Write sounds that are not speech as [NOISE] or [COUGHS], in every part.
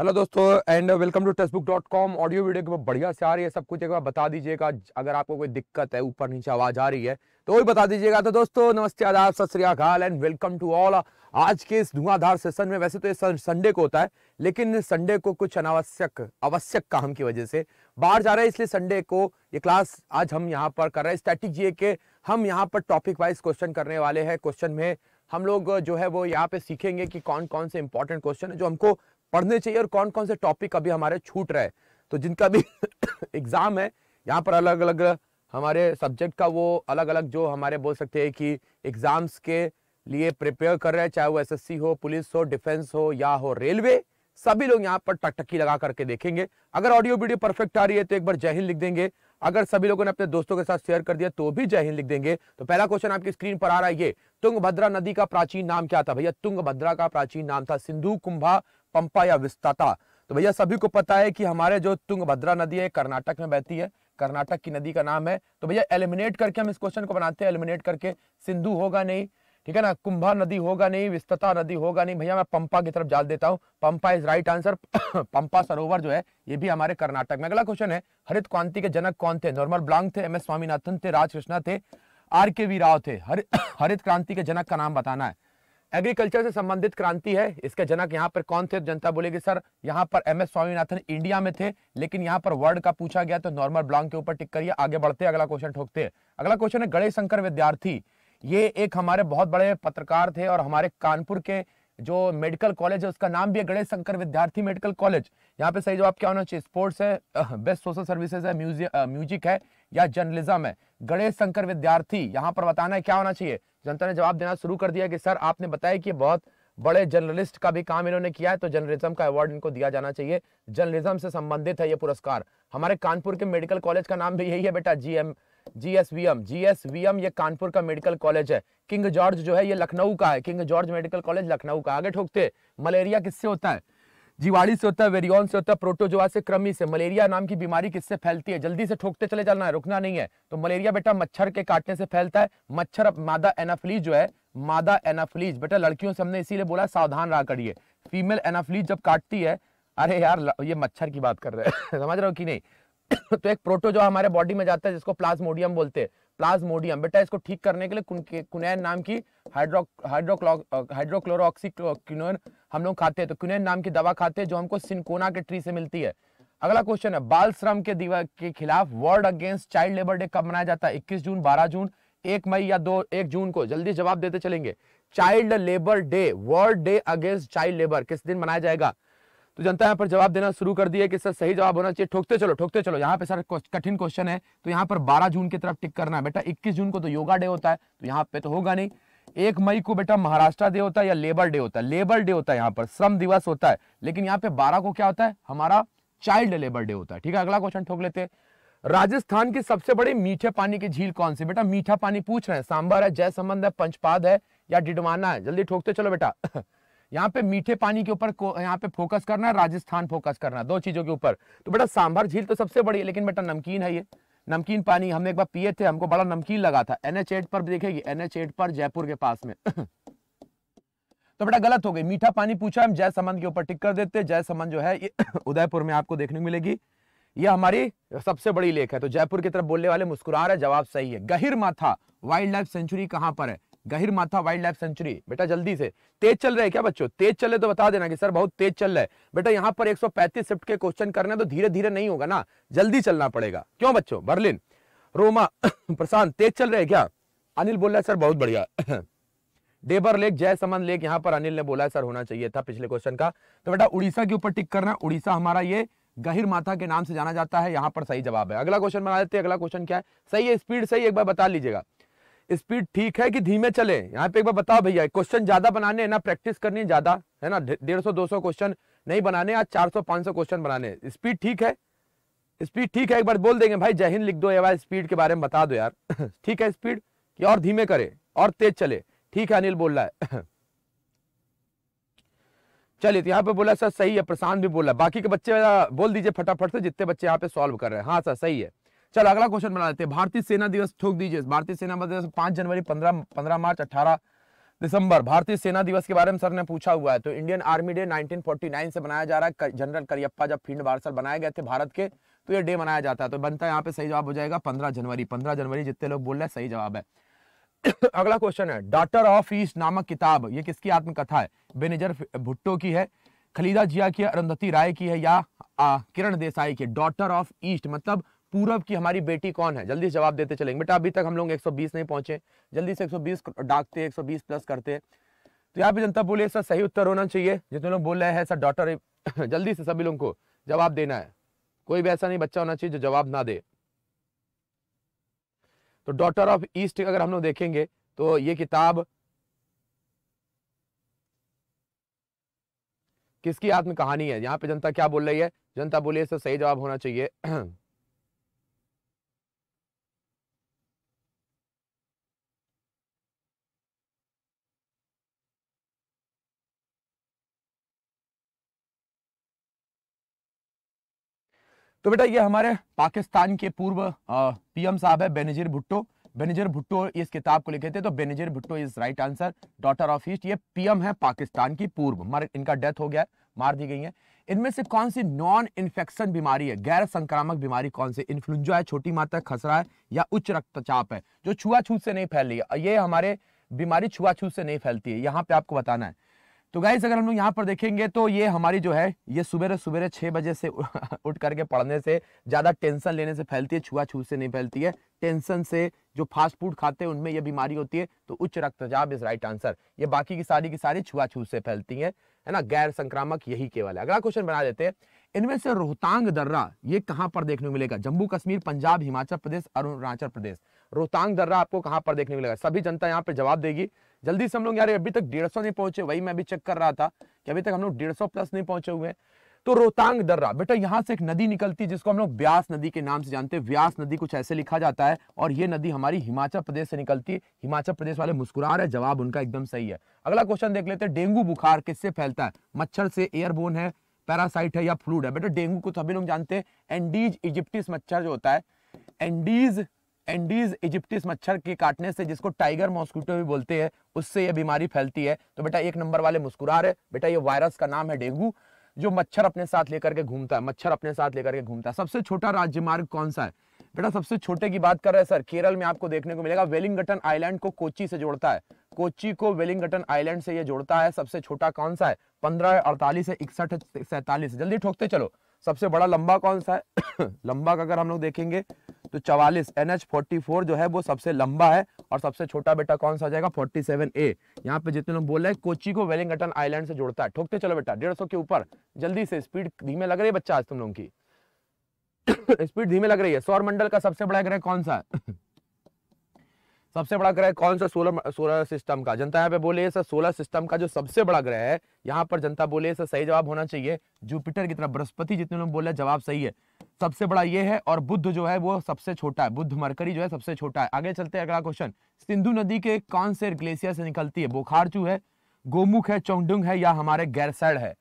Hello दोस्तों and welcome to text book dot com audio video के बढ़िया से आ रही है सब कुछ एक बार बता दीजिएगा अगर आपको कोई दिक्कत है ऊपर नीचे आवाज़ आ रही है तो वही बता दीजिएगा तो दोस्तों नमस्ते आदाब सत श्रीकाल एंड वेलकम टू ऑल आज के इस धुआंधार सेशन में वैसे तो ये संडे को होता है लेकिन संडे को कुछ अनावश्यक आवश्यक काम की वजह से बाहर जा रहे हैं इसलिए संडे को ये क्लास आज हम यहाँ पर कर रहे हैं स्टैटिक जी के हम यहाँ पर टॉपिक वाइज क्वेश्चन करने वाले हैं क्वेश्चन में हम लोग जो है वो यहाँ पे सीखेंगे कि कौन कौन से इंपॉर्टेंट क्वेश्चन है जो हमको पढ़ने चाहिए और कौन कौन से टॉपिक अभी हमारे छूट रहे तो जिनका भी एग्ज़ाम [COUGHS] है यहाँ पर अलग अलग हमारे सब्जेक्ट का वो अलग अलग जो हमारे बोल सकते हैं कि एग्ज़ाम्स के लिए प्रिपेयर कर रहे हैं चाहे वो एसएससी हो पुलिस हो डिफेंस हो या हो रेलवे सभी लोग यहाँ पर टकटकी लगा करके देखेंगे अगर ऑडियो वीडियो परफेक्ट आ रही है तो एक बार जय हिंद लिख देंगे अगर सभी लोगों ने अपने दोस्तों के साथ शेयर कर दिया तो भी जय हिंद लिख देंगे तो पहला क्वेश्चन आपकी स्क्रीन पर आ रहा है ये तुंग नदी का प्राचीन नाम क्या था भैया तुंग का प्राचीन नाम था सिंधु कुंभा पंपा या विस्ताता तो भैया सभी को पता है कि हमारे जो तुंगभद्रा नदी है कर्नाटक में बहती है कर्नाटक की नदी का नाम है तो भैया एलिमिनेट करके हम इस क्वेश्चन को बनाते हैं एलिमिनेट करके सिंधु होगा नहीं ठीक है ना कुंभा नदी होगा नहीं विस्तता नदी होगा नहीं भैया मैं पंपा की तरफ जाल देता हूँ Pampa is right answer Pampa Sarovar जो है ये भी हमारे कर्नाटक में अगला क्वेश्चन है हरित क्रांति के जनक कौन थे नॉर्मल ब्लांग थे एम एस स्वामीनाथन थे राजकृष्णा थे आर के वी राव थे [COUGHS] हरित क्रांति के जनक का नाम बताना है एग्रीकल्चर से संबंधित क्रांति है इसके जनक यहाँ पर कौन थे जनता बोलेगी सर यहाँ पर एम एस स्वामीनाथन इंडिया में थे लेकिन यहाँ पर वर्ड का पूछा गया तो नॉर्मल ब्लॉन्ग के ऊपर टिक करिए आगे बढ़ते अगला क्वेश्चन ठोकते अगला क्वेश्चन है गणेश शंकर विद्यार्थी ये एक हमारे बहुत बड़े पत्रकार थे और हमारे कानपुर के जो मेडिकल कॉलेज है उसका नाम भी है गणेश शंकर विद्यार्थी मेडिकल कॉलेज यहाँ पे सही जवाब क्या होना चाहिए स्पोर्ट्स है बेस्ट सोशल सर्विसेज है म्यूजिक है या जर्नलिज्म है गणेश शंकर विद्यार्थी यहाँ पर बताना है क्या होना चाहिए जनता ने जवाब देना शुरू कर दिया कि सर आपने बताया कि बहुत बड़े जर्नलिस्ट का भी काम इन्होंने किया है तो जर्नलिज्म का अवार्ड इनको दिया जाना चाहिए जर्नलिज्म से संबंधित है ये पुरस्कार हमारे कानपुर के मेडिकल कॉलेज का नाम भी यही है बेटा G M G S V M G S V M ये कानपुर का मेडिकल कॉलेज है किंग जॉर्ज जो है ये लखनऊ का है King George medical college Lucknow का आगे ठोकते मलेरिया किससे होता है जीवाड़ी से होता है वेरियन से होता है प्रोटोजोआ से क्रमी से मलेरिया नाम की बीमारी किससे फैलती है जल्दी से ठोकते चले जाना है रुकना नहीं है तो मलेरिया बेटा मच्छर के काटने से फैलता है मच्छर मादा एनाफ्लीज जो है मादा एनाफ्लीज बेटा लड़कियों से हमने इसीलिए बोला सावधान रहा करिए फीमेल एनाफ्लीज जब काटती है अरे यार ये मच्छर की बात कर रहे हैं [LAUGHS] समझ रहे हो कि नहीं [COUGHS] तो एक प्रोटोजोआ हमारे बॉडी में जाता है जिसको प्लाज्मोडियम बोलते हैं प्लाज्मोडियम बेटा इसको ठीक करने के लिए कुनैन नाम की हाइड्रो हाइड्रोक्लो हाइड्रोक्लोरोक्सीक्विनोन हम लोग खाते हैं तो क्यूनैन नाम की दवा खाते हैं जो हमको सिंकोना के ट्री से मिलती है अगला क्वेश्चन है बाल श्रम के दिवस के खिलाफ world against child labour day कब मनाया जाता है इक्कीस जून बारह जून एक मई या दो एक जून को जल्दी जवाब देते चलेंगे child labour day world day against child labour किस दिन मनाया जाएगा तो जनता यहाँ पर जवाब देना शुरू कर दिया कि सर सही जवाब होना चाहिए ठोकते चलो ठोकते चलो यहाँ पे सर कठिन क्वेश्चन है तो यहाँ पर 12 जून की तरफ टिक करना है बेटा 21 जून को तो योगा डे होता है तो यहाँ पे तो होगा नहीं एक मई को बेटा महाराष्ट्र डे होता है या लेबर डे होता है लेबर डे होता है यहाँ पर श्रम दिवस होता है लेकिन यहाँ पे बारह को क्या होता है हमारा चाइल्ड लेबर डे होता है ठीक है अगला क्वेश्चन ठोक लेते हैं राजस्थान की सबसे बड़ी मीठे पानी की झील कौन सी बेटा मीठा पानी पूछ रहे हैं सांबर है जय संबंध है पंचपाद है या डिडवाना है जल्दी ठोकते चलो बेटा [LAUGHS] यहाँ पे मीठे पानी के ऊपर यहाँ पे फोकस करना है राजस्थान फोकस करना दो चीजों के ऊपर तो बेटा सांभर झील तो सबसे बड़ी है लेकिन बेटा नमकीन है ये नमकीन पानी हमने एक बार पिए थे हमको बड़ा नमकीन लगा था एनएच एट पर देखेगी एनएच एट पर जयपुर के पास में [COUGHS] तो बेटा गलत हो गई मीठा पानी पूछा हम जय समंद के ऊपर टिक कर देते जय समंद जो है [COUGHS] उदयपुर में आपको देखने को मिलेगी यह हमारी सबसे बड़ी लेक है तो जयपुर की तरफ बोलने वाले मुस्कुरा है जवाब सही है गहिर माथा वाइल्ड लाइफ सेंचुरी कहाँ पर है गहिर माथा वाइल्ड लाइफ सेंचुरी बेटा जल्दी से तेज चल रहे क्या बच्चों तेज चल रहे तो बता देना कि सर बहुत तेज चल रहा है बेटा यहाँ पर 135 शिफ्ट के क्वेश्चन करने तो धीरे धीरे नहीं होगा ना जल्दी चलना पड़ेगा क्यों बच्चों बर्लिन रोमा [COUGHS] प्रशांत तेज चल रहे क्या अनिल बोल रहा है सर बहुत बढ़िया [COUGHS] डेबर लेक जय समन लेक यहाँ पर अनिल ने बोला है सर होना चाहिए था पिछले क्वेश्चन का तो बेटा उड़ीसा के ऊपर टिक करना उड़ीसा हमारा ये गहिर माथा के नाम से जाना जाता है यहाँ पर सही जवाब है अगला क्वेश्चन बना देते हैं अगला क्वेश्चन क्या है सही है स्पीड सही एक बार बता लीजिएगा स्पीड ठीक है कि धीमे चले यहाँ पे एक बार बताओ भैया क्वेश्चन ज्यादा बनाने है ना प्रैक्टिस करनी है ज्यादा है ना डेढ़ सौ दो सौ क्वेश्चन नहीं बनाने आज चार सौ पांच सौ क्वेश्चन बनाने स्पीड ठीक है स्पीड ठीक है एक बार बोल देंगे भाई जय हिंद लिख दो या स्पीड के बारे में बता दो यार [LAUGHS] ठीक है स्पीड कि और धीमे करे और तेज चले ठीक है अनिल बोल रहा है [LAUGHS] चलिए तो यहाँ पे बोला सर सही है प्रशांत भी बोला बाकी के बच्चे बोल दीजिए फटाफट से जितने बच्चे यहाँ पे सॉल्व कर रहे हैं हाँ सर सही है चलो अगला क्वेश्चन बना लेते हैं भारतीय सेना दिवस ठोक दीजिए भारतीय सेना दिवस पांच जनवरी पंद्रह पंद्रह मार्च अठारह दिसंबर भारतीय सेना दिवस के बारे में सर ने पूछा हुआ है तो इंडियन आर्मी डे 1949 से मनाया जा रहा है जनरल करियप्पा जब फील्ड मार्शल बनाए गए थे भारत के तो ये डे मनाया जाता है तो बनता है यहाँ पे सही जवाब हो जाएगा 15 जनवरी 15 जनवरी जितने लोग बोल रहे हैं सही जवाब है [COUGHS] अगला क्वेश्चन है डॉटर ऑफ ईस्ट नामक किताब ये किसकी आत्मकथा है बेनेजर भुट्टो की है खलीदा जिया की अरुंधति राय की है या किरण देसाई की डॉटर ऑफ ईस्ट मतलब पूरब की हमारी बेटी कौन है जल्दी जवाब देते चलेंगे बेटा अभी तक हम लोग 120 नहीं पहुंचे जल्दी से 120 डाकते 120 प्लस करते तो यहाँ पे जनता बोले सर सही उत्तर होना चाहिए जितने लोग बोल रहे हैं सर डॉटर [LAUGHS] जल्दी से सभी लोगों को जवाब देना है कोई भी ऐसा नहीं बच्चा होना चाहिए जो जवाब ना दे तो डॉटर ऑफ ईस्ट अगर हम लोग देखेंगे तो ये किताब किसकी आत्म कहानी है यहाँ पे जनता क्या बोल रही है जनता बोलिए सर सही जवाब होना चाहिए [CLEARS THROAT] तो बेटा ये हमारे पाकिस्तान के पूर्व पीएम साहब है बेनजीर भुट्टो बेनजीर भुट्टो इस किताब को लिखे थे तो Benazir Bhutto is right answer daughter of east ये पीएम है पाकिस्तान की पूर्व मर इनका डेथ हो गया मार दी गई है इनमें से कौन सी नॉन इन्फेक्शन बीमारी है गैर संक्रामक बीमारी कौन सी इन्फ्लुंजा है छोटी मात्रा खसरा है या उच्च रक्तचाप है जो छुआछूत से नहीं फैल रही है ये हमारे बीमारी छुआछूत से नहीं फैलती है यहाँ पे आपको बताना है तो गाइज अगर हम लोग यहाँ पर देखेंगे तो ये हमारी जो है ये सुबह सुबह छह बजे से [LAUGHS] उठ करके पढ़ने से ज़्यादा टेंशन लेने से फैलती है छुआ छू से नहीं फैलती है टेंशन से जो फास्ट फूड खाते हैं उनमें ये बीमारी होती है तो उच्च रक्तचाप इज राइट आंसर ये बाकी की सारी की सारी छुआ छू से फैलती है है ना गैर संक्रामक यही केवल है अगला क्वेश्चन बना देते हैं इनमें से रोहतांग दर्रा ये कहाँ पर देखने को मिलेगा जम्मू कश्मीर पंजाब हिमाचल प्रदेश अरुणाचल प्रदेश रोहतांग दर्रा आपको कहां पर देखने को मिलेगा सभी जनता यहाँ पर जवाब देगी जल्दी से हम लोग यार अभी तक डेढ़ नहीं पहुंचे वही मैं अभी चेक कर रहा था कि अभी तक हम लोग डेढ़ प्लस नहीं पहुंचे हुए तो रोहतांग दर्रा बेटा यहाँ से एक नदी निकलती है जिसको हम लोग व्यास नदी के नाम से जानते हैं व्यास नदी कुछ ऐसे लिखा जाता है और ये नदी हमारी हिमाचल प्रदेश से निकलती है हिमाचल प्रदेश वाले मुस्कुरा रहे जवाब उनका एकदम सही है अगला क्वेश्चन देख लेते हैं डेंगू बुखार किससे फैलता है मच्छर से एयरबोन है पैरासाइट है या फ्लूड है बेटा डेंगू को तो सभी लोग जानते हैं एंडीज इजिप्टिस मच्छर जो होता है एंडीज एंडीज इजिप्टिस मच्छर के काटने से जिसको टाइगर मॉस्किटो भी बोलते हैं उससे यह बीमारी फैलती है तो बेटा एक नंबर वाले मुस्कुरा रहे बेटा ये वायरस का नाम है डेंगू जो मच्छर अपने साथ लेकर के घूमता है मच्छर अपने साथ लेकर के घूमता है सबसे छोटा राज्य मार्ग कौन सा है बेटा सबसे छोटे की बात कर रहे हैं सर केरल में आपको देखने को मिलेगा वेलिंगटन आइलैंड को कोची से जोड़ता है कोची को वेलिंगटन आइलैंड से ये जोड़ता है सबसे छोटा कौन सा है पंद्रह अड़तालीस है इकसठ सैतालीस जल्दी ठोकते चलो सबसे बड़ा लंबा कौन सा है [COUGHS] लंबा का अगर हम लोग देखेंगे तो चवालीस एन एच फोर्टी फोर जो है वो सबसे लंबा है और सबसे छोटा बेटा कौन सा जाएगा फोर्टी सेवन ए यहाँ पे जितने लोग बोल रहे हैं कोची को वेलिंगटन आइलैंड से जोड़ता है ठोकते चलो बेटा डेढ़ के ऊपर जल्दी से स्पीड धीमे लग रही है बच्चा आज तुम लोगों की [COUGHS] स्पीड धीमे लग रही है सौर का सबसे बड़ा ग्रह कौन सा है सबसे बड़ा ग्रह कौन सा सोलर सोलर सिस्टम का जनता यहाँ पे बोले सर सोलर सिस्टम का जो सबसे बड़ा ग्रह है यहाँ पर जनता बोले सर सही जवाब होना चाहिए जुपिटर की तरफ बृहस्पति जितने लोग बोले जवाब सही है सबसे बड़ा ये है और बुद्ध जो है वो सबसे छोटा है बुद्ध मरकरी जो है सबसे छोटा है आगे चलते हैं अगला क्वेश्चन सिंधु नदी के कौन से ग्लेशियर से निकलती है बोखारचू है गोमुख है चौंगडुंग है या हमारे गैरसैड है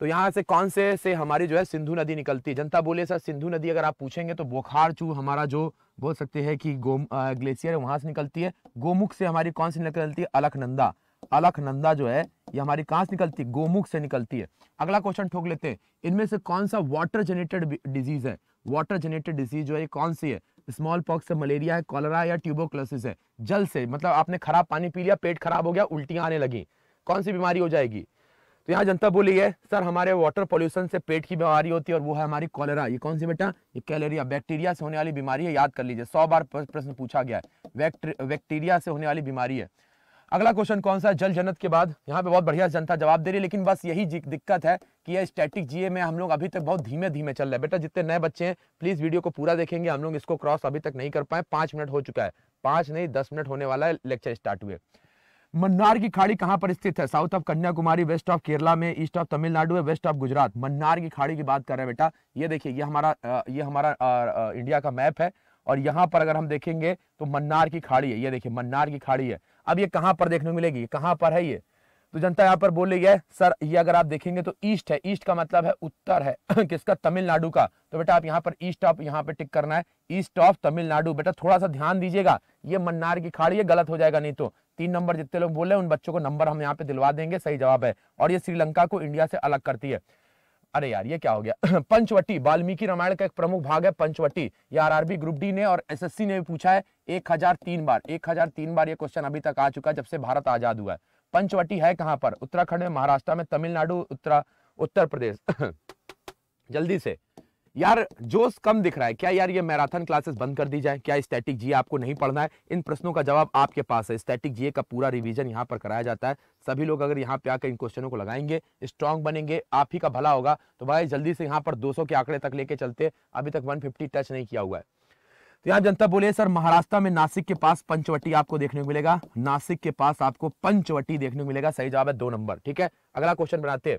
तो यहाँ से कौन से से हमारी जो है सिंधु नदी निकलती है जनता बोले सर सिंधु नदी अगर आप पूछेंगे तो बोखार चू हमारा जो बोल सकते हैं कि गोम ग्लेशियर है वहां से निकलती है गोमुख से हमारी कौन सी निकलती है अलखनंदा अलखनंदा जो है ये हमारी कहाँ से निकलती है गोमुख से निकलती है अगला क्वेश्चन ठोक लेते हैं इनमें से कौन सा वाटर जनरेटेड डिजीज है वाटर जनरेटेड डिजीज जो है कौन सी है स्मॉल पॉक्स से मलेरिया है कॉलरा या ट्यूबोक्लोसिस है जल से मतलब आपने खराब पानी पी लिया पेट खराब हो गया उल्टियाँ आने लगी कौन सी बीमारी हो जाएगी तो यहाँ जनता बोली है सर हमारे वाटर पोल्यूशन से पेट की बीमारी होती है और वो है हमारी कॉलेरा ये कौन सी बेटा ये कैलेरिया बैक्टीरिया से होने वाली बीमारी है याद कर लीजिए सौ बार प्रश्न पूछा गया है बैक्टीरिया से होने वाली बीमारी है अगला क्वेश्चन कौन सा है जल जनत के बाद यहाँ पे बहुत बढ़िया जनता जवाब दे रही है लेकिन बस यही दिक्कत है कि यह स्टैटिक जीए में हम लोग अभी तक बहुत धीमे धीमे चल रहे हैं बेटा जितने नए बच्चे हैं प्लीज वीडियो को पूरा देखेंगे हम लोग इसको क्रॉस अभी तक नहीं कर पाए पांच मिनट हो चुका है पांच नहीं दस मिनट होने वाला है लेक्चर स्टार्ट हुए मन्नार की खाड़ी कहाँ पर स्थित है south of Kanyakumari west of Kerala में ईस्ट ऑफ तमिलनाडु है वेस्ट ऑफ गुजरात मन्नार की खाड़ी की बात कर रहे हैं बेटा ये देखिए ये हमारा ये हमारा इंडिया का मैप है और यहाँ पर अगर हम देखेंगे तो मन्नार की खाड़ी है ये देखिए मन्नार की खाड़ी है अब ये कहाँ पर देखने को मिलेगी कहाँ पर है ये तो जनता यहाँ पर बोल रही है सर ये अगर आप देखेंगे तो ईस्ट है ईस्ट का मतलब है उत्तर है [CLEARS THROAT] किसका तमिलनाडु का तो बेटा आप यहाँ पर ईस्ट ऑफ यहाँ पे टिक करना है ईस्ट ऑफ तमिलनाडु बेटा थोड़ा सा ध्यान दीजिएगा ये मन्नार की खाड़ी है गलत हो जाएगा नहीं तो तीन नंबर जितने लोग बोले उन बच्चों को नंबर हम यहाँ पे दिलवा देंगे सही जवाब है और ये श्रीलंका को इंडिया से अलग करती है अरे यार ये क्या हो गया [CLEARS THROAT] पंचवटी वाल्मीकि रामायण का एक प्रमुख भाग है पंचवटी ये आरआरबी ग्रुप डी ने और एसएससी ने भी पूछा है एक हजार तीन बार एक हजार तीन बार ये क्वेश्चन अभी तक आ चुका है जब से भारत आजाद हुआ है पंचवटी है कहां पर उत्तराखंड में महाराष्ट्र में तमिलनाडु उत्तर उत्तर प्रदेश [CLEARS THROAT] जल्दी से यार जोश कम दिख रहा है क्या यार ये मैराथन क्लासेस बंद कर दी जाए क्या स्टैटिक जीए आपको नहीं पढ़ना है इन प्रश्नों का जवाब आपके पास है स्टैटिक जीए का पूरा रिवीजन यहाँ पर कराया जाता है सभी लोग अगर यहाँ पे आकर इन क्वेश्चनों को लगाएंगे स्ट्रांग बनेंगे आप ही का भला होगा तो भाई जल्दी से यहाँ पर दो के आंकड़े तक लेके चलते अभी तक वन टच नहीं किया हुआ है तो यहाँ जनता बोले सर महाराष्ट्र में नासिक के पास पंचवटी आपको देखने को मिलेगा नासिक के पास आपको पंचवटी देखने को मिलेगा सही जवाब है दो नंबर ठीक है अगला क्वेश्चन बनाते हैं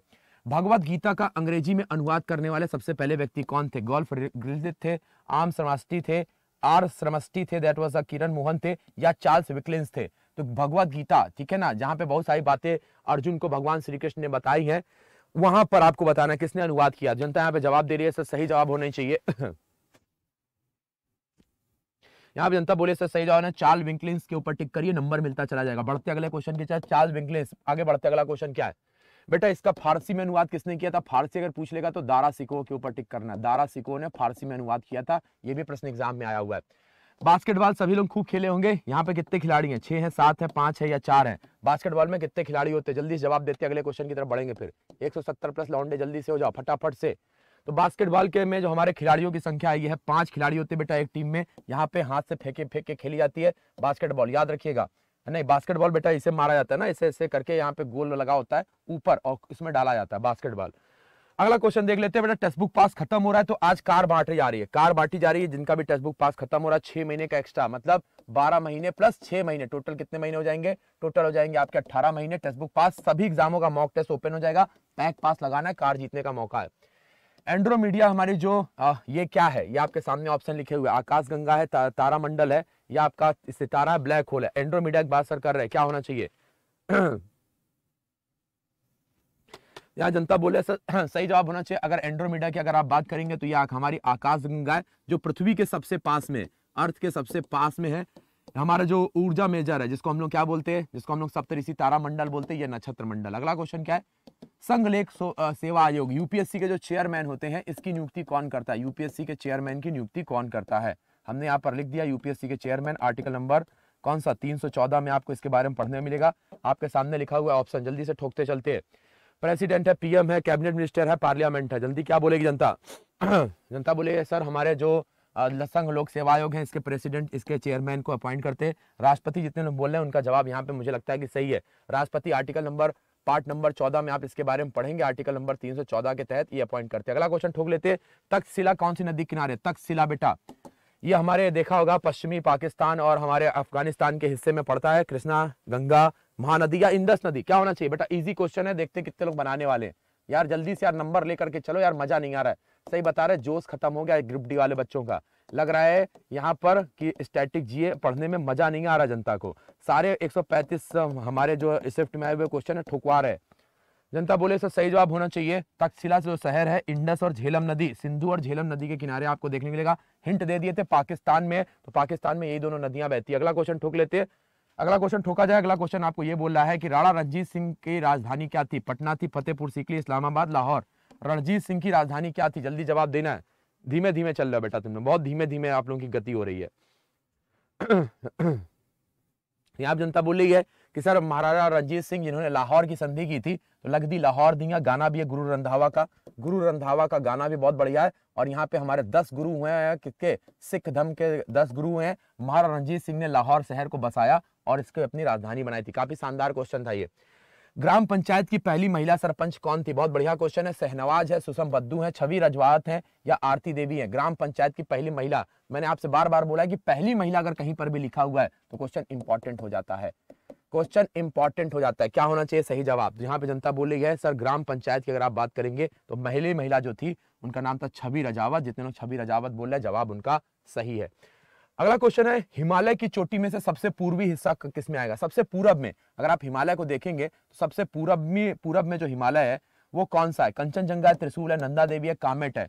भगवत गीता का अंग्रेजी में अनुवाद करने वाले सबसे पहले व्यक्ति कौन थे गोल्फ थे आम श्रमस्टी थे आर श्रमस्टी थे दैट वाज किरण मोहन थे या चार्ल्स विकलिंस थे तो भगवत गीता ठीक है ना जहाँ पे बहुत सारी बातें अर्जुन को भगवान श्री कृष्ण ने बताई हैं वहां पर आपको बताना किसने अनुवाद किया जनता यहाँ पे जवाब दे रही है सर सही जवाब होना चाहिए [COUGHS] यहाँ पे जनता बोले सर सही जवाब है चार्ल विंकलिंस के ऊपर टिक करिए नंबर मिलता चला जाएगा बढ़ते अगले क्वेश्चन के चाहे चार्ल विंकलिंस आगे बढ़ते अगला क्वेश्चन क्या है बेटा इसका फारसी में अनुवाद किसने किया था फारसी अगर पूछ लेगा तो दारा सिको के ऊपर टिक करना दारा सिको ने फारसी में अनुवाद किया था यह भी प्रश्न एग्जाम में आया हुआ है बास्केटबॉल सभी लोग खूब खेले होंगे यहाँ पे कितने खिलाड़ी हैं छह हैं सात हैं पांच है या चार हैं बास्केटबॉल में कितने खिलाड़ी होते हैं जल्दी जवाब देते हैं अगले क्वेश्चन की तरफ बढ़ेंगे फिर 170 प्लस लौंडे जल्दी से हो जाओ फटाफट से तो बास्केटबॉल के में जो हमारे खिलाड़ियों की संख्या आई है पांच खिलाड़ी होते बेटा एक टीम में यहाँ पे हाथ से फेंके फेंके खेली जाती है बास्केटबॉल याद रखिएगा नहीं बास्केटबॉल बेटा इसे मारा जाता है ना इसे ऐसे करके यहाँ पे गोल लगा होता है ऊपर और इसमें डाला जाता है बास्केटबॉल अगला क्वेश्चन देख लेते हैं बेटा टेक्स्ट बुक पास खत्म हो रहा है तो आज कार बांटी जा रही है कार बांटी जा रही है जिनका भी टेक्स्ट बुक पास खत्म हो रहा है छह महीने का एक्स्ट्रा मतलब बारह महीने प्लस छह महीने टोटल कितने महीने हो जाएंगे टोटल हो जाएंगे आपके अट्ठारह महीने टेक्स्ट बुक पास सभी एग्जामों का मॉक टेस्ट ओपन हो जाएगा पैक पास लगाना है कार जीतने का मौका है एंड्रोमीडिया हमारी जो आ, ये क्या है ये आपके सामने ऑप्शन लिखे हुए आकाश गंगा है ता, मंडल है या आपका सितारा ब्लैक होल है एंड्रोमीडिया की बात सर कर रहे हैं क्या होना चाहिए [CLEARS THROAT] यहाँ जनता बोले सर [CLEARS THROAT] सही जवाब होना चाहिए अगर एंड्रोमीडिया की अगर आप बात करेंगे तो ये हमारी आकाश गंगा है जो पृथ्वी के सबसे पास में अर्थ के सबसे पास में है हमारा जो ऊर्जा मेजर है जिसको हम लोग क्या बोलते हैं जिसको हम लोग सप्तऋषि तारामंडल बोलते हैं या नक्षत्र मंडल अगला क्वेश्चन क्या है संघ लेख सेवा आयोग यूपीएससी के जो चेयरमैन होते हैं इसकी नियुक्ति कौन करता है यूपीएससी के चेयरमैन की नियुक्ति कौन करता है हमने यहाँ पर लिख दिया यूपीएससी के चेयरमैन आर्टिकल नंबर कौन सा तीन में आपको इसके बारे में पढ़ने मिलेगा आपके सामने लिखा हुआ ऑप्शन जल्दी से ठोकते चलते प्रेसिडेंट है पीएम है कैबिनेट मिनिस्टर है पार्लियामेंट है जल्दी क्या बोलेगी जनता [CLEARS THROAT] जनता बोले सर हमारे जो संघ लोक सेवा आयोग है इसके प्रेसिडेंट इसके चेयरमैन को अपॉइंट करते हैं राष्ट्रपति जितने लोग बोल रहे हैं उनका जवाब यहाँ पे मुझे लगता है कि सही है राष्ट्रपति आर्टिकल नंबर पार्ट नंबर चौदह में आप इसके बारे में पढ़ेंगे आर्टिकल नंबर तीन सौ चौदह के तहत ये अपॉइंट करते हैं अगला क्वेश्चन ठोक लेते तकशिला कौन सी नदी किनारे तकशिला बेटा ये हमारे देखा होगा पश्चिमी पाकिस्तान और हमारे अफगानिस्तान के हिस्से में पड़ता है कृष्णा गंगा महानदी या इंदस नदी क्या होना चाहिए बेटा इजी क्वेश्चन है देखते कितने लोग बनाने वाले यार जल्दी से यार नंबर लेकर के चलो यार मजा नहीं आ रहा है सही बता रहे जोश खत्म हो गया ग्रुप डी वाले बच्चों का लग रहा है यहाँ पर कि स्टैटिक जीए पढ़ने में मजा नहीं आ रहा जनता को सारे 135 हमारे जो स्विफ्ट में आए हुए क्वेश्चन है ठुकवा रहे जनता बोले इसका सही जवाब होना चाहिए तकशिला जो शहर है इंडस और झेलम नदी सिंधु और झेलम नदी के किनारे आपको देखने को मिलेगा हिंट दे दिए थे पाकिस्तान में तो पाकिस्तान में यही दोनों नदियां बहती है अगला क्वेश्चन ठोक लेते हैं अगला क्वेश्चन ठोका जाए अगला क्वेश्चन आपको ये बोल रहा है कि राणा रंजीत सिंह की राजधानी क्या थी पटना थी फतेहपुर सीकरी इस्लामाबाद लाहौर रणजीत सिंह की राजधानी क्या थी जल्दी जवाब देना है धीमे धीमे चल रहे बेटा तुमने बहुत धीमे धीमे आप लोगों की गति हो रही है आप [CLEARS THROAT] जनता बोल रही है कि सर महाराजा रणजीत सिंह जिन्होंने लाहौर की संधि की थी तो लग दी लाहौर दिया गाना भी है गुरु रंधावा का गुरु रंधावा का गाना भी बहुत बढ़िया है और यहाँ पे हमारे दस गुरु हुए हैं किसके सिख धर्म के दस गुरु हैं महाराजा रणजीत सिंह ने लाहौर शहर को बसाया और इसको अपनी राजधानी बनाई थी काफी शानदार क्वेश्चन था ये ग्राम पंचायत की पहली महिला सरपंच कौन थी बहुत बढ़िया क्वेश्चन है सहनवाज है सुषम बद्दू है छवि रजवात है या आरती देवी है ग्राम पंचायत की पहली महिला मैंने आपसे बार बार बोला है कि पहली महिला अगर कहीं पर भी लिखा हुआ है तो क्वेश्चन इंपॉर्टेंट हो जाता है क्वेश्चन इंपॉर्टेंट हो जाता है क्या होना चाहिए सही जवाब यहाँ पे जनता बोली है सर ग्राम पंचायत की अगर आप बात करेंगे तो महिला महिला जो थी उनका नाम था छवि रजावत जितने लोग छवि रजावत बोल रहे जवाब उनका सही है अगला क्वेश्चन है हिमालय की चोटी में से सबसे पूर्वी हिस्सा किस में आएगा सबसे पूरब में अगर आप हिमालय को देखेंगे तो सबसे पूरब में पूरब में जो हिमालय है वो कौन सा है कंचनजंगा है त्रिशूल है नंदा देवी है कामेट है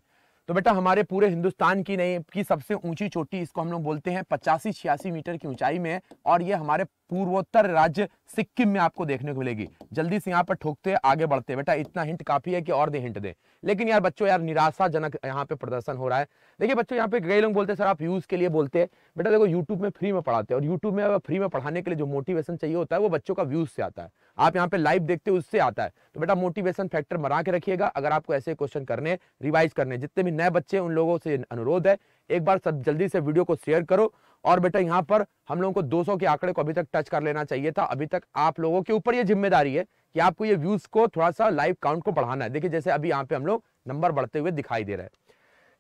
तो बेटा हमारे पूरे हिंदुस्तान की नहीं की सबसे ऊंची चोटी इसको हम लोग बोलते हैं पचासी छियासी मीटर की ऊंचाई में और ये हमारे पूर्वोत्तर राज्य सिक्किम में आपको देखने को मिलेगी जल्दी से यहाँ पर ठोकते आगे बढ़ते बेटा इतना हिंट काफी है कि और दे हिंट दे लेकिन यार बच्चों यार निराशाजनक यहाँ पे प्रदर्शन हो रहा है देखिए बच्चों यहाँ पे गए लोग बोलते हैं सर आप यूज के लिए बोलते हैं बेटा देखो यूट्यूब में फ्री में पढ़ाते हैं और यूट्यूब में फ्री में पढ़ाने के लिए जो मोटिवेशन चाहिए होता है वो बच्चों का व्यूज से आता है आप यहाँ पे लाइव देखते हो उससे आता है तो बेटा मोटिवेशन फैक्टर मरा के रखिएगा अगर आपको ऐसे क्वेश्चन करने रिवाइज करने जितने भी नए बच्चे उन लोगों से अनुरोध है एक बार सब जल्दी से वीडियो को शेयर करो और बेटा यहाँ पर हम लोगों को 200 के आंकड़े को अभी तक टच कर लेना चाहिए था अभी तक आप लोगों के ऊपर ये जिम्मेदारी है कि आपको ये व्यूज को थोड़ा सा लाइव काउंट को बढ़ाना है देखिए जैसे अभी यहाँ पे हम लोग नंबर बढ़ते हुए दिखाई दे रहे हैं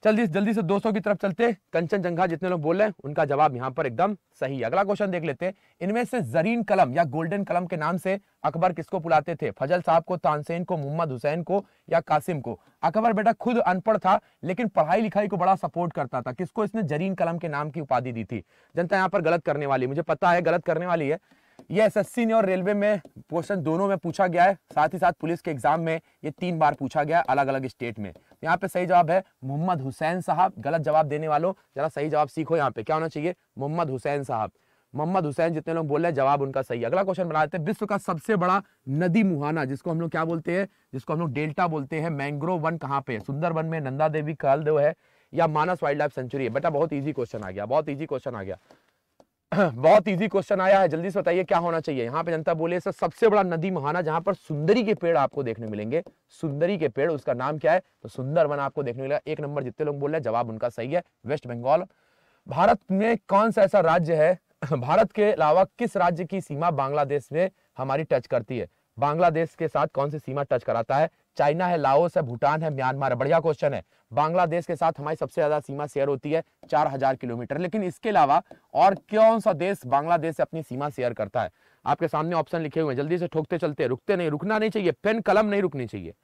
चलिए जल्दी से 200 की तरफ चलते कंचन जंघा जितने लोग बोल रहे हैं उनका जवाब यहाँ पर एकदम सही अगला क्वेश्चन देख लेते हैं इनमें से जरीन कलम या गोल्डन कलम के नाम से अकबर किसको बुलाते थे फजल साहब को तानसेन को मोहम्मद हुसैन को या कासिम को अकबर बेटा खुद अनपढ़ था लेकिन पढ़ाई लिखाई को बड़ा सपोर्ट करता था किसको इसने जरीन कलम के नाम की उपाधि दी थी जनता यहाँ पर गलत करने वाली मुझे पता है गलत करने वाली है ये एसएससी ने और रेलवे में क्वेश्चन दोनों में पूछा गया है साथ ही साथ पुलिस के एग्जाम में ये तीन बार पूछा गया अलग अलग स्टेट में तो यहाँ पे सही जवाब है मोहम्मद हुसैन साहब गलत जवाब देने वालों जरा सही जवाब सीखो यहाँ पे क्या होना चाहिए मोहम्मद हुसैन साहब मोहम्मद हुसैन जितने लोग बोल रहे हैं जवाब उनका सही अगला क्वेश्चन बना देते हैं विश्व का सबसे बड़ा नदी मुहाना जिसको हम लोग क्या बोलते हैं जिसको हम लोग डेल्टा बोलते हैं मैंग्रोव वन कहाँ पे सुंदर वन में नंदा देवी कालदेव है या मानस वाइल्ड लाइफ सेंचुरी है बेटा बहुत ईजी क्वेश्चन आ गया बहुत ईजी क्वेश्चन आ गया [CLEARS THROAT] बहुत इजी क्वेश्चन आया है जल्दी से बताइए क्या होना चाहिए यहाँ पे जनता बोले सर सबसे बड़ा नदी महाना जहां पर सुंदरी के पेड़ आपको देखने मिलेंगे सुंदरी के पेड़ उसका नाम क्या है तो सुंदर वन आपको देखने मिलेगा एक नंबर जितने लोग बोल रहे हैं जवाब उनका सही है वेस्ट बंगाल भारत में कौन सा ऐसा राज्य है [CLEARS THROAT] भारत के अलावा किस राज्य की सीमा बांग्लादेश में हमारी टच करती है बांग्लादेश के साथ कौन सी सीमा टच कराता है चाइना है लाओस है भूटान है म्यांमार है बढ़िया क्वेश्चन है बांग्लादेश के साथ हमारी सबसे ज्यादा सीमा शेयर होती है चार हजार किलोमीटर लेकिन इसके अलावा और कौन सा देश बांग्लादेश से अपनी सीमा शेयर करता है आपके सामने ऑप्शन लिखे हुए हैं जल्दी से ठोकते चलते रुकते नहीं रुकना नहीं चाहिए पेन कलम नहीं रुकनी चाहिए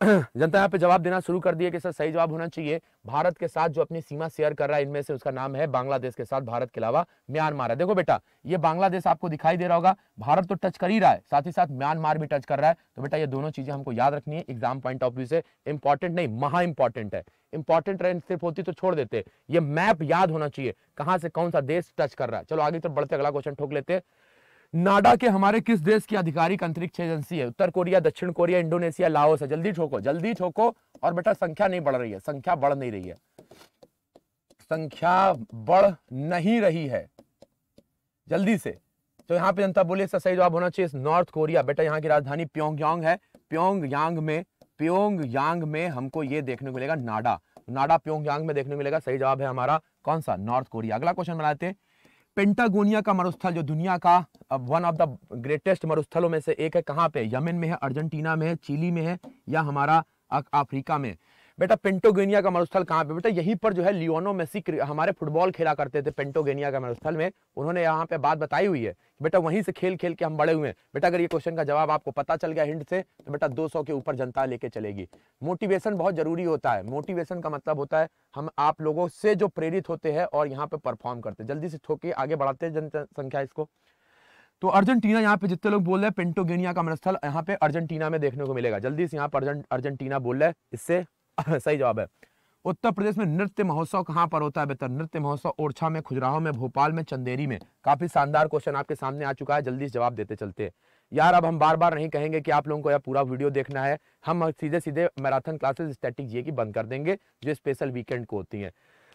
[CLEARS THROAT] जनता यहाँ पे जवाब देना शुरू कर दिया कि सर सही जवाब होना चाहिए भारत के साथ जो अपनी सीमा शेयर कर रहा है इनमें से उसका नाम है बांग्लादेश के साथ भारत के अलावा म्यांमार है देखो बेटा ये बांग्लादेश आपको दिखाई दे रहा होगा भारत तो टच कर ही रहा है साथ ही साथ म्यांमार भी टच कर रहा है तो बेटा ये दोनों चीजें हमको याद रखनी है एग्जाम पॉइंट ऑफ व्यू से इंपॉर्टेंट नहीं महा इंपॉर्टेंट है इंपॉर्टेंट रेंज सिर्फ होती तो छोड़ देते ये मैप याद होना चाहिए कहाँ से कौन सा देश टच कर रहा है चलो आगे तो बढ़ते अगला क्वेश्चन ठोक लेते हैं नाडा के हमारे किस देश की आधिकारिक अंतरिक्ष एजेंसी है उत्तर कोरिया दक्षिण कोरिया इंडोनेशिया लाओस है जल्दी ठोको जल्दी ठोको और बेटा संख्या नहीं बढ़ रही है संख्या बढ़ नहीं रही है संख्या बढ़ नहीं रही है जल्दी से तो यहाँ पे जनता बोले इसका सही जवाब होना चाहिए नॉर्थ कोरिया बेटा यहाँ की राजधानी प्योंगयांग है प्योंगयांग में प्योंगयांग में हमको ये देखने को मिलेगा नाडा नाडा प्योंगयांग में देखने को मिलेगा सही जवाब है हमारा कौन सा नॉर्थ कोरिया अगला क्वेश्चन बनाते हैं पेंटागोनिया का मरुस्थल जो दुनिया का वन ऑफ द ग्रेटेस्ट मरुस्थलों में से एक है कहाँ पे यमन में है अर्जेंटीना में है चिली में है या हमारा अफ्रीका में बेटा पेंटोगेनिया का मरुस्थल कहाँ पे बेटा यहीं पर जो है लियोनो मेसी हमारे फुटबॉल खेला करते थे पेंटोगेनिया का मरुस्थल में उन्होंने यहाँ पे बात बताई हुई है बेटा वहीं से खेल खेल के हम बड़े हुए हैं बेटा अगर ये क्वेश्चन का जवाब आपको पता चल गया हिंट से तो बेटा दो के ऊपर जनता लेके चलेगी मोटिवेशन बहुत जरूरी होता है मोटिवेशन का मतलब होता है हम आप लोगों से जो प्रेरित होते हैं और यहाँ पे परफॉर्म करते हैं जल्दी से ठोके आगे बढ़ाते हैं जनसंख्या इसको तो अर्जेंटीना यहाँ पे जितने लोग बोल रहे हैं पेंटोगेनिया का मनस्थल यहाँ पे अर्जेंटीना में देखने को मिलेगा जल्दी से यहाँ पर अर्जेंटीना बोल रहे हैं इससे [LAUGHS] सही जवाब है उत्तर प्रदेश में नृत्य महोत्सव कहाँ पर होता है बेहतर नृत्य महोत्सव ओरछा में खुजराहो में भोपाल में चंदेरी में काफी शानदार क्वेश्चन आपके सामने आ चुका है जल्दी जवाब देते चलते यार अब हम बार बार नहीं कहेंगे कि आप लोगों को यह पूरा वीडियो देखना है हम सीधे सीधे मैराथन क्लासेस स्टैटिक जीए की बंद कर देंगे जो स्पेशल वीकेंड को होती हैं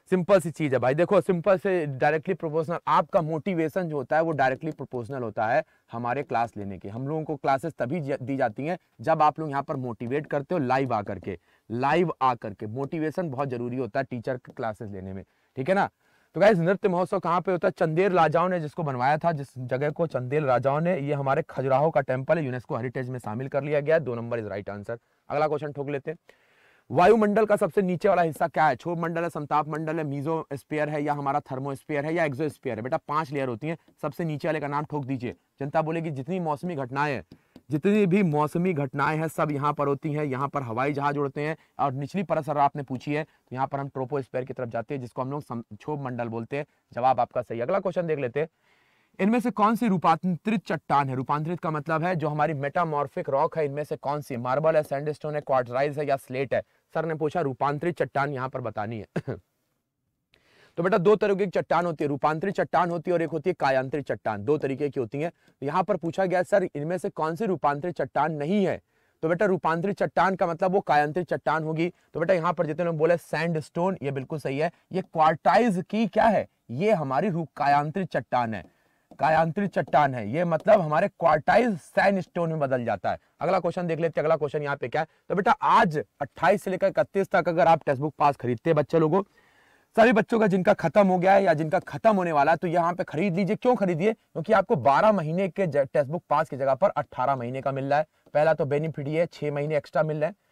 सिंपल सी चीज़ है भाई देखो सिंपल से डायरेक्टली प्रोपोर्शनल आपका मोटिवेशन जो होता है वो डायरेक्टली प्रोपोर्शनल होता है हमारे क्लास लेने के हम लोगों को क्लासेस तभी दी जाती हैं जब आप लोग यहाँ पर मोटिवेट करते हो लाइव आकर के लाइव आकर के मोटिवेशन बहुत जरूरी होता है टीचर के क्लासेस लेने में ठीक है ना तो गाइज नृत्य महोत्सव कहाँ पे होता है चंदेल राजाओं ने जिसको बनवाया था जिस जगह को चंदेल राजाओं ने ये हमारे खजुराहो का टेम्पल है यूनेस्को हेरिटेज में शामिल कर लिया गया दो नंबर इज राइट आंसर अगला क्वेश्चन ठोक लेते हैं वायुमंडल का सबसे नीचे वाला हिस्सा क्या है छोभ मंडल है संताप मंडल है मीजो स्पेयर है या हमारा स्पेयर है या एक्जो स्पेयर है बेटा पांच लेयर होती है सबसे नीचे वाले का नाम ठोक दीजिए जनता बोलेगी जितनी मौसमी घटनाएं हैं जितनी भी मौसमी घटनाएं हैं सब यहाँ पर होती हैं यहाँ पर हवाई जहाज उड़ते हैं और निचली परत सर आपने पूछी है तो यहाँ पर हम स्पेयर की तरफ जाते हैं जिसको हम लोग क्षोभ मंडल बोलते हैं जवाब आपका सही अगला क्वेश्चन देख लेते हैं इनमें से कौन सी रूपांतरित चट्टान है रूपांतरित का मतलब है जो हमारी मेटामॉर्फिक रॉक है इनमें से कौन सी मार्बल है सैंडस्टोन है क्वार्टराइज है या स्लेट है सर ने पूछा रूपांतरित चट्टान यहाँ पर बतानी है [LAUGHS] तो बेटा दो तरह की चट्टान होती है रूपांतरित चट्टान होती है और एक होती है कायांतरित चट्टान दो तरीके की होती है तो पर पूछा गया सर इनमें से कौन सी रूपांतरित चट्टान नहीं है तो बेटा रूपांतरित चट्टान का मतलब वो कायांतरित चट्टान होगी तो बेटा यहाँ पर जितने बोले सैंड स्टोन ये बिल्कुल सही है ये क्वार्टाइज की क्या है ये हमारी रूप कायांतरित चट्टान है कायांत्रित चट्टान है ये मतलब हमारे क्वार्टाइज सैन स्टोन में बदल जाता है अगला क्वेश्चन देख लेते हैं अगला क्वेश्चन यहाँ पे क्या है तो बेटा आज 28 से लेकर इकतीस तक अगर आप टेक्स्ट बुक पास खरीदते हैं बच्चे लोगों सभी बच्चों का जिनका खत्म हो गया है या जिनका खत्म होने वाला है तो यहाँ पे खरीद लीजिए क्यों खरीदिए क्योंकि आपको 12 महीने के टेक्स्ट बुक पास की जगह पर 18 महीने का मिल रहा है पहला तो बेनिफिट ये छह महीने एक्स्ट्रा मिल रहा है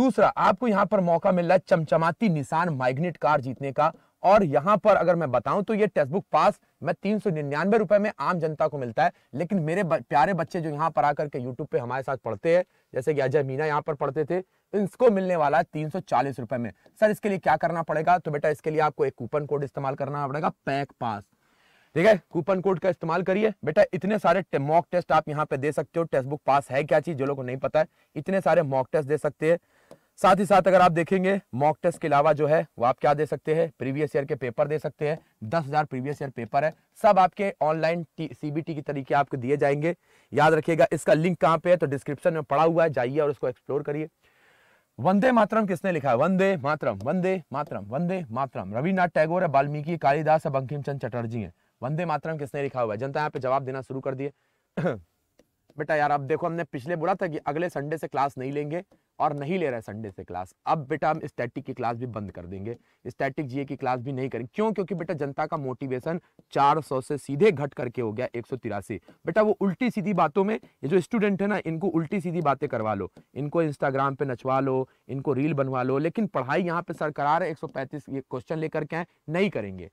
दूसरा आपको यहाँ पर मौका मिल रहा है चमचमाती निशान माइग्नेट कार जीतने का और यहां पर अगर मैं बताऊं तो ये टेक्स्ट बुक पास मैं तीन सौ निन्यानवे रुपए में आम जनता को मिलता है लेकिन मेरे प्यारे बच्चे जो यहाँ पर आकर के यूट्यूब पे हमारे साथ पढ़ते हैं जैसे कि अजय मीना यहाँ पर पढ़ते थे तो इसको मिलने वाला है तीन रुपए में सर इसके लिए क्या करना पड़ेगा तो बेटा इसके लिए आपको एक कूपन कोड इस्तेमाल करना पड़ेगा पैक पास ठीक है कूपन कोड का इस्तेमाल करिए बेटा इतने सारे मॉक टेस्ट आप यहाँ पे दे सकते हो टेक्स्ट बुक पास है क्या चीज जो लोग को नहीं पता है इतने सारे मॉक टेस्ट दे सकते हैं साथ ही साथ अगर आप देखेंगे मॉक टेस्ट के अलावा जो है वो आप क्या दे सकते हैं प्रीवियस ईयर के पेपर दे सकते हैं दस हजार प्रीवियस ईयर पेपर है सब आपके ऑनलाइन सीबीटी की तरीके आपको दिए जाएंगे याद रखिएगा इसका लिंक कहाँ पे है तो डिस्क्रिप्शन में पड़ा हुआ है जाइए और उसको एक्सप्लोर करिए वंदे मातरम किसने लिखा है वंदे मातरम वंदे मातरम वंदे मातरम रविन्द्रनाथ टैगोर है वाल्मीकि कालिदास है बंकिम चंद चटर्जी है वंदे मातरम किसने लिखा हुआ है जनता यहाँ पे जवाब देना शुरू कर दिए [CLEARS THROAT] बेटा यार अब देखो हमने पिछले बोला था कि अगले संडे से क्लास नहीं लेंगे और नहीं ले रहे संडे से क्लास अब बेटा हम स्टैटिक की क्लास भी बंद कर देंगे स्टैटिक जीए की क्लास भी नहीं करेंगे क्यों क्योंकि बेटा जनता का मोटिवेशन 400 से सीधे घट करके हो गया एक बेटा वो उल्टी सीधी बातों में ये जो स्टूडेंट है ना इनको उल्टी सीधी बातें करवा लो इनको इंस्टाग्राम पे नचवा लो इनको रील बनवा लो लेकिन पढ़ाई यहाँ पे सर रहे एक सौ क्वेश्चन लेकर के आए नहीं करेंगे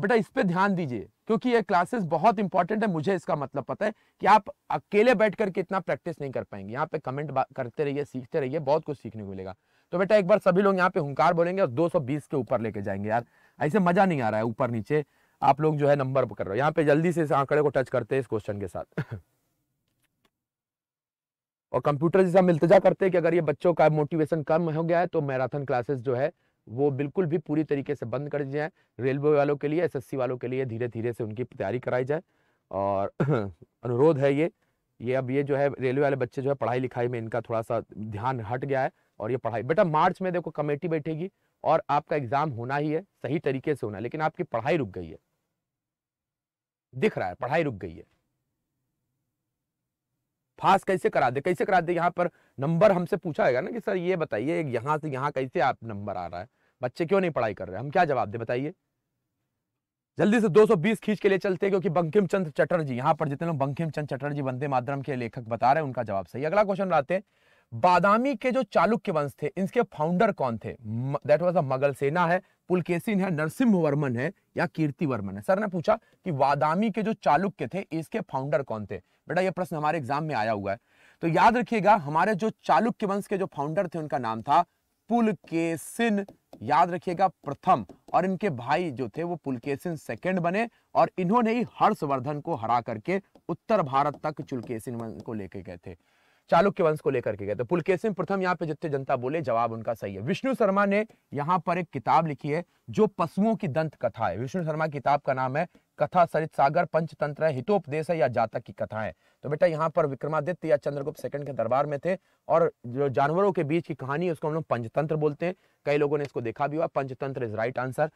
बेटा इस पर ध्यान दीजिए क्योंकि ये क्लासेस बहुत इंपॉर्टेंट है मुझे इसका मतलब पता है कि आप अकेले बैठ करके इतना प्रैक्टिस नहीं कर पाएंगे यहाँ पे कमेंट करते रहिए सीखते रहिए बहुत कुछ सीखने को मिलेगा तो बेटा एक बार सभी लोग यहाँ पे हंकार बोलेंगे और 220 के ऊपर लेके जाएंगे यार ऐसे मजा नहीं आ रहा है ऊपर नीचे आप लोग जो है नंबर कर रहे हो यहाँ पे जल्दी से इस आंकड़े को टच करते हैं इस क्वेश्चन के साथ [LAUGHS] और कंप्यूटर जैसे हम इल्तजा करते हैं कि अगर ये बच्चों का मोटिवेशन कम हो गया है तो मैराथन क्लासेस जो है वो बिल्कुल भी पूरी तरीके से बंद कर दिए रेलवे वालों के लिए एस वालों के लिए धीरे धीरे से उनकी तैयारी कराई जाए और [CLEARS THROAT] अनुरोध है ये ये अब ये जो है रेलवे वाले बच्चे जो है पढ़ाई लिखाई में इनका थोड़ा सा ध्यान हट गया है और ये पढ़ाई बेटा मार्च में देखो कमेटी बैठेगी और आपका एग्जाम होना ही है सही तरीके से होना है लेकिन आपकी पढ़ाई रुक गई है दिख रहा है पढ़ाई रुक गई है फास्ट कैसे करा दे कैसे करा दे यहाँ पर नंबर हमसे पूछा जाएगा ना कि सर ये बताइए यहाँ से यहाँ कैसे आप नंबर आ रहा है बच्चे क्यों नहीं पढ़ाई कर रहे हम क्या जवाब दे बताइए जल्दी से 220 खींच के लिए चलते हैं क्योंकि बंकिम चंद चटर्जी यहां पर जितने लोग बंकिम चंद चटर्जी वंदे माध्यम के लेखक बता रहे हैं उनका जवाब सही अगला क्वेश्चन बताते हैं बादामी के जो चालुक्य वंश थे इनके फाउंडर कौन थे दैट वाज मगल सेना है पुलकेसिन है नरसिंह वर्मन है या कीर्ति वर्मन है सर ने पूछा कि वादामी के जो चालुक्य थे इसके फाउंडर कौन थे बेटा ये प्रश्न हमारे एग्जाम में आया हुआ है तो याद रखिएगा हमारे जो चालुक्य वंश के जो फाउंडर थे उनका नाम था पुलकेसिन याद रखिएगा प्रथम और इनके भाई जो थे वो पुलकेसिन सेकंड बने और इन्होंने ही हर्षवर्धन को हरा करके उत्तर भारत तक चुलकेसिन को लेके गए थे चालुक्य वंश को लेकर के गए थे पुलकेसिन प्रथम यहाँ पे जितने जनता बोले जवाब उनका सही है विष्णु शर्मा ने यहाँ पर एक किताब लिखी है जो पशुओं की दंत कथा है विष्णु शर्मा किताब का नाम है कथा सरित सागर पंचतंत्र है हितोपदेश है या जातक की कथा है तो बेटा यहाँ पर विक्रमादित्य या चंद्रगुप्त सेकंड के दरबार में थे और जो जानवरों के बीच की कहानी है उसको हम लोग पंचतंत्र बोलते हैं कई लोगों ने इसको देखा भी हुआ पंचतंत्र इज राइट आंसर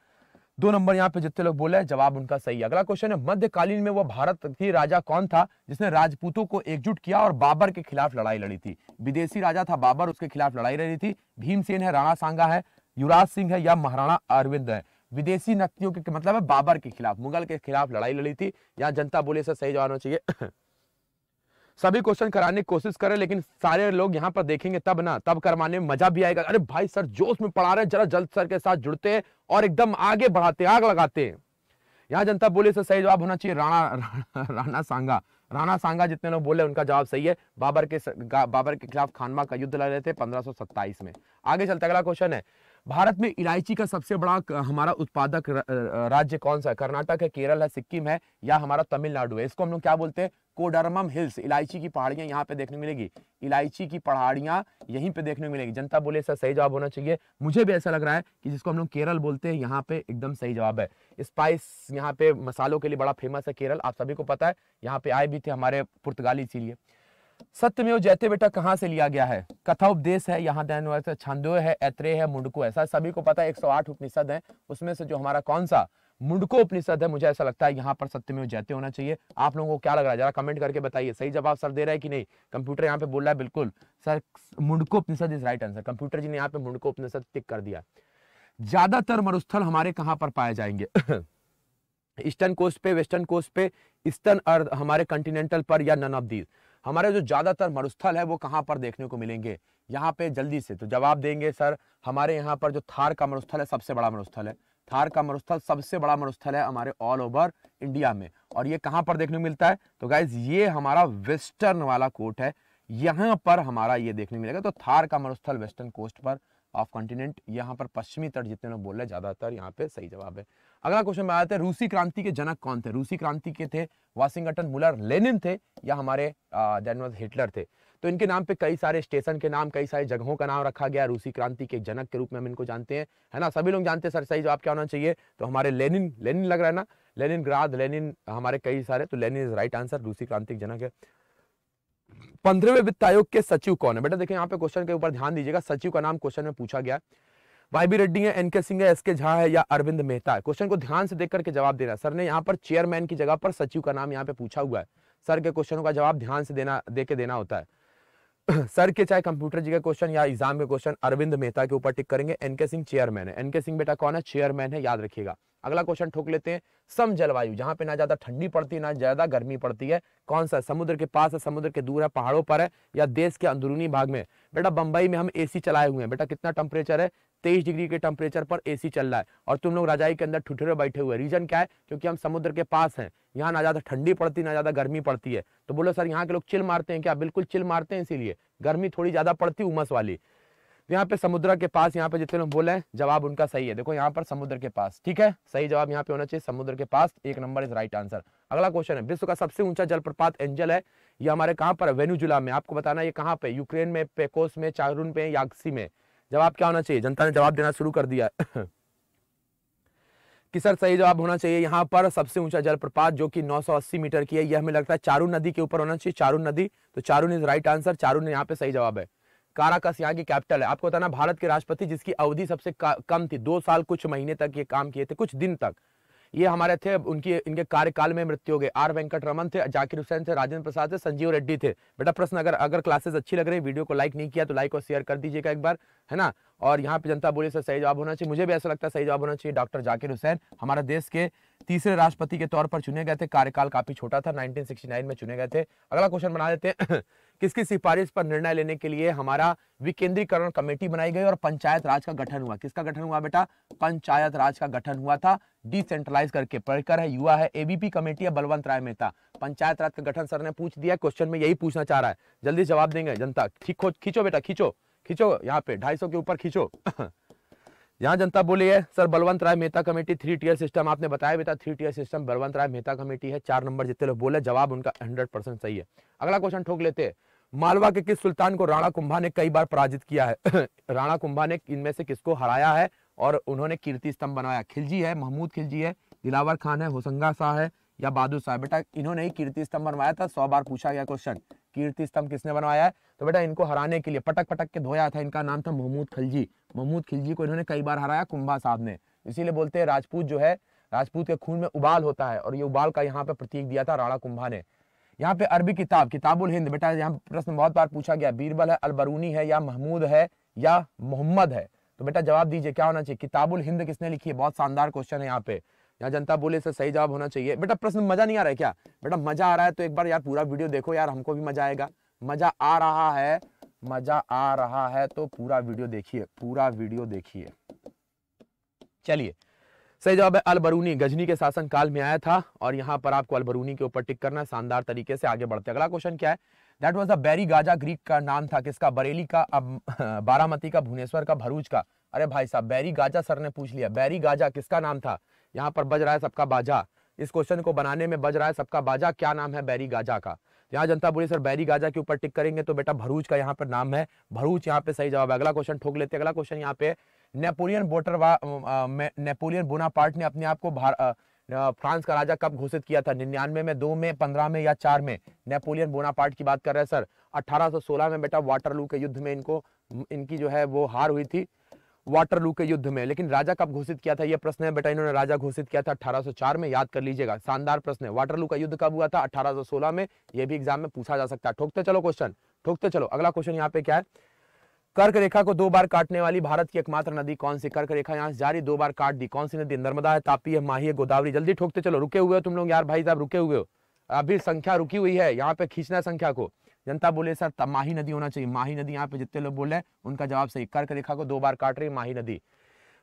दो नंबर यहाँ पे जितने लोग बोले जवाब उनका सही है अगला क्वेश्चन है मध्यकालीन में वो भारत की राजा कौन था जिसने राजपूतों को एकजुट किया और बाबर के खिलाफ लड़ाई लड़ी थी विदेशी राजा था बाबर उसके खिलाफ लड़ाई लड़ी थी भीमसेन है राणा सांगा है युवराज सिंह है या महाराणा अरविंद है विदेशी नक्तियों के मतलब है बाबर के खिलाफ मुगल के खिलाफ लड़ाई लड़ी थी यहाँ जनता बोले सर सही जवाब होना चाहिए [LAUGHS] सभी क्वेश्चन कराने की कोशिश करें लेकिन सारे लोग यहाँ पर देखेंगे तब ना तब करवाने में मजा भी आएगा अरे भाई सर जोश में पढ़ा रहे हैं जरा जल्द सर के साथ जुड़ते हैं और एकदम आगे बढ़ाते आग लगाते हैं यहाँ जनता बोले सर सही जवाब होना चाहिए राणा [LAUGHS] राणा सांगा राणा सांगा जितने लोग बोले उनका जवाब सही है बाबर के बाबर के खिलाफ खानवा का युद्ध लड़ रहे थे पंद्रह में आगे चलते अगला क्वेश्चन है भारत में इलायची का सबसे बड़ा हमारा उत्पादक राज्य कौन सा है कर्नाटक है केरल है सिक्किम है या हमारा तमिलनाडु है इसको हम लोग क्या बोलते हैं कोडरम हिल्स इलायची की पहाड़ियां यहाँ पे देखने मिलेगी इलायची की पहाड़ियां यहीं पे देखने को मिलेगी जनता बोले सर सही जवाब होना चाहिए मुझे भी ऐसा लग रहा है कि जिसको हम लोग केरल बोलते हैं यहाँ पे एकदम सही जवाब है स्पाइस यहाँ पे मसालों के लिए बड़ा फेमस है केरल आप सभी को पता है यहाँ पे आए भी थे हमारे पुर्तगाली इसीलिए सत्यमेव जयते बेटा कहाँ से लिया गया है कथा उपदेश है यहाँ दैन छंदो है तो ऐत्रे है मुंडको ऐसा सभी को पता है 108 उपनिषद हैं उसमें से जो हमारा कौन सा मुंडको उपनिषद है मुझे ऐसा लगता है यहाँ पर सत्यमेव जयते होना चाहिए आप लोगों को क्या लग रहा है जरा कमेंट करके बताइए सही जवाब सर दे रहा है कि नहीं कंप्यूटर यहाँ पे बोल रहा है बिल्कुल sir Mundaka Upanishad is right answer computer ji ने यहाँ पे मुंडको उपनिषद टिक कर दिया ज्यादातर मरुस्थल हमारे कहाँ पर पाए जाएंगे [COUGHS] ईस्टर्न कोस्ट पे वेस्टर्न कोस्ट पे ईस्टर्न अर्थ हमारे कंटिनेंटल पर या नन ऑफ दीज हमारे जो ज़्यादातर मरुस्थल है वो कहाँ पर देखने को मिलेंगे यहाँ पे जल्दी से तो जवाब देंगे सर हमारे यहाँ पर जो थार का मरुस्थल है सबसे बड़ा मरुस्थल है थार का मरुस्थल सबसे बड़ा मरुस्थल है हमारे ऑल ओवर इंडिया में और ये कहाँ पर देखने को मिलता है तो गाइज ये हमारा वेस्टर्न वाला कोर्ट है यहाँ पर हमारा ये देखने मिलेगा तो थार का मरुस्थल वेस्टर्न कोस्ट पर ऑफ कॉन्टिनेंट यहाँ पर पश्चिमी तट जितने लोग बोल रहे हैं ज़्यादातर यहाँ पे सही जवाब है अगला क्वेश्चन में आते हैं रूसी क्रांति के जनक कौन थे रूसी क्रांति के थे वाशिंगटन मुलर लेनिन थे या हमारे जनरल हिटलर थे तो इनके नाम पे कई सारे स्टेशन के नाम कई सारे जगहों का नाम रखा गया रूसी क्रांति के जनक के रूप में हम इनको जानते हैं है ना सभी लोग जानते हैं सर सही जवाब क्या होना चाहिए तो हमारे लेनिन लेनिन लग रहा है ना लेनिन ग्राद लेनिन हमारे कई सारे तो लेनिन इज राइट आंसर रूसी क्रांति के जनक है पंद्रहवें वित्त आयोग के सचिव कौन है बेटा देखिए यहाँ पे क्वेश्चन के ऊपर ध्यान दीजिएगा सचिव का नाम क्वेश्चन में पूछा गया वाई बी रेड्डी है एन के सिंह है एस के झा है या अरविंद मेहता है क्वेश्चन को ध्यान से देख करके जवाब देना सर ने यहाँ पर चेयरमैन की जगह पर सचिव का नाम यहाँ पे पूछा हुआ है सर के क्वेश्चनों का जवाब ध्यान से देना दे के देना होता है [CLEARS THROAT] सर के चाहे कंप्यूटर जी का क्वेश्चन या एग्जाम के क्वेश्चन अरविंद मेहता के ऊपर टिक करेंगे एनके सिंह चेयरमैन है एनके सिंह बेटा कौन है चेयरमैन है याद रखिएगा अगला क्वेश्चन ठोक लेते हैं सम जलवायु जहाँ पे ना ज्यादा ठंडी पड़ती है ना ज्यादा गर्मी पड़ती है कौन सा समुद्र के पास है समुद्र के दूर है पहाड़ों पर है या देश के अंदरूनी भाग में बेटा बंबई में हम एसी चलाए हुए हैं बेटा कितना टेम्परेचर है तेईस डिग्री के टेम्परेचर पर एसी चल रहा है और तुम लोग रजाई के अंदर ठुठुरे बैठे हुए रीजन क्या है क्योंकि हम समुद्र के पास हैं यहाँ ना ज़्यादा ठंडी पड़ती ना ज़्यादा गर्मी पड़ती है तो बोलो सर यहाँ के लोग चिल मारते हैं क्या बिल्कुल चिल मारते हैं इसीलिए गर्मी थोड़ी ज़्यादा पड़ती उमस वाली यहाँ पे समुद्र के पास यहाँ पे जितने लोग बोले हैं जवाब उनका सही है देखो यहाँ पर समुद्र के पास ठीक है सही जवाब यहाँ पे होना चाहिए समुद्र के पास एक नंबर इज राइट आंसर अगला क्वेश्चन है विश्व का सबसे ऊंचा जलप्रपात एंजल है ये हमारे कहाँ पर वेनुजुला में आपको बताना ये कहाँ पे यूक्रेन में पेकोस में चारून पे यागसी में जवाब क्या होना चाहिए जनता ने जवाब देना शुरू कर दिया [LAUGHS] कि सर सही जवाब होना चाहिए यहाँ पर सबसे ऊंचा जलप्रपात जो कि 980 मीटर की है यह हमें लगता है चारू नदी के ऊपर होना चाहिए चारू नदी तो चारू इज राइट आंसर चारून यहाँ पे सही जवाब है काराकस यहाँ की कैपिटल है आपको बताना भारत के राष्ट्रपति जिसकी अवधि सबसे कम थी दो साल कुछ महीने तक ये काम किए थे कुछ दिन तक ये हमारे थे उनकी इनके कार्यकाल में मृत्यु हो गई आर वेंकट रमन थे जाकिर हुसैन थे राजेंद्र प्रसाद थे संजीव रेड्डी थे बेटा प्रश्न अगर अगर क्लासेस अच्छी लग रही है वीडियो को लाइक नहीं किया तो लाइक और शेयर कर दीजिएगा एक बार है ना और यहाँ पे जनता बोली सर सही जवाब होना चाहिए मुझे भी ऐसा लगता है सही जवाब होना चाहिए डॉक्टर जाकिर हुसैन हमारे देश के तीसरे राष्ट्रपति के तौर पर चुने गए थे कार्यकाल काफी छोटा था नाइनटीन में चुने गए थे अगला क्वेश्चन बना देते [COUGHS] किसकी सिफारिश पर निर्णय लेने के लिए हमारा विकेंद्रीकरण कमेटी बनाई गई और पंचायत राज का गठन हुआ किसका गठन हुआ बेटा पंचायत राज का गठन हुआ था डिसेंट्रलाइज करके पढ़कर है युवा है एबीपी कमेटी है बलवंत राय मेहता पंचायत राज का गठन सर ने पूछ दिया क्वेश्चन में यही पूछना चाह रहा है जल्दी जवाब देंगे जनता खींचो खींचो बेटा खींचो खींचो यहाँ पे ढाई के ऊपर खींचो [LAUGHS] यहाँ जनता बोली है sir Balwant Rai Mehta committee three tier system आपने बताया बेटा three tier system Balwant Rai Mehta committee है चार नंबर जितने लोग बोले जवाब उनका हंड्रेड परसेंट सही है अगला क्वेश्चन ठोक लेते हैं मालवा के किस सुल्तान को राणा कुंभा ने कई बार पराजित किया है [LAUGHS] राणा कुंभा ने इनमें से किसको हराया है और उन्होंने कीर्ति स्तंभ बनवाया खिलजी है महमूद खिलजी है दिलावर खान है होसंगा शाह है या बहादुर शाह बेटा इन्होंने ही कीर्ति स्तंभ बनवाया था सौ बार पूछा गया क्वेश्चन कीर्ति स्तंभ किसने बनवाया है तो बेटा इनको हराने के लिए पटक पटक के धोया था इनका नाम था महमूद खिलजी महमूद खिलजी को इन्होंने कई बार हराया कुंभा साहब ने इसीलिए बोलते हैं राजपूत जो है राजपूत के खून में उबाल होता है और ये उबाल का यहाँ पे प्रतीक दिया था राणा कुंभा ने यहाँ पे अरबी किताब किताबुल हिंद बेटा यहाँ प्रश्न बहुत बार पूछा गया बीरबल है अलबरूनी है या महमूद है या मोहम्मद है तो बेटा जवाब दीजिए क्या होना चाहिए किताबुल हिंद किसने लिखी है बहुत शानदार क्वेश्चन है यहाँ पे यहाँ जनता बोले से सही जवाब होना चाहिए बेटा प्रश्न मजा नहीं आ रहा है क्या बेटा मजा आ रहा है तो एक बार यार पूरा वीडियो देखो यार हमको भी मजा आएगा मजा आ रहा है मजा आ रहा है तो पूरा वीडियो देखिए पूरा वीडियो देखिए चलिए सही जवाब है अलबरूनी गजनी के शासन काल में आया था और यहाँ पर आपको अलबरूनी के ऊपर टिक करना शानदार तरीके से आगे बढ़ते अगला क्वेश्चन क्या है दैट वॉज द बैरी गाजा ग्रीक का नाम था किसका बरेली का अब [LAUGHS] बारामती का भुवनेश्वर का भरूच का अरे भाई साहब बैरी गाजा सर ने पूछ लिया बैरी गाजा किसका नाम था यहाँ पर बज रहा है सबका बाजा इस क्वेश्चन को बनाने में बज रहा है सबका बाजा क्या नाम है बैरी गाजा का यहाँ जनता बोली सर बैरी गाजा के ऊपर टिक करेंगे तो बेटा भरूच का यहाँ पर नाम है भरूच यहाँ पे सही जवाब है अगला क्वेश्चन ठोक लेते अगला क्वेश्चन यहाँ पे नेपोलियन बोटर नेपोलियन बोना ने अपने आप को फ्रांस का राजा कब घोषित किया था निन्यानवे में दो में पंद्रह में या चार में नेपोलियन बोनापार्ट की बात कर रहे हैं सर 1816 में बेटा वाटरलू के युद्ध में इनको इनकी जो है वो हार हुई थी वाटरलू के युद्ध में लेकिन राजा कब घोषित किया था यह प्रश्न है बेटा इन्होंने राजा घोषित किया था 1804 में याद कर लीजिएगा शानदार प्रश्न है वाटरलू का युद्ध कब हुआ था अठारह में यह भी एग्जाम में पूछा जा सकता है ठोकते चलो क्वेश्चन ठोकते चलो अगला क्वेश्चन यहाँ पे क्या है कर्क रेखा को दो बार काटने वाली भारत की एकमात्र नदी कौन सी कर्क रेखा यहाँ जारी दो बार काट दी कौन सी नदी नर्मदा है तापी है माही है गोदावरी जल्दी ठोकते चलो रुके हुए हो तुम लोग यार भाई साहब रुके हुए हो अभी संख्या रुकी हुई है यहाँ पे खींचना है संख्या को जनता बोले सर माही नदी होना चाहिए माही नदी यहाँ पे जितने लोग बोल रहे हैं उनका जवाब सही कर्क रेखा को दो बार काट रही माही नदी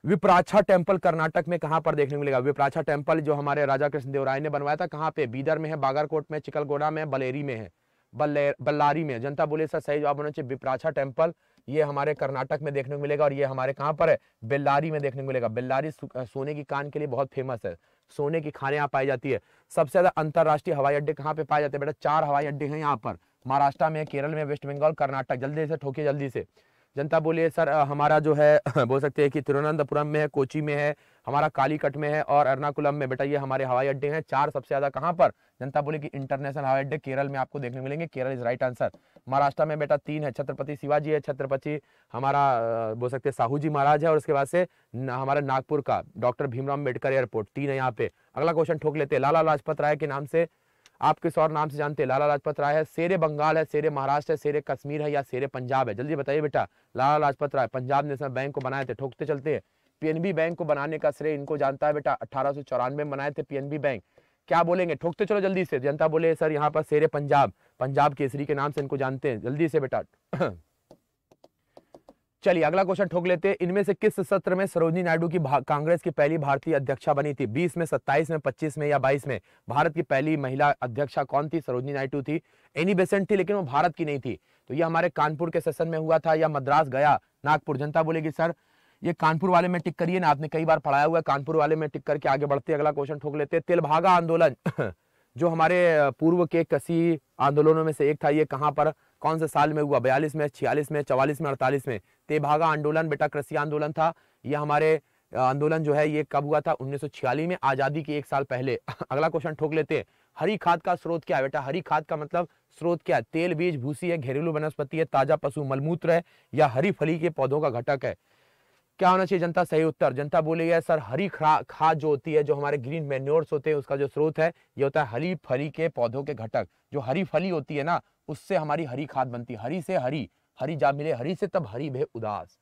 विपराछा टेम्पल कर्नाटक में कहाँ पर देखने को मिलेगा विपराछा टेम्पल जो हमारे राजा कृष्णदेव राय ने बनवाया था कहाँ पे बीदर में है बागरकोट में चिकलगोड़ा में बलेरी में है बल्लारी में जनता बोले सर सही जवाब होना चाहिए विपराछा टेम्पल ये हमारे कर्नाटक में देखने को मिलेगा और ये हमारे कहाँ पर है बेल्लारी में देखने को मिलेगा बेल्लारी सोने की कान के लिए बहुत फेमस है सोने की खाने यहाँ पाई जाती है सबसे ज्यादा अंतर्राष्ट्रीय हवाई अड्डे कहाँ पे पाए जाते हैं बेटा चार हवाई अड्डे हैं यहाँ पर महाराष्ट्र में केरल में वेस्ट बंगाल कर्नाटक जल्दी से ठोके जल्दी से जनता बोलिए सर हमारा जो है [LAUGHS] बोल सकते हैं कि तिरुवनंतपुरम में है कोची में है हमारा कालीकट में है और एर्नाकुलम में बेटा ये हमारे हवाई अड्डे हैं चार सबसे ज्यादा कहां पर जनता बोली कि इंटरनेशनल हवाई अड्डे केरल में आपको देखने मिलेंगे Kerala is right answer Maharashtra में बेटा तीन है छत्रपति शिवाजी है छत्रपति हमारा बोल सकते साहू जी महाराज है और उसके बाद से हमारा नागपुर का डॉक्टर भीमराव अम्बेडकर एयरपोर्ट तीन है यहाँ पे अगला क्वेश्चन ठोक लेते हैं लाला लाजपत राय के नाम से आप किस और नाम से जानते हैं लाला लाजपत राय है शेरे बंगाल है शेरे महाराष्ट्र है शेरे कश्मीर है या शेरे पंजाब है जल्दी बताइए बेटा लाला लाजपत राय पंजाब नेशनल बैंक को बनाए थे ठोकते चलते हैं पीएनबी बैंक को बनाने का श्रेय इनको जानता है बेटा अठारह में बनाए थे पीएनबी बैंक क्या बोलेंगे ठोकते चलो जल्दी से जनता बोले सर यहाँ पर शेर पंजाब पंजाब केसरी के नाम से इनको जानते हैं जल्दी से बेटा [CLEARS THROAT] चलिए अगला क्वेश्चन ठोक लेते हैं इनमें से किस सत्र में सरोजनी नायडू की कांग्रेस की पहली भारतीय अध्यक्षा बनी थी 20 में 27 में 25 में या 22 में भारत की पहली महिला अध्यक्षा कौन थी सरोजनी नायडू थी एनी बेसेंट थी लेकिन वो भारत की नहीं थी तो ये हमारे कानपुर के सेशन में हुआ था या मद्रास गया नागपुर जनता बोलेगी सर ये कानपुर वाले में टिक करिए ना आपने कई बार पढ़ाया हुआ है कानपुर वाले में टिक करके आगे बढ़ते अगला क्वेश्चन ठोक लेते हैं तिलभागा आंदोलन जो हमारे पूर्व के कसी आंदोलनों में से एक था ये कहाँ पर कौन से साल में हुआ बयालीस में छियालीस में चवालीस में अड़तालीस में तेभागा आंदोलन बेटा कृषि आंदोलन था ये हमारे आंदोलन जो है ये कब हुआ था उन्नीस में आज़ादी के एक साल पहले [LAUGHS] अगला क्वेश्चन ठोक लेते हैं हरी खाद का स्रोत क्या है बेटा हरी खाद का मतलब स्रोत क्या है तेल बीज भूसी है घरेलू वनस्पति है ताजा पशु मलमूत्र है या हरी फली के पौधों का घटक है क्या होना चाहिए जनता सही उत्तर जनता बोली सर हरी खाद जो होती है जो हमारे ग्रीन मेन्योर्स होते हैं उसका जो स्रोत है ये होता है हरी फली के पौधों के घटक जो हरी फली होती है ना उससे हमारी हरी खाद बनती है हरी से हरी हरी जा मिले हरी से तब हरी भे उदास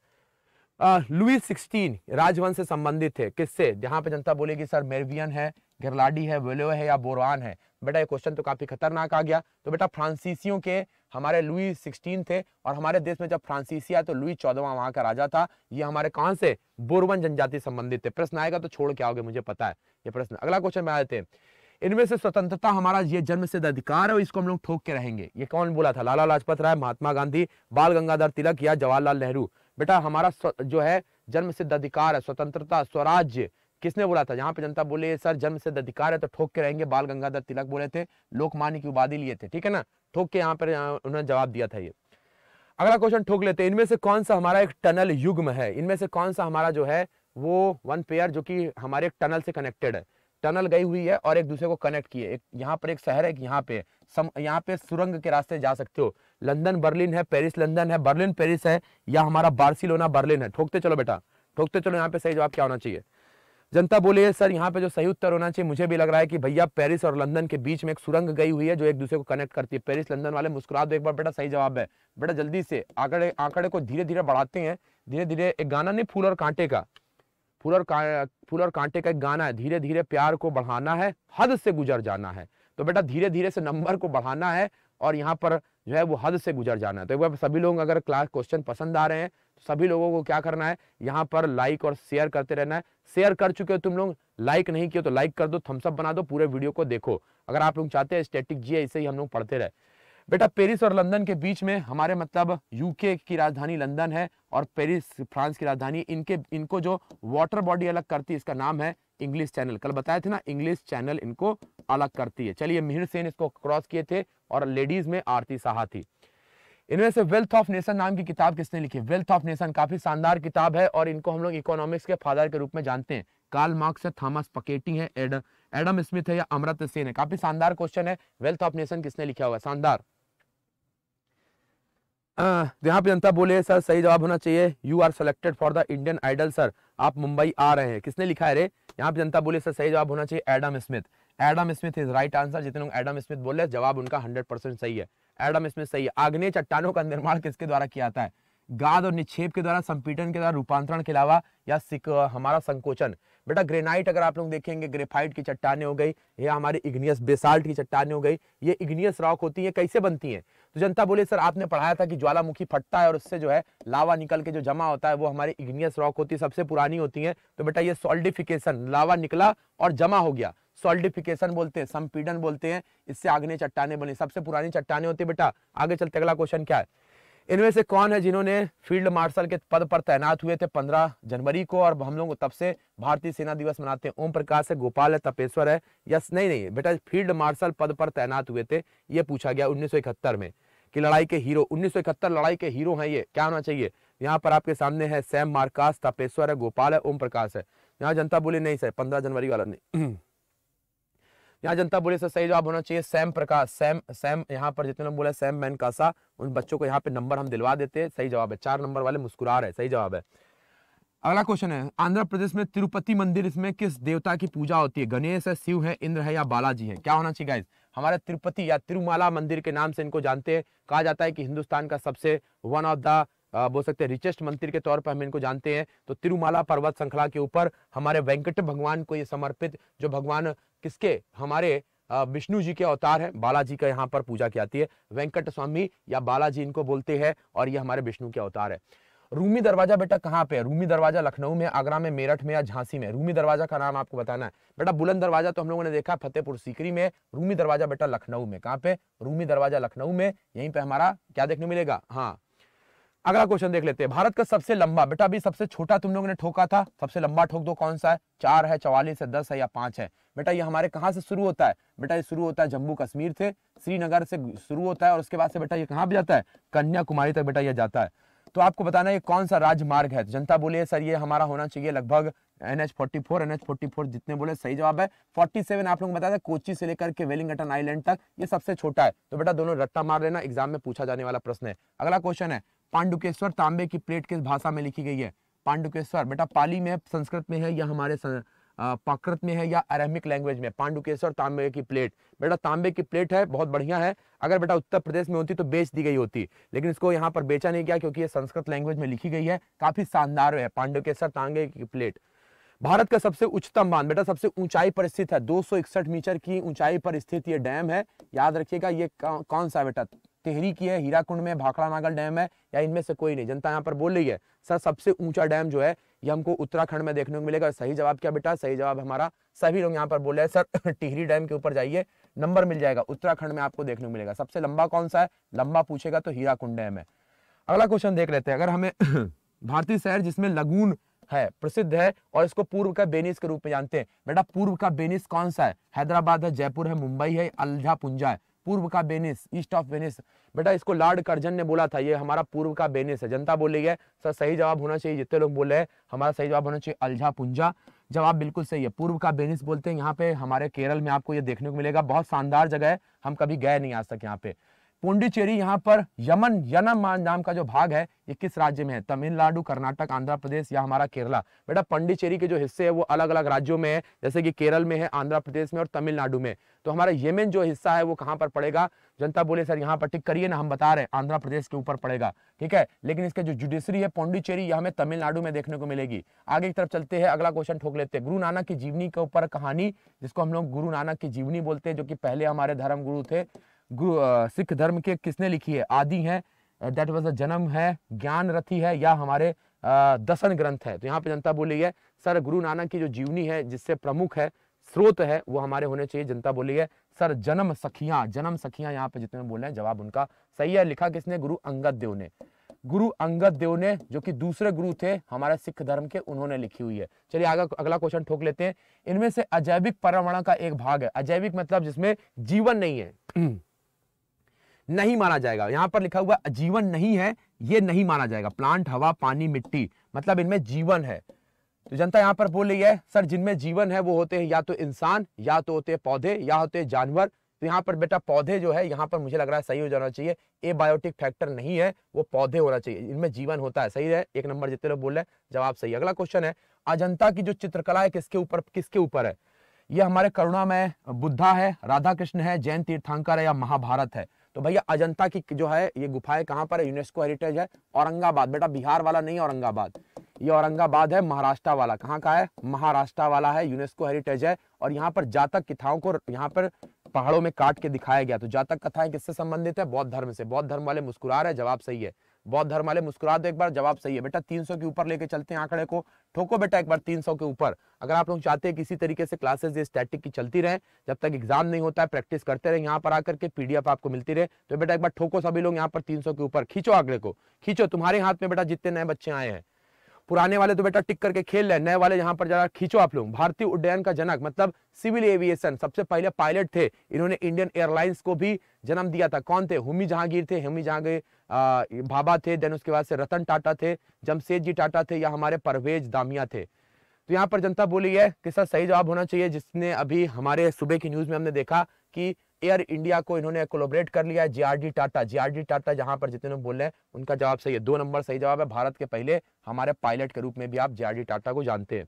लुई सिक्सटीन राजवंश से संबंधित थे किससे जहाँ पे जनता बोलेगी सर मेरवियन है गिरलाडी है वेलो है या बोरवान है बेटा ये क्वेश्चन तो काफी खतरनाक आ गया तो बेटा फ्रांसीसियों के हमारे लुई सिक्सटीन थे और हमारे देश में जब फ्रांसीसी आया तो लुई चौदवा वहां का राजा था ये हमारे कहां से बोरवन जनजाति संबंधित थे प्रश्न आएगा तो छोड़ के आओगे मुझे पता है ये प्रश्न अगला क्वेश्चन में आए थे इनमें से स्वतंत्रता हमारा ये जन्म सिद्ध अधिकार है इसको हम लोग ठोक के रहेंगे ये कौन बोला था लाला लाजपत राय महात्मा गांधी बाल गंगाधर तिलक या जवाहरलाल नेहरू बेटा हमारा जो है जन्म सिद्ध अधिकार है स्वतंत्रता स्वराज्य किसने बोला था यहाँ पे जनता बोले सर जन्म सिद्ध अधिकार है तो ठोक के रहेंगे बाल गंगाधर तिलक बोले थे लोकमान्य की उपाधि लिए थे ठीक है ना ठोक के यहाँ पर उन्होंने जवाब दिया था ये अगला क्वेश्चन ठोक लेते हैं इनमें से कौन सा हमारा एक टनल युग्म है इनमें से कौन सा हमारा जो है वो वन पेयर जो कि हमारे एक टनल से कनेक्टेड है टनल गई हुई है और एक दूसरे को कनेक्ट किए एक यहाँ पर एक शहर है यहाँ पे सम यहाँ पे सुरंग के रास्ते जा सकते हो लंदन बर्लिन है पेरिस लंदन है बर्लिन पेरिस है या हमारा बार्सिलोना बर्लिन है ठोकते चलो बेटा ठोकते चलो यहाँ पे सही जवाब क्या होना चाहिए जनता बोले सर यहाँ पे जो सही उत्तर होना चाहिए मुझे भी लग रहा है कि भैया पेरिस और लंदन के बीच में एक सुरंग गई हुई है जो एक दूसरे को कनेक्ट करती है पेरिस लंदन वाले मुस्कुरा दो एक बार बेटा सही जवाब है बेटा जल्दी से आंकड़े आंकड़े को धीरे धीरे बढ़ाते हैं धीरे धीरे एक गाना नहीं फूल और कांटे का फूल और का, फूल और कांटे का एक गाना है धीरे धीरे प्यार को बढ़ाना है हद से गुजर जाना है तो बेटा धीरे धीरे से नंबर को बढ़ाना है और यहाँ पर जो है वो हद से गुजर जाना है तो एक बार सभी लोग अगर क्लास क्वेश्चन पसंद आ रहे हैं सभी लोगों को क्या करना है यहाँ पर लाइक और शेयर करते रहना है शेयर कर चुके हो तुम लोग लाइक नहीं किए तो लाइक कर दो थम्सअप बना दो पूरे वीडियो को देखो अगर आप लोग चाहते हैं स्टेटिक जी ऐसे ही हम लोग पढ़ते रहे बेटा पेरिस और लंदन के बीच में हमारे मतलब यूके की राजधानी लंदन है और पेरिस फ्रांस की राजधानी इनके इनको जो वाटर बॉडी अलग करती है इसका नाम है इंग्लिश चैनल कल बताया थे ना इंग्लिश चैनल इनको अलग करती है चलिए मिहिर सेन इसको क्रॉस किए थे और लेडीज में आरती साहा थी इनमें से वेल्थ ऑफ नेशन नाम की किताब किसने लिखी वेल्थ ऑफ नेशन काफी शानदार किताब है और इनको हम लोग इकोनॉमिक्स के फादर के रूप में जानते हैं कार्ल मार्क्स है थॉमस पकेटी है एडम एडम स्मिथ है या अमृत सेन है काफी शानदार क्वेश्चन है वेल्थ ऑफ नेशन किसने लिखा हुआ शानदार यहाँ पे जनता बोले सर सही जवाब होना चाहिए you are selected for the Indian Idol sir आप मुंबई आ रहे हैं किसने लिखा है रे यहाँ पे जनता बोले सर सही जवाब होना चाहिए Adam Smith Adam Smith is right answer जितने लोग एडम स्मिथ बोले जवाब उनका हंड्रेड परसेंट सही है एडम इसमें सही है आग्नेय चट्टानों का निर्माण किसके द्वारा किया जाता है गाद और निक्षेप के द्वारा संपीटन के द्वारा रूपांतरण के अलावा या हमारा संकोचन बेटा ग्रेनाइट अगर आप लोग देखेंगे ग्रेफाइट की चट्टाने हो गई या हमारी इग्नियस बेसाल्ट की चट्टाने हो गई ये इग्नियस रॉक होती है कैसे बनती है तो जनता बोले सर आपने पढ़ाया था कि ज्वालामुखी फटता है और उससे जो है लावा निकल के जो जमा होता है वो हमारी इग्नियस रॉक होती है सबसे पुरानी होती है तो बेटा ये सोल्डिफिकेशन लावा निकला और जमा हो गया सोल्डिफिकेशन बोलते हैं संपीडन बोलते हैं इससे आगने चट्टाने बने सबसे पुरानी चट्टाने होती है बेटा आगे चलते अगला क्वेश्चन क्या है इनमें से कौन है जिन्होंने फील्ड मार्शल के पद पर तैनात हुए थे 15 जनवरी को और हम लोग तब से भारतीय सेना दिवस मनाते हैं ओम प्रकाश है गोपाल है तपेश्वर है यस नहीं नहीं बेटा फील्ड मार्शल पद पर तैनात हुए थे ये पूछा गया 1971 में कि लड़ाई के हीरो उन्नीस लड़ाई के हीरो हैं ये क्या होना चाहिए यहाँ पर आपके सामने है सैम मार्कास तापेश्वर है गोपाल है ओम प्रकाश है यहाँ जनता बोली नहीं सर पंद्रह जनवरी वाला नहीं [CLEARS THROAT] यहाँ जनता बोली सर सही जवाब होना चाहिए सैम प्रकाश सैम सैम यहाँ पर जितने बोला सैम मैन कासा उन बच्चों को यहाँ पे नंबर हम दिलवा देते हैं सही जवाब है चार नंबर वाले मुस्कुरा रहे सही जवाब है अगला क्वेश्चन है आंध्र प्रदेश में तिरुपति मंदिर इसमें किस देवता की पूजा होती है गणेश है शिव है इंद्र है या बालाजी है क्या होना चाहिए गाइस हमारे तिरुपति या तिरुमाला मंदिर के नाम से इनको जानते हैं कहा जाता है कि हिंदुस्तान का सबसे वन ऑफ द बोल सकते हैं रिचेस्ट मंदिर के तौर पर हम इनको जानते हैं तो तिरुमाला पर्वत श्रृंखला के ऊपर हमारे वेंकट भगवान को ये समर्पित जो भगवान किसके हमारे विष्णु जी के अवतार हैं बालाजी का यहाँ पर पूजा की जाती है वेंकट स्वामी या बालाजी इनको बोलते हैं और ये हमारे विष्णु के अवतार है रूमी दरवाजा बेटा कहाँ पे है रूमी दरवाजा लखनऊ में आगरा में मेरठ में या झांसी में रूमी दरवाजा का नाम आपको बताना है बेटा बुलंद दरवाजा तो हम लोगों ने देखा फतेहपुर सीकरी में रूमी दरवाजा बेटा लखनऊ में कहाँ पे रूमी दरवाजा लखनऊ में यहीं पे हमारा क्या देखने मिलेगा हाँ अगला क्वेश्चन देख लेते हैं भारत का सबसे लंबा बेटा अभी सबसे छोटा तुम लोगों ने ठोका था सबसे लंबा ठोक दो कौन सा है चार है चवालीस है दस है या पांच है बेटा ये हमारे कहाँ से शुरू होता है बेटा ये शुरू होता है जम्मू कश्मीर से श्रीनगर से शुरू होता है और उसके बाद से बेटा ये कहाँ पे जाता है कन्याकुमारी तक बेटा यह जाता है तो आपको बताना है कौन सा राजमार्ग है तो जनता बोले सर ये हमारा होना चाहिए लगभग N H forty four N H forty four जितने बोले सही जवाब है फोर्टी सेवन आप लोगों को बताया कोची से लेकर के वेलिंगटन आइलैंड तक ये सबसे छोटा है तो बेटा दोनों रट्टा मार लेना एग्जाम में पूछा जाने वाला प्रश्न है अगला क्वेश्चन है पांडुकेश्वर तांबे की प्लेट किस भाषा में लिखी गई है पांडुकेश्वर बेटा पाली में संस्कृत में है या हमारे सं... प्राकृत में है या अरेमिक लैंग्वेज में पांडुकेश्वर तांबे की प्लेट बेटा तांबे की प्लेट है बहुत बढ़िया है अगर बेटा उत्तर प्रदेश में होती तो बेच दी गई होती लेकिन इसको यहाँ पर बेचा नहीं गया क्योंकि ये संस्कृत लैंग्वेज में लिखी गई है काफ़ी शानदार है पांडुकेश्वर तांगे की प्लेट भारत का सबसे उच्चतम बांध बेटा सबसे ऊंचाई पर स्थित है दो मीटर की ऊंचाई पर स्थित ये डैम है याद रखिएगा ये कौन सा बेटा तेहरी की है हीराकुंड में भाखड़ा नागल डैम है या इनमें से कोई नहीं जनता यहाँ पर बोल रही है सर सबसे ऊंचा डैम जो है ये हमको उत्तराखंड में देखने को मिलेगा सही जवाब क्या बेटा सही जवाब हमारा सभी लोग यहाँ पर बोले हैं सर [LAUGHS] टिहरी डैम के ऊपर जाइए नंबर मिल जाएगा उत्तराखंड में आपको देखने को मिलेगा सबसे लंबा कौन सा है लंबा पूछेगा तो हीरा कुंड डैम है अगला क्वेश्चन देख लेते हैं अगर हमें [CLEARS THROAT] भारतीय शहर जिसमें लगून है प्रसिद्ध है और इसको पूर्व का बेनिस के रूप में जानते हैं बेटा पूर्व का बेनिस कौन सा है हैदराबाद है जयपुर है मुंबई है अलझा पुंजा है पूर्व का बेनिस ईस्ट ऑफ बेनिस बेटा इसको लॉर्ड कर्जन ने बोला था ये हमारा पूर्व का बेनिस है जनता बोली है सर सही जवाब होना चाहिए जितने लोग बोले हैं हमारा सही जवाब होना चाहिए अलझा पुंजा जवाब बिल्कुल सही है पूर्व का बेनिस बोलते हैं यहाँ पे हमारे केरल में आपको ये देखने को मिलेगा बहुत शानदार जगह है हम कभी गए नहीं आज तक यहाँ पे पुंडीचेरी यहाँ पर यमन यनम नाम का जो भाग है ये किस राज्य में है तमिलनाडु कर्नाटक आंध्र प्रदेश या हमारा केरला बेटा पंडिचेरी के जो हिस्से है वो अलग अलग राज्यों में है जैसे कि केरल में है आंध्र प्रदेश में और तमिलनाडु में तो हमारा येमेन जो हिस्सा है वो कहाँ पर पड़ेगा जनता बोले सर यहाँ पर टिक करिए ना हम बता रहे हैं आंध्र प्रदेश के ऊपर पड़ेगा ठीक है लेकिन इसका जो जुडिशरी है पौंडीचेरी यह हमें तमिलनाडु में देखने को मिलेगी आगे की तरफ चलते हैं अगला क्वेश्चन ठोक लेते हैं गुरु नानक की जीवनी के ऊपर कहानी जिसको हम लोग गुरु नानक की जीवनी बोलते हैं जो कि पहले हमारे धर्म गुरु थे सिख धर्म के किसने लिखी है आदि है दैट वॉज अ जन्म है ज्ञान रथी है या हमारे दसन ग्रंथ है तो यहाँ पे जनता बोली है सर गुरु नानक की जो जीवनी है जिससे प्रमुख है स्रोत है वो हमारे होने चाहिए जनता बोली है सर जन्म सखियां जन्म सखियां यहाँ पे जितने बोले हैं जवाब उनका सही है लिखा किसने गुरु अंगद देव ने गुरु अंगद देव ने जो कि दूसरे गुरु थे हमारे सिख धर्म के उन्होंने लिखी हुई है चलिए आगे अगला क्वेश्चन ठोक लेते हैं इनमें से अजैविक पर्यावरण का एक भाग है अजैविक मतलब जिसमें जीवन नहीं है नहीं माना जाएगा यहां पर लिखा हुआ जीवन नहीं है ये नहीं माना जाएगा प्लांट हवा पानी मिट्टी मतलब इनमें जीवन है तो जनता यहाँ पर बोल रही है सर जिनमें जीवन है वो होते हैं या तो इंसान या तो होते हैं पौधे या होते हैं जानवर तो यहाँ पर बेटा पौधे जो है यहाँ पर मुझे लग रहा है सही हो जाना चाहिए ए बायोटिक फैक्टर नहीं है वो पौधे होना चाहिए इनमें जीवन होता है सही है एक नंबर जितने लोग बोल रहे हैं जवाब सही अगला क्वेश्चन है अजंता की जो चित्रकला है किसके ऊपर किसके ऊपर है ये हमारे करुणा में बुद्धा है राधा कृष्ण है जैन तीर्थांकर है या महाभारत है तो भैया अजंता की जो है ये गुफाएं कहाँ पर है यूनेस्को हेरिटेज है औरंगाबाद बेटा बिहार वाला नहीं औरंगाबाद ये औरंगाबाद है महाराष्ट्र वाला कहाँ का है महाराष्ट्र वाला है यूनेस्को हेरिटेज है और यहाँ पर जातक कथाओं को यहाँ पर पहाड़ों में काट के दिखाया गया तो जातक कथाएं किससे संबंधित है बौद्ध धर्म से बौद्ध धर्म वाले मुस्कुरा रहे जवाब सही है बौद्ध धर्म वाले मुस्कुरा दो एक बार जवाब सही है बेटा 300 के ऊपर लेके चलते हैं आंकड़े को ठोको बेटा एक बार 300 के ऊपर अगर आप लोग चाहते हैं किसी तरीके से क्लासेस ये स्टैटिक की चलती रहे जब तक एग्जाम नहीं होता है प्रैक्टिस करते रहे यहाँ पर आकर के पीडीएफ आपको मिलती रहे तो बेटा एक बार ठोको सभी लोग यहाँ पर तीन के ऊपर खींचो आंकड़े को खींचो तुम्हारे हाथ में बेटा जितने नए बच्चे आए हैं पुराने वाले तो बेटा टिक करके खेल रहे नए वाले यहाँ पर जरा खींचो आप लोग भारतीय उड्डयन का जनक मतलब सिविल एविएशन सबसे पहले पायलट थे इन्होंने इंडियन एयरलाइंस को भी जन्म दिया था कौन थे हुमी जहांगीर थे हुमी जहांगीर भाबा थे देन उसके बाद से रतन टाटा थे जमशेद जी टाटा थे या हमारे परवेज दामिया थे तो यहाँ पर जनता बोली है कि सर सही जवाब होना चाहिए जिसने अभी हमारे सुबह की न्यूज में हमने देखा कि एयर इंडिया को इन्होंने कोलोबरेट कर लिया है जीआरडी टाटा जीआरडी टाटा जहां पर जितने बोल रहे हैं उनका जवाब सही है दो नंबर सही जवाब है भारत के पहले हमारे पायलट के रूप में भी आप जीआरडी टाटा को जानते हैं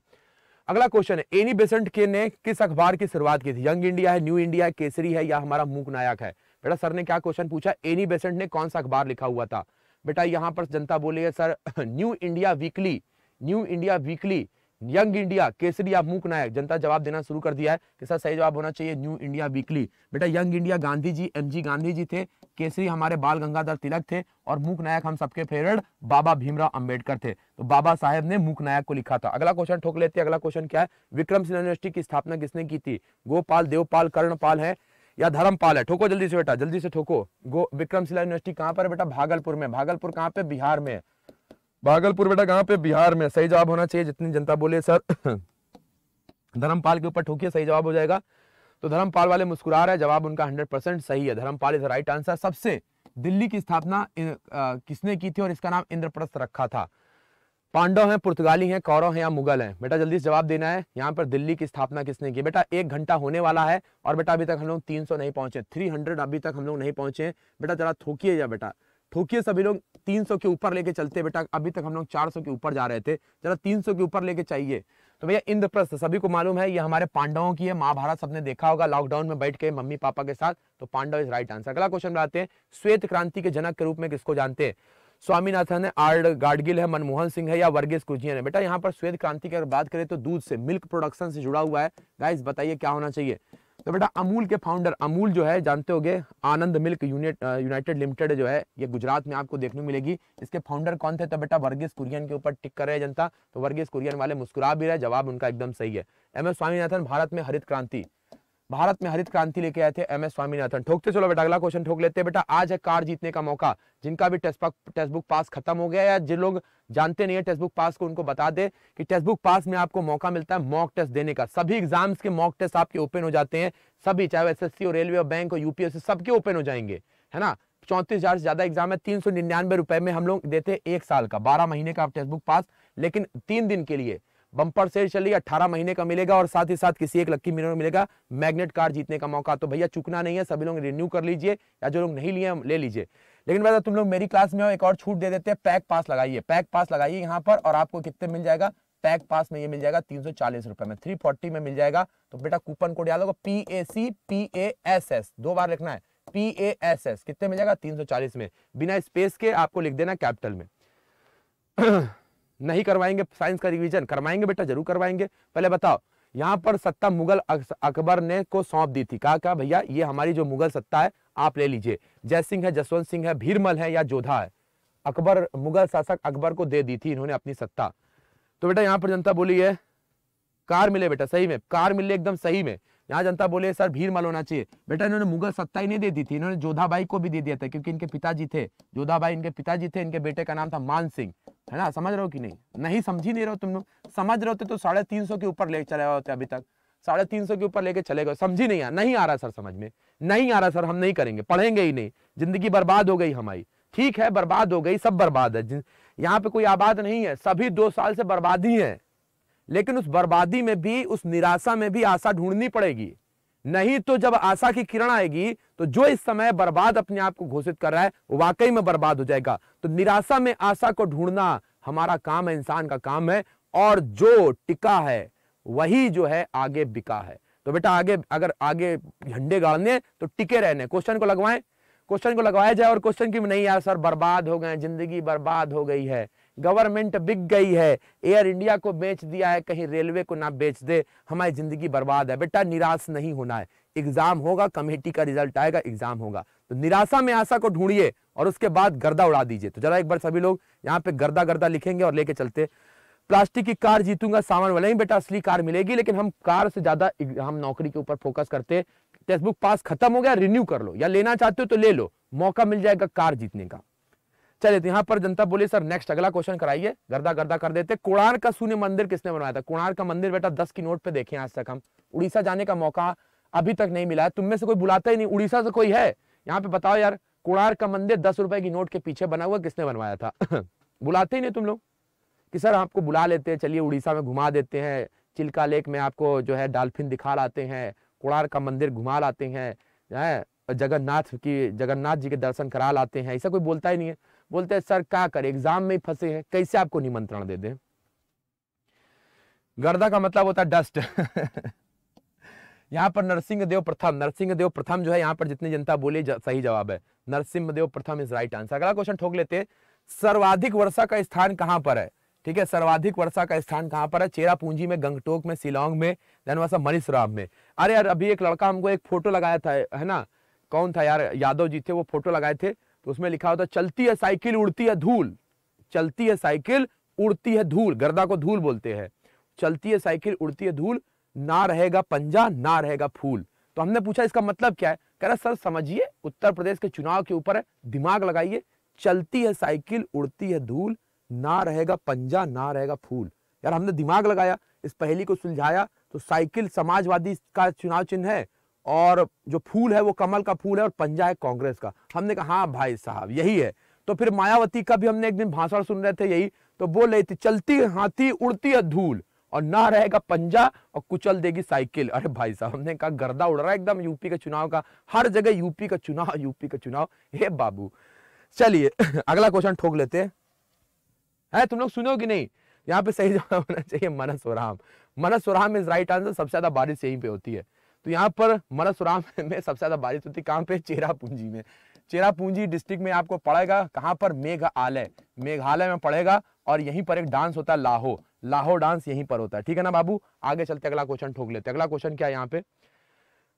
अगला क्वेश्चन है एनी बेसेंट के ने किस अखबार की शुरुआत की थी यंग इंडिया है न्यू इंडिया है केसरी है या हमारा मूक नायक है बेटा सर ने क्या क्वेश्चन पूछा एनी बेसेंट ने कौन सा अखबार लिखा हुआ था बेटा यहाँ पर जनता बोली है sir New India Weekly New India Weekly Young India केसरिया मूक नायक जनता जवाब देना शुरू कर दिया है इसका सही जवाब होना चाहिए न्यू इंडिया वीकली बेटा Young India Gandhi ji M G Gandhi ji थे केसरी हमारे बाल गंगाधर तिलक थे और मूक नायक हम सबके फेवरेट बाबा भीमराव अंबेडकर थे तो बाबा साहेब ने मूक नायक को लिखा था अगला क्वेश्चन ठोक लेते अगला क्वेश्चन क्या है सिंह यूनिवर्सिटी की स्थापना किसने की थी गोपाल देवपाल कर्णपाल है या धर्मपाल है ठोको जल्दी से बेटा जल्दी से ठोको गो विक्रमशिला यूनिवर्सिटी कहां पर है बेटा भागलपुर में भागलपुर कहाँ पे बिहार में भागलपुर बेटा कहाँ पे बिहार में सही जवाब होना चाहिए जितनी जनता बोले सर [CLEARS THROAT] धर्मपाल के ऊपर ठोकिए सही जवाब हो जाएगा तो धर्मपाल वाले मुस्कुरा रहे जवाब उनका हंड्रेड सही है धर्मपाल इज राइट आंसर सबसे दिल्ली की स्थापना किसने की थी और इसका नाम इंद्रप्रस्थ रखा था पांडव हैं पुर्तगाली हैं कौरव हैं या मुगल हैं बेटा जल्दी से जवाब देना है यहाँ पर दिल्ली की स्थापना किसने की बेटा एक घंटा होने वाला है और बेटा अभी तक हम लोग 300 नहीं पहुंचे 300 अभी तक हम लोग नहीं पहुंचे बेटा जरा थोकिए या बेटा ठोकिए सभी लोग 300 के ऊपर लेके चलते बेटा अभी तक हम लोग 400 के ऊपर जा रहे थे जरा 300 के ऊपर लेके चाहिए तो भैया इंद्रप्रस्थ सभी को मालूम है ये हमारे पांडवों की है महाभारत सबने देखा होगा लॉकडाउन में बैठ के मम्मी पापा के साथ तो पांडव इज राइट आंसर अगला क्वेश्चन बताते हैं श्वेत क्रांति के जनक के रूप में किसको जानते हैं स्वामीनाथन है आर्ड गाडगिल है मनमोहन सिंह है या वर्गीस कुजियन है बेटा यहाँ पर श्वेत क्रांति की अगर बात करें तो दूध से मिल्क प्रोडक्शन से जुड़ा हुआ है गाइस बताइए क्या होना चाहिए तो बेटा अमूल के फाउंडर अमूल जो है जानते होगे Anand milk unit united limited जो है ये गुजरात में आपको देखने मिलेगी इसके फाउंडर कौन थे तो बेटा वर्गीस कुरियन के ऊपर टिक कर रहे जनता तो वर्गीस कुरियन वाले मुस्कुरा भी रहे जवाब उनका एकदम सही है एम एस स्वामीनाथन भारत में हरित क्रांति भारत में हरित क्रांति लेके आए थे एम एस स्वामीनाथन ठोकते चलो बेटा अगला क्वेश्चन ठोक लेते हैं बेटा आज है कार जीतने का मौका जिनका भी टेस्ट टेस्ट बुक पास खत्म हो गया या जिन लोग जानते नहीं है टेस्ट बुक पास को उनको बता दे कि टेस्ट बुक पास में आपको मौका मिलता है मॉक टेस्ट देने का सभी एग्जाम्स के मॉक टेस्ट आपके ओपन हो जाते हैं सभी चाहे एस एस रेलवे और बैंक हो यूपीएससी सबके ओपन हो जाएंगे है ना चौंतीस हजार से ज्यादा एग्जाम है तीन सौ निन्यानवे रुपए में हम लोग देते हैं एक साल का बारह महीने का आप टेक्स्ट बुक पास लेकिन तीन दिन के लिए बंपर सेल चलिए 18 महीने का मिलेगा और साथ ही साथ किसी एक लक्की मिनर मिलेगा मैग्नेट कार्ड जीतने का मौका तो भैया चुकना नहीं है सभी लोग रिन्यू कर लीजिए या जो लोग नहीं लिए ले लीजिए लेकिन भैया तुम लोग मेरी क्लास में हो एक और छूट दे देते हैं पैक पास लगाइए पैक पास लगाइए यहाँ पर और आपको कितने मिल जाएगा पैक पास में ये मिल जाएगा तीन रुपए में थ्री में मिल जाएगा तो बेटा कूपन कोड याद होगा P A C P A S S दो बार लिखना है पी ए एस एस कितने मिल जाएगा चालीस में बिना स्पेस के आपको लिख देना कैपिटल में [CLEARS THROAT] नहीं करवाएंगे साइंस का रिवीजन करवाएंगे बेटा जरूर करवाएंगे पहले बताओ यहाँ पर सत्ता मुगल अकबर ने को सौंप दी थी कहा भैया ये हमारी जो मुगल सत्ता है आप ले लीजिए जय सिंह है जसवंत सिंह है भीरमल है या जोधा है अकबर मुगल शासक अकबर को दे दी थी इन्होंने अपनी सत्ता तो बेटा यहाँ पर जनता बोली है कार मिले बेटा सही में कार मिले एकदम सही में यहाँ जनता बोले सर भीड़ होना चाहिए बेटा इन्होंने मुगल सत्ता ही नहीं दे दी थी इन्होंने जोधाबाई को भी दे दिया था क्योंकि इनके पिताजी थे जोधा भाई इनके पिताजी थे इनके बेटे का नाम था मान सिंह है ना समझ रहे हो कि नहीं नहीं समझ ही नहीं रहे हो तुम लोग समझ रहे होते तो साढ़े तीन सौ के ऊपर ले चले होते अभी तक साढ़े तीन सौ के ऊपर लेके चले गए समझ ही नहीं आ नहीं आ रहा सर समझ में नहीं आ रहा सर हम नहीं करेंगे पढ़ेंगे ही नहीं जिंदगी बर्बाद हो गई हमारी ठीक है बर्बाद हो गई सब बर्बाद है यहाँ पे कोई आबाद नहीं है सभी दो साल से बर्बादी है लेकिन उस बर्बादी में भी उस निराशा में भी आशा ढूंढनी पड़ेगी नहीं तो जब आशा की किरण आएगी तो जो इस समय बर्बाद अपने आप को घोषित कर रहा है वो वाकई में बर्बाद हो जाएगा तो निराशा में आशा को ढूंढना हमारा काम है इंसान का काम है और जो टिका है वही जो है आगे बिका है तो बेटा आगे अगर आगे झंडे गाड़ने तो टिके रहने क्वेश्चन को लगवाएं क्वेश्चन को लगवाया जाए और क्वेश्चन की नहीं यार सर बर्बाद हो गए जिंदगी बर्बाद हो गई है गवर्नमेंट बिक गई है एयर इंडिया को बेच दिया है कहीं रेलवे को ना बेच दे हमारी ज़िंदगी बर्बाद है बेटा निराश नहीं होना है एग्ज़ाम होगा कमेटी का रिजल्ट आएगा एग्ज़ाम होगा तो निराशा में आशा को ढूंढिए और उसके बाद गर्दा उड़ा दीजिए तो जरा एक बार सभी लोग यहाँ पे गर्दा गर्दा लिखेंगे और लेके चलते प्लास्टिक की कार जीतूंगा सामान वाले ही बेटा असली कार मिलेगी लेकिन हम कार से ज़्यादा हम नौकरी के ऊपर फोकस करते टेक्स्ट बुक पास खत्म हो गया रिन्यू कर लो या लेना चाहते हो तो ले लो मौका मिल जाएगा कार जीतने का चलिए तो यहाँ पर जनता बोली सर नेक्स्ट अगला क्वेश्चन कराइए गर्दा गर्दा कर देते कोणार का सूर्य मंदिर किसने बनवाया था कोणार का मंदिर बेटा दस की नोट पे देखे आज तक हम उड़ीसा जाने का मौका अभी तक नहीं मिला है तुम में से कोई बुलाता ही नहीं उड़ीसा से कोई है यहाँ पे बताओ यार कोणार का मंदिर दस रुपए की नोट के पीछे बना हुआ किसने बनवाया था [COUGHS] बुलाते ही नहीं तुम लोग कि सर आपको बुला लेते हैं चलिए उड़ीसा में घुमा देते हैं चिल्का लेक में आपको जो है डाल्फिन दिखा लाते हैं कोणार का मंदिर घुमा लाते हैं जगन्नाथ की जगन्नाथ जी के दर्शन करा लाते हैं ऐसा कोई बोलता ही नहीं है बोलते हैं सर क्या करें एग्जाम में फंसे हैं कैसे आपको निमंत्रण दे दें गर्दा का मतलब होता है डस्ट [LAUGHS] यहाँ पर नरसिंह देव प्रथम नरसिंह देव प्रथम जो है यहाँ पर जितनी जनता बोली जा, सही जवाब है नरसिंह देव प्रथम इज राइट आंसर अगला क्वेश्चन ठोक लेते सर्वाधिक वर्षा का स्थान कहाँ पर है ठीक है सर्वाधिक वर्षा का स्थान कहाँ पर है चेरा पूंजी में गंगटोक में शिलोंग में धनवासा मनीसराम में अरे यार अभी एक लड़का हमको एक फोटो लगाया था है ना कौन था यार यादव जी थे वो फोटो लगाए थे तो उसमें लिखा होता चलती है साइकिल उड़ती है धूल चलती है साइकिल उड़ती है धूल गर्दा को धूल बोलते हैं चलती है साइकिल उड़ती है धूल ना रहेगा पंजा ना रहेगा फूल तो हमने पूछा इसका मतलब क्या है कह रहा सर समझिए उत्तर प्रदेश के चुनाव के ऊपर है दिमाग लगाइए चलती है साइकिल उड़ती है धूल ना रहेगा पंजा ना रहेगा फूल यार हमने दिमाग लगाया इस पहली को सुलझाया तो साइकिल समाजवादी का चुनाव चिन्ह है और जो फूल है वो कमल का फूल है और पंजा है कांग्रेस का हमने कहा हाँ भाई साहब यही है तो फिर मायावती का भी हमने एक दिन भाषण सुन रहे थे यही तो बोल रही थी चलती हाथी उड़ती है धूल और ना रहेगा पंजा और कुचल देगी साइकिल अरे भाई साहब हमने कहा गर्दा उड़ रहा है एकदम यूपी के चुनाव का हर जगह यूपी का चुनाव यूपी का चुनाव हे बाबू चलिए [LAUGHS] अगला क्वेश्चन ठोक लेते हैं है तुम लोग सुनो कि नहीं यहाँ पे सही जवाब होना चाहिए मनस वराम मनस इज राइट आंसर सबसे ज्यादा बारिश यहीं पे होती है तो यहाँ पर मरसुराम [LAUGHS] में सबसे ज़्यादा बारिश होती कहाँ पे चेरापूंजी में चेरा पूंजी डिस्ट्रिक्ट में आपको पड़ेगा कहाँ पर मेघालय मेघालय में पड़ेगा और यहीं पर एक डांस होता है लाहो लाहो डांस यहीं पर होता है ठीक है ना बाबू आगे चलते अगला क्वेश्चन ठोक लेते अगला क्वेश्चन क्या है यहाँ पे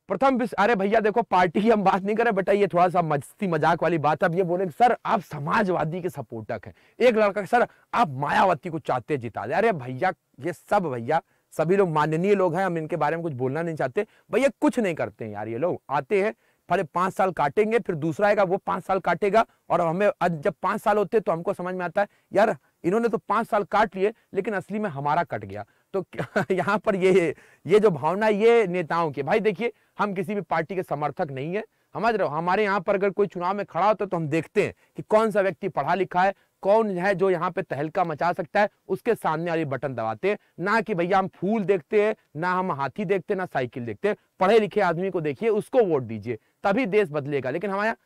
प्रथम अरे भैया देखो पार्टी की हम बात नहीं करें बेटा ये थोड़ा सा मस्ती मजाक वाली बात अब ये बोले सर आप समाजवादी के सपोर्टक हैं एक लड़का सर आप मायावती को चाहते जिता दे अरे भैया ये सब भैया सभी लोग माननीय लोग हैं हम इनके बारे में कुछ बोलना नहीं चाहते भैया कुछ नहीं करते हैं यार ये लोग आते हैं पहले पांच साल काटेंगे फिर दूसरा आएगा वो पांच साल काटेगा और हमें जब पांच साल होते तो हमको समझ में आता है यार इन्होंने तो पांच साल काट लिए लेकिन असली में हमारा कट गया तो [LAUGHS] यहाँ पर ये ये जो भावना ये नेताओं की भाई देखिए हम किसी भी पार्टी के समर्थक नहीं है समझ रहे हो हमारे यहाँ पर अगर कोई चुनाव में खड़ा होता है तो हम देखते हैं कि कौन सा व्यक्ति पढ़ा लिखा है कौन है जो यहाँ पे तहलका मचा सकता है उसके सामने वाली बटन दबाते हैं ना कि भैया हम फूल देखते हैं ना हम हाथी देखते ना साइकिल देखते पढ़े लिखे आदमी को देखिए उसको वोट दीजिए तभी देश बदलेगा लेकिन हमारा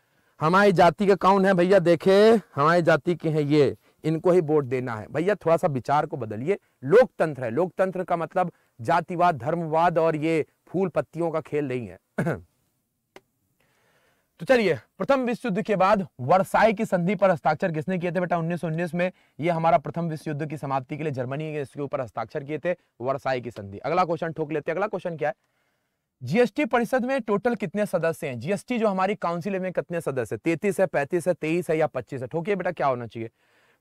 हमारी जाति का कौन है भैया देखे हमारी जाति के हैं ये इनको ही वोट देना है भैया थोड़ा सा विचार को बदलिए लोकतंत्र है लोकतंत्र का मतलब जातिवाद धर्मवाद और ये फूल पत्तियों का खेल नहीं है [CLEARS THROAT] तो चलिए प्रथम विश्व युद्ध के बाद वर्साई की संधि पर हस्ताक्षर किसने किए थे बेटा 1919 में ये हमारा प्रथम विश्व युद्ध की समाप्ति के लिए जर्मनी के इसके ऊपर हस्ताक्षर किए थे वर्साई की संधि अगला क्वेश्चन ठोक लेते हैं अगला क्वेश्चन क्या है जीएसटी परिषद में टोटल कितने सदस्य हैं जीएसटी जो हमारी काउंसिल में कितने सदस्य है तैतीस है पैंतीस है तेईस है या पच्चीस है ठोकिए बेटा क्या होना चाहिए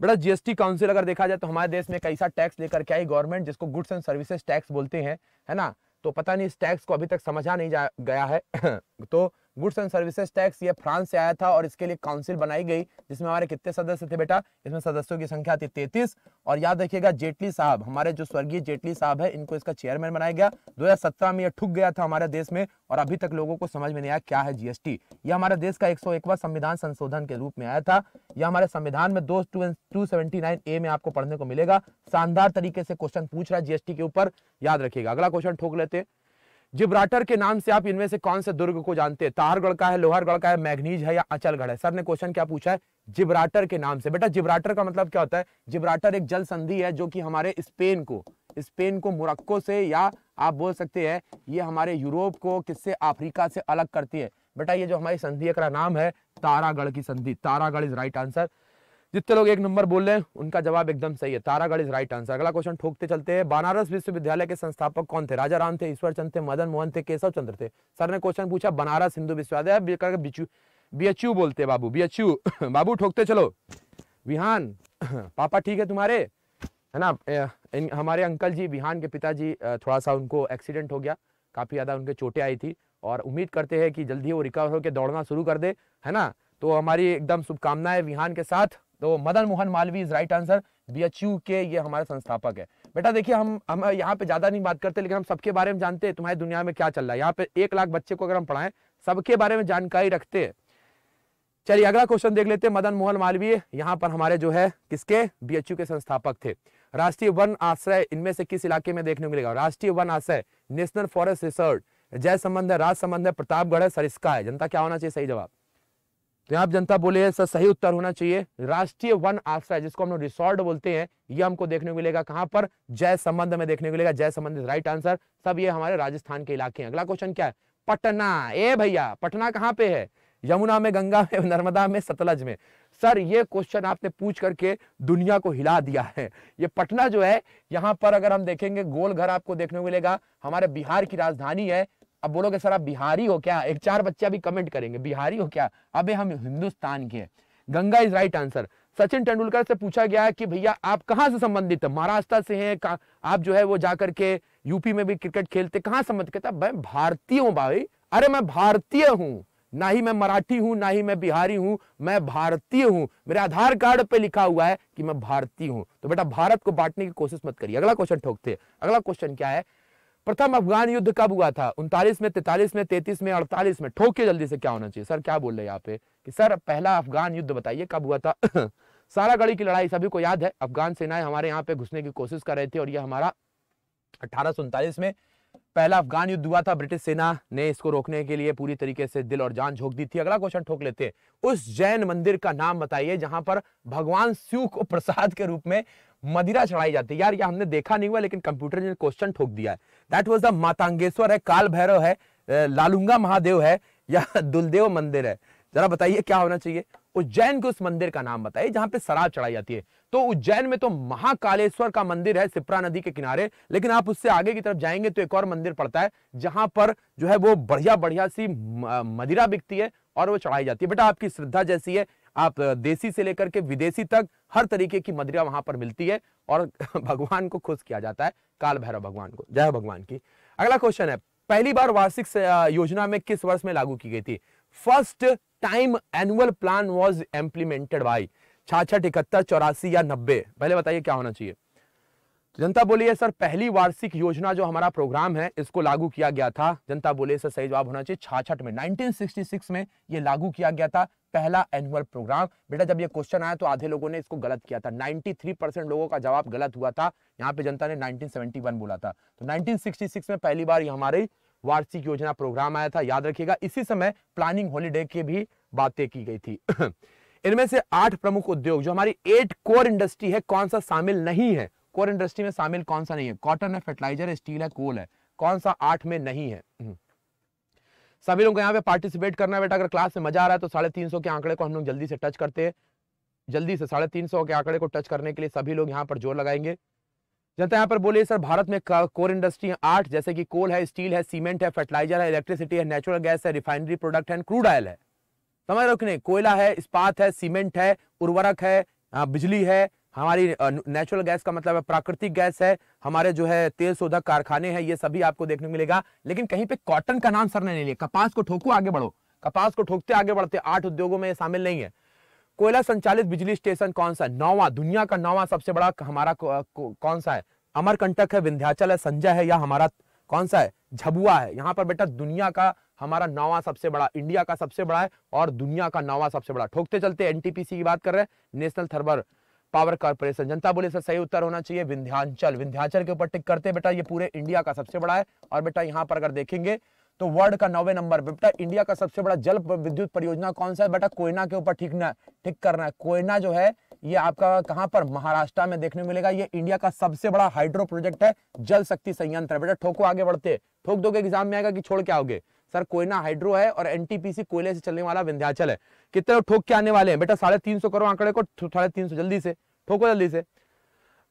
बेटा जीएसटी काउंसिल अगर देखा जाए तो हमारे देश में कैसा टैक्स लेकर के आई गवर्नमेंट जिसको गुड्स एंड सर्विसेस टैक्स बोलते हैं है ना तो पता नहीं इस टैक्स को अभी तक समझा नहीं जा गया है [COUGHS] तो गुड्स एंड सर्विसेज टैक्स ये फ्रांस से आया था और इसके लिए काउंसिल बनाई गई जिसमें हमारे कितने सदस्य थे बेटा इसमें सदस्यों की संख्या थी तैतीस और याद रखिएगा जेटली साहब हमारे जो स्वर्गीय जेटली साहब है इनको इसका चेयरमैन बनाया गया दो में यह ठुक गया था हमारे देश में और अभी तक लोगों को समझ में नहीं आया क्या है जीएसटी ये हमारे देश का एक संविधान संशोधन के रूप में आया था यह हमारे संविधान में दो टू ए में आपको पढ़ने को मिलेगा शानदार तरीके से क्वेश्चन पूछ रहा है जीएसटी के ऊपर याद रखिएगा अगला क्वेश्चन ठोक लेते हैं जिब्राटर के नाम से आप इनमें से कौन से दुर्ग को जानते हैं तारगढ़ का है लोहरगढ़ का है मैग्नीज है या अचलगढ़ है सर ने क्वेश्चन क्या पूछा है जिब्राटर के नाम से बेटा जिब्राटर का मतलब क्या होता है जिब्राटर एक जल संधि है जो कि हमारे स्पेन को स्पेन को मोरक्को से या आप बोल सकते हैं ये हमारे यूरोप को किससे अफ्रीका से अलग करती है बेटा ये जो हमारी संधि का नाम है तारागढ़ की संधि तारागढ़ इज राइट आंसर जितने लोग एक नंबर बोल रहे हैं उनका जवाब एकदम सही है तारागढ़ इज राइट आंसर अगला क्वेश्चन ठोकते चलते हैं बनारस विश्वविद्यालय के संस्थापक कौन थे राजा राम थे ईश्वर चंद थे मदन मोहन थे केशव चंद्र थे सर ने क्वेश्चन पूछा बनारस हिंदू विश्वविद्यालय बी एच यू बोलते हैं बाबू बी एच यू बाबू ठोकते चलो विहान [COUGHS] पापा ठीक है तुम्हारे है ना हमारे अंकल जी विहान के पिताजी थोड़ा सा उनको एक्सीडेंट हो गया काफ़ी ज़्यादा उनके चोटें आई थी और उम्मीद करते हैं कि जल्दी वो रिकवर होकर दौड़ना शुरू कर दे है ना तो हमारी एकदम शुभकामनाएं विहान के साथ तो Madan Mohan Malaviya is right answer BHU के ये हमारे संस्थापक है बेटा देखिए हम हम यहाँ पे ज्यादा नहीं बात करते लेकिन हम सबके बारे में जानते हैं तुम्हारी दुनिया में क्या चल रहा है यहाँ पे एक लाख बच्चे को अगर हम पढ़ाएं सबके बारे में जानकारी रखते हैं चलिए अगला क्वेश्चन देख लेते हैं मदन मोहन मालवीय यहाँ पर हमारे जो है किसके बीएचयू के संस्थापक थे राष्ट्रीय वन आश्रय इनमें से किस इलाके में देखने को मिलेगा राष्ट्रीय वन आश्रय नेशनल फॉरेस्ट रिसर्च जय संबंध है राज संबंध है प्रतापगढ़ है सरिस्का है जनता क्या होना चाहिए सही जवाब तो यहाँ जनता बोले सर सही उत्तर होना चाहिए राष्ट्रीय वन आश्रय जिसको हम लोग रिसोर्ट बोलते हैं ये हमको देखने को मिलेगा कहां पर जय संबंध में देखने को मिलेगा जय संबंध इज राइट आंसर सब ये हमारे राजस्थान के इलाके हैं अगला क्वेश्चन क्या है पटना ए भैया पटना कहाँ पे है यमुना में गंगा में [LAUGHS] नर्मदा में सतलज में सर ये क्वेश्चन आपने पूछ करके दुनिया को हिला दिया है ये पटना जो है यहाँ पर अगर हम देखेंगे गोलघर आपको देखने को मिलेगा हमारे बिहार की राजधानी है अब बोलोगे सर आप बिहारी हो क्या एक चार बच्चे अभी कमेंट करेंगे बिहारी हो क्या अबे हम हिंदुस्तान के हैं Ganga is right answer Sachin Tendulkar से पूछा गया कि भैया आप कहाँ से संबंधित है महाराष्ट्र से हैं आप जो है वो जाकर के यूपी में भी क्रिकेट खेलते कहाँ संबंधित कहता तो मैं भारतीय हूँ भाई अरे मैं भारतीय हूँ ना ही मैं मराठी हूँ ना ही मैं बिहारी हूँ मैं भारतीय हूँ मेरे आधार कार्ड पे लिखा हुआ है कि मैं भारतीय हूँ तो बेटा भारत को बांटने की कोशिश मत करिए अगला क्वेश्चन ठोकते अगला क्वेश्चन क्या है प्रथम अफगान युद्ध कब हुआ था उनतालीस में तैतालीस में तैतीस में अड़तालीस में ठोक के जल्दी से क्या होना चाहिए सर क्या बोल रहे हैं यहाँ पे कि सर पहला अफगान युद्ध बताइए कब हुआ था [COUGHS] सारागढ़ी की लड़ाई सभी को याद है अफगान सेनाएं हमारे यहाँ पे घुसने की कोशिश कर रही थी और ये हमारा अठारह में पहला अफगान युद्ध हुआ था ब्रिटिश सेना ने इसको रोकने के लिए पूरी तरीके से दिल और जान झोंक दी थी अगला क्वेश्चन ठोक लेते हैं उस जैन मंदिर का नाम बताइए जहां पर भगवान शिव को प्रसाद के रूप में मदिरा चढ़ाई जाती है यार ये हमने देखा नहीं हुआ लेकिन कंप्यूटर ने क्वेश्चन ठोक दिया है दैट वॉज द मातांगेश्वर है काल भैरव है लालुंगा महादेव है या दुलदेव मंदिर है जरा बताइए क्या होना चाहिए उज्जैन के उस मंदिर का नाम बताइए जहां पे शराब चढ़ाई जाती है तो उज्जैन में तो महाकालेश्वर का मंदिर है सिप्रा नदी के किनारे लेकिन आप उससे आगे की तरफ जाएंगे तो एक और मंदिर पड़ता है जहां पर जो है वो बढ़िया बढ़िया सी मदिरा बिकती है और वो चढ़ाई जाती है बेटा आपकी श्रद्धा जैसी है आप देसी से लेकर के विदेशी तक हर तरीके की मदिरा वहां पर मिलती है और [LAUGHS] भगवान को खुश किया जाता है काल भैरव भगवान को जय भगवान की अगला क्वेश्चन है पहली बार वार्षिक योजना में किस वर्ष में लागू की गई थी first time annual plan was implemented by छाछठ इकहत्तर चौरासी या नब्बे पहले बताइए क्या होना चाहिए जनता बोली है सर पहली वार्षिक योजना जो हमारा प्रोग्राम है इसको लागू किया गया था जनता बोलिए सर सही जवाब होना चाहिए छाछठ में 1966 में ये लागू किया गया था पहला एनुअल प्रोग्राम बेटा जब ये क्वेश्चन आया तो आधे लोगों ने इसको गलत किया था 93 परसेंट लोगों का जवाब गलत हुआ था यहाँ पे जनता ने नाइनटीन बोला था तो नाइनटीन में पहली बार ये हमारी वार्षिक योजना प्रोग्राम आया था याद रखिएगा इसी समय प्लानिंग हॉलीडे की भी बातें की गई थी [CLEARS THROAT] इनमें से आठ प्रमुख उद्योग जो हमारी एट कोर इंडस्ट्री है कौन सा शामिल नहीं है कोर इंडस्ट्री में शामिल कौन सा नहीं है कॉटन है फर्टिलाइजर है स्टील है कोल है कौन सा आठ में नहीं है हम्म। सभी लोग यहाँ पे पार्टिसिपेट करना है बेटा अगर क्लास में मजा आ रहा है तो साढ़े तीन सौ के आंकड़े को हम लोग जल्दी से टच करते हैं जल्दी से साढ़े तीन सौ के आंकड़े को टच करने के लिए सभी लोग यहाँ पर जोर लगाएंगे जनता यहाँ पर बोले सर भारत में कोर इंडस्ट्री आठ जैसे कि कोल है स्टील है सीमेंट है फर्टिलाइजर है इलेक्ट्रिसिटी है नेचुरल गैस है रिफाइनरी प्रोडक्ट है क्रूड ऑयल है समझ रहे कोयला है इस्पात है सीमेंट है उर्वरक है हाँ, बिजली है हमारी नेचुरल गैस का मतलब है प्राकृतिक गैस है हमारे जो है तेल शोधक कारखाने हैं ये सभी आपको देखने को मिलेगा लेकिन कहीं पे कॉटन का नाम सर ने नहीं लिया कपास को ठोको आगे बढ़ो कपास को ठोकते आगे बढ़ते आठ उद्योगों में शामिल नहीं है कोयला संचालित बिजली स्टेशन कौन सा नौवा दुनिया का नौवा सबसे बड़ा हमारा कौन सा है अमरकंटक है विंध्याचल है संजय है या हमारा कौन सा है झबुआ है यहाँ पर बेटा दुनिया का हमारा नौवा सबसे बड़ा इंडिया का सबसे बड़ा है और दुनिया का नौवा सबसे बड़ा ठोकते चलते एनटीपीसी की बात कर रहे हैं नेशनल थर्बल पावर कॉर्पोरेशन जनता बोले सर सही उत्तर होना चाहिए विंध्याचल विंध्याचल के ऊपर टिक करते बेटा ये पूरे इंडिया का सबसे बड़ा है और बेटा यहाँ पर अगर देखेंगे तो वर्ल्ड का नौवे नंबर बेटा इंडिया का सबसे बड़ा जल विद्युत परियोजना कौन सा है बेटा कोयना के ऊपर ठीक ना ठीक करना है कोयना जो है ये आपका कहां पर महाराष्ट्र में देखने मिलेगा ये इंडिया का सबसे बड़ा हाइड्रो प्रोजेक्ट है जल शक्ति संयंत्र बेटा ठोको आगे बढ़ते ठोक दोगे एग्जाम में आएगा कि छोड़ के आओगे सर कोयना हाइड्रो है और एनटीपीसी कोयले से चलने वाला विंध्याचल है कितने ठोक के आने वाले हैं बेटा साढ़े तीन सौ करो आंकड़े को साढ़े तीन सौ जल्दी से ठोको जल्दी से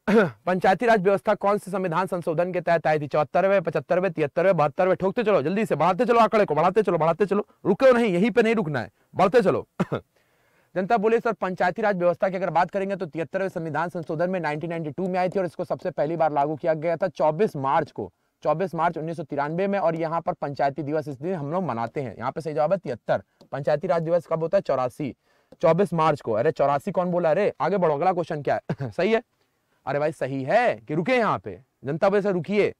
[CLEARS THROAT] पंचायती राज व्यवस्था कौन से संविधान संशोधन के तहत आई थी चौहत्तरवे पचहत्तरवे तिहत्तरवे बहत्तरवे ठोकते चलो जल्दी से बढ़ाते चलो आंकड़े को बढ़ाते चलो बढ़ाते चलो रुको नहीं यहीं पर नहीं रुकना है बढ़ते चलो [CLEARS THROAT] जनता बोले सर पंचायती राज व्यवस्था की अगर बात करेंगे तो तिहत्तरवे संविधान संशोधन में 1992 में आई थी और इसको सबसे पहली बार लागू किया गया था 24 मार्च को 24 मार्च उन्नीस में और यहाँ पर पंचायती दिवस इस दिन हम लोग मनाते हैं यहाँ पे सही जवाब है तिहत्तर पंचायती राज दिवस कब होता है चौरासी चौबीस मार्च को अरे चौरासी कौन बोला अरे आगे बढ़ो अगला क्वेश्चन क्या है [LAUGHS] सही है अरे भाई सही है कि रुके यहाँ पे जनता पे से रुकिए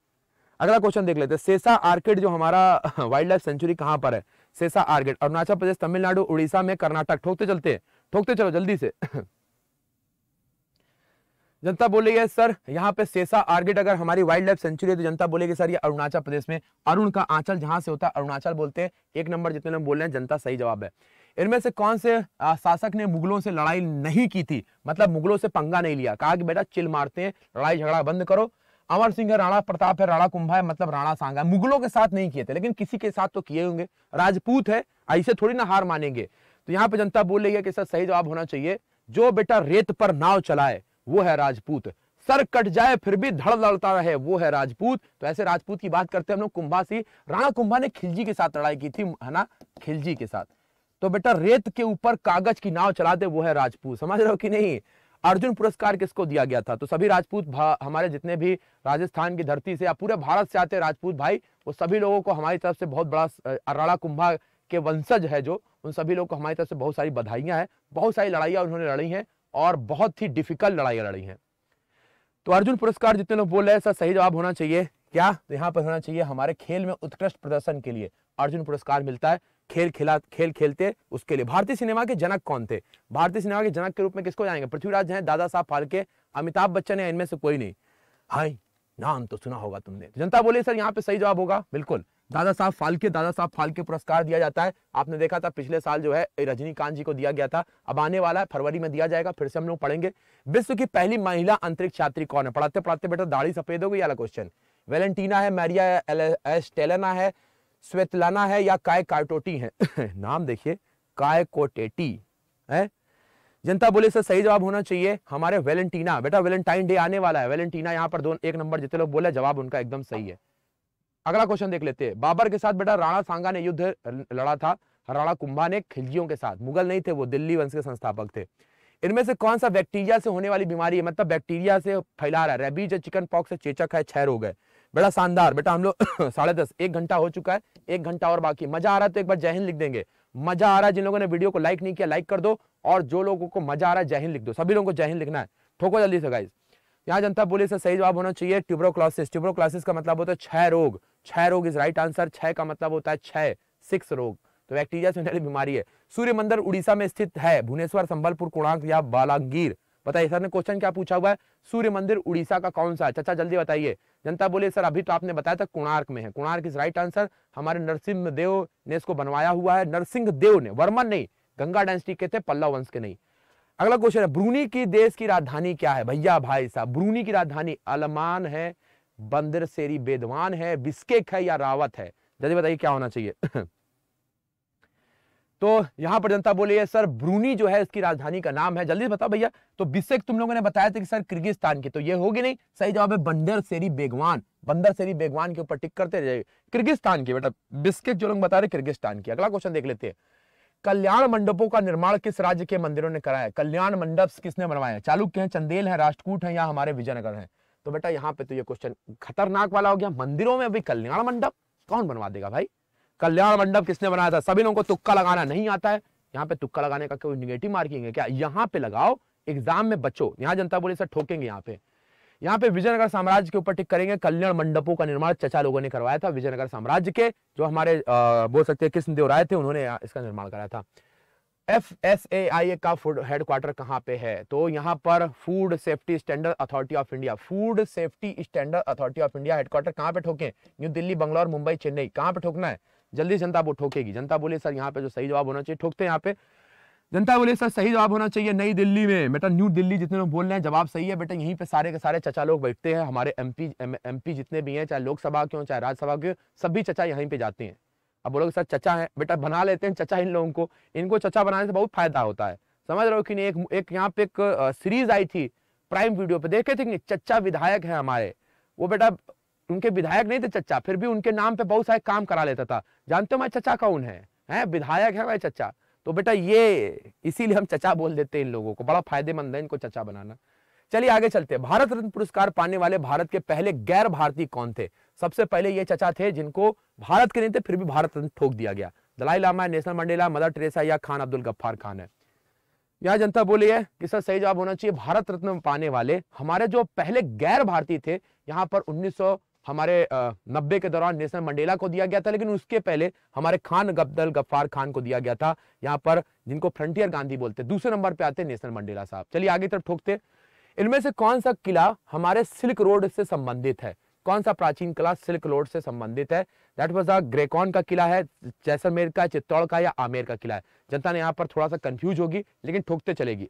अगला क्वेश्चन देख लेते हैं सेसा आर्किड जो हमारा वाइल्ड लाइफ सेंचुरी कहाँ पर है सेसा आर्किड अरुणाचल प्रदेश तमिलनाडु उड़ीसा में कर्नाटक ठोकते चलते ठोकते चलो जल्दी से [LAUGHS] जनता बोलेगी सर यहाँ पे सेसा आर्गेट अगर हमारी वाइल्ड लाइफ सेंचुरी है तो जनता बोलेगी सर ये अरुणाचल प्रदेश में अरुण का आंचल जहां से होता है अरुणाचल बोलते हैं एक नंबर जितने लोग बोल रहे हैं जनता सही जवाब है इनमें से कौन से शासक ने मुगलों से लड़ाई नहीं की थी मतलब मुगलों से पंगा नहीं लिया कहा कि बेटा चिल मारते हैं लड़ाई झगड़ा बंद करो अमर सिंह है राणा प्रताप है राणा कुंभा है मतलब राणा सांगा है मुगलों के साथ नहीं किए थे लेकिन किसी के साथ तो किए होंगे राजपूत है ऐसे थोड़ी ना हार मानेंगे तो यहाँ पे जनता बोल रही है कि सर सही जवाब होना चाहिए जो बेटा रेत पर नाव चलाए वो है राजपूत सर कट जाए फिर भी धड़ लड़ता रहे वो है राजपूत तो ऐसे राजपूत की बात करते हैं हम लोग कुंभा से राणा कुंभा ने खिलजी के साथ लड़ाई की थी है ना खिलजी के साथ तो बेटा रेत के ऊपर कागज की नाव चलाते वो है राजपूत समझ रहे हो कि नहीं अर्जुन पुरस्कार किसको दिया गया था तो सभी राजपूत हमारे जितने भी राजस्थान की धरती से या पूरे भारत से आते राजपूत भाई वो सभी लोगों को हमारी तरफ से बहुत बड़ा राणा कुंभा के वंशज है जो उन सभी लोगों को हमारी तरफ से बहुत सारी बधाइयां हैं बहुत सारी लड़ाइयां उन्होंने लड़ी हैं और बहुत ही डिफिकल्ट लड़ाइया लड़ी हैं तो अर्जुन पुरस्कार जितने लोग बोल रहे हैं सर सही जवाब होना चाहिए क्या तो यहाँ पर होना चाहिए हमारे खेल में उत्कृष्ट प्रदर्शन के लिए अर्जुन पुरस्कार मिलता है खेल खिला खेल खेलते उसके लिए भारतीय सिनेमा के जनक कौन थे भारतीय सिनेमा के जनक के रूप में किसको जाएंगे पृथ्वीराज हैं दादा साहब फालके अमिताभ बच्चन है इनमें से कोई नहीं हाई नाम तो सुना होगा तुमने जनता बोले सर यहाँ पे सही जवाब होगा बिल्कुल दादा साहब फालके दादा साहब फालके पुरस्कार दिया जाता है आपने देखा था पिछले साल जो है रजनीकांत जी को दिया गया था अब आने वाला है फरवरी में दिया जाएगा फिर से हम लोग पढ़ेंगे विश्व की पहली महिला अंतरिक्ष छात्री कौन है पढ़ाते पढ़ाते बेटा दाढ़ी सफेद हो गई क्वेश्चन वेलेंटीना है मैरिया एस्टेलना है स्वेतलाना है या काय कार्टोटी है [LAUGHS] नाम देखिए काय कोटेटी है जनता बोले सर सही जवाब होना चाहिए हमारे वेलेंटीना बेटा वेलेंटाइन डे आने वाला है वेलेंटीना यहाँ पर दो एक नंबर जितने लोग बोले जवाब उनका एकदम सही है अगला क्वेश्चन देख लेते हैं बाबर के साथ बेटा राणा सांगा ने युद्ध लड़ा था राणा कुंभा ने खिलजियों के साथ मुगल नहीं थे वो दिल्ली वंश के संस्थापक थे इनमें से कौन सा बैक्टीरिया से होने वाली बीमारी है मतलब बैक्टीरिया से फैला रहा है रेबीज है चिकन पॉक्स है चेचक है छह रोग है बेटा शानदार बेटा हम लोग [COUGHS] साढ़े दस एक घंटा हो चुका है एक घंटा और बाकी मजा आ रहा है तो एक बार जहन लिख देंगे मजा आ रहा है जिन लोगों ने वीडियो को लाइक नहीं किया लाइक कर दो और जो लोगों को मजा आ रहा है जय लिख दो सभी लोगों को जहन लिखना है ठोको जल्दी से गाइज यहाँ जनता बोली से सही जवाब होना चाहिए ट्यूब्रोक्लासिस ट्यूब्रोक्लासिस का मतलब होता है छह रोग छह रोग इज राइट आंसर छह का मतलब होता है छह सिक्स रोग तो बैक्टीरिया से होने वाली बीमारी है सूर्य मंदिर उड़ीसा में स्थित है भुवनेश्वर संबलपुर कोणार्क या बालांगीर बताइए सर ने क्वेश्चन क्या पूछा हुआ है सूर्य मंदिर उड़ीसा का कौन सा चाचा जल्दी बताइए जनता बोले सर अभी तो आपने बताया था कोणार्क में है कोणार्क इज राइट आंसर हमारे नरसिंह देव ने इसको बनवाया हुआ है नरसिंह देव ने वर्मन नहीं गंगा डायनेस्टी के थे पल्लव वंश के नहीं अगला क्वेश्चन है ब्रूनी की देश की राजधानी क्या है भैया भाई साहब ब्रूनी की राजधानी अलमान है बंदर सेरी बेदवान है बिस्केक है या रावत है जल्दी बताइए क्या होना चाहिए [LAUGHS] तो यहां पर जनता बोली है सर ब्रूनी जो है इसकी राजधानी का नाम है जल्दी बताओ भैया तो बिस्क तुम लोगों ने बताया था कि सर किर्गिस्तान की तो ये होगी नहीं सही जवाब है बंदर सेरी बेगवान बंदर सेरी बेगवान के ऊपर टिक करते रहिए किर्गिस्तान की बेटा मतलब बिस्केक जो लोग बता रहे किर्गिस्तान की अगला क्वेश्चन देख लेते हैं कल्याण मंडपों का निर्माण किस राज्य के मंदिरों ने कराया कल्याण मंडप किसने बनवाया चालुक्य है चंदेल है राष्ट्रकूट है या हमारे विजयनगर है तो बेटा यहाँ पे तो ये क्वेश्चन खतरनाक वाला हो गया मंदिरों में अभी कल्याण मंडप कौन बनवा देगा भाई कल्याण मंडप किसने बनाया था सभी लोगों को तुक्का लगाना नहीं आता है यहाँ पे तुक्का लगाने का कोई निगेटिव मार्किंग है क्या यहाँ पे लगाओ एग्जाम में बचो यहाँ जनता बोले सर ठोकेंगे यहाँ पे यहाँ पे विजयनगर साम्राज्य के ऊपर टिक करेंगे कल्याण मंडपों का निर्माण चचा लोगों ने करवाया था विजयनगर साम्राज्य के जो हमारे बोल सकते हैं कृष्णदेव राय थे उन्होंने इसका निर्माण कराया था एफ एस ए आई ए का फूड हेडक्वार्टर कहाँ पे है तो यहाँ पर food safety standard authority of India food safety standard authority of India headquarter कहाँ पे ठोकें न्यू दिल्ली बंगलौर मुंबई चेन्नई कहाँ पे ठोकना है जल्दी जनता वो ठोकेगी जनता बोले सर यहाँ पे जो सही जवाब होना चाहिए ठोकते हैं यहाँ पे जनता बोले सर सही जवाब होना चाहिए नई दिल्ली में बेटा न्यू दिल्ली जितने लोग बोल रहे हैं जवाब सही है बेटा यहीं पे सारे के सारे चचा लोग बैठते हैं हमारे एमपी एमपी जितने भी हैं चाहे लोकसभा के हो चाहे राज्यसभा के सभी चचा यहीं पे जाते हैं अब बोलोगे सर चचा है बेटा बना लेते हैं चचा इन लोगों को इनको चचा बनाने से बहुत फायदा होता है समझ रहे हो कि नहीं एक एक यहाँ पे एक सीरीज आई थी प्राइम वीडियो पे देखे थे कि चचा विधायक है हमारे वो बेटा उनके विधायक नहीं थे चचा फिर भी उनके नाम पे बहुत सारे काम करा लेता था जानते हो मैं चचा कौन है हैं विधायक है मैं चचा तो बेटा ये इसीलिए हम चचा बोल देते हैं इन लोगों को बड़ा फायदेमंद है इनको चचा बनाना चलिए आगे चलते भारत रत्न पुरस्कार पाने वाले भारत के पहले गैर भारतीय कौन थे सबसे पहले ये चचा थे जिनको भारत के नहीं थे फिर भी भारत रत्न ठोक दिया गया दलाई लामा है नेशनल मंडेला मदर टेरेसा या खान अब्दुल गफ्फार खान है यहाँ जनता बोली है कि सर सही जवाब होना चाहिए भारत रत्न पाने वाले हमारे जो पहले गैर भारतीय थे यहाँ पर उन्नीस हमारे नब्बे के दौरान नेशनल मंडेला को दिया गया था लेकिन उसके पहले हमारे खान गब्दल गफ्फार खान को दिया गया था यहाँ पर जिनको फ्रंटियर गांधी बोलते दूसरे नंबर पे आते नेशनल मंडेला साहब चलिए आगे तरफ ठोकते इनमें से कौन सा किला हमारे सिल्क रोड से संबंधित है कौन सा प्राचीन किला सिल्क रोड से संबंधित है दैट वॉज अ ग्रेकॉन का किला है जैसलमेर का चित्तौड़ का या आमेर का किला है जनता ने यहाँ पर थोड़ा सा कंफ्यूज होगी लेकिन ठोकते चलेगी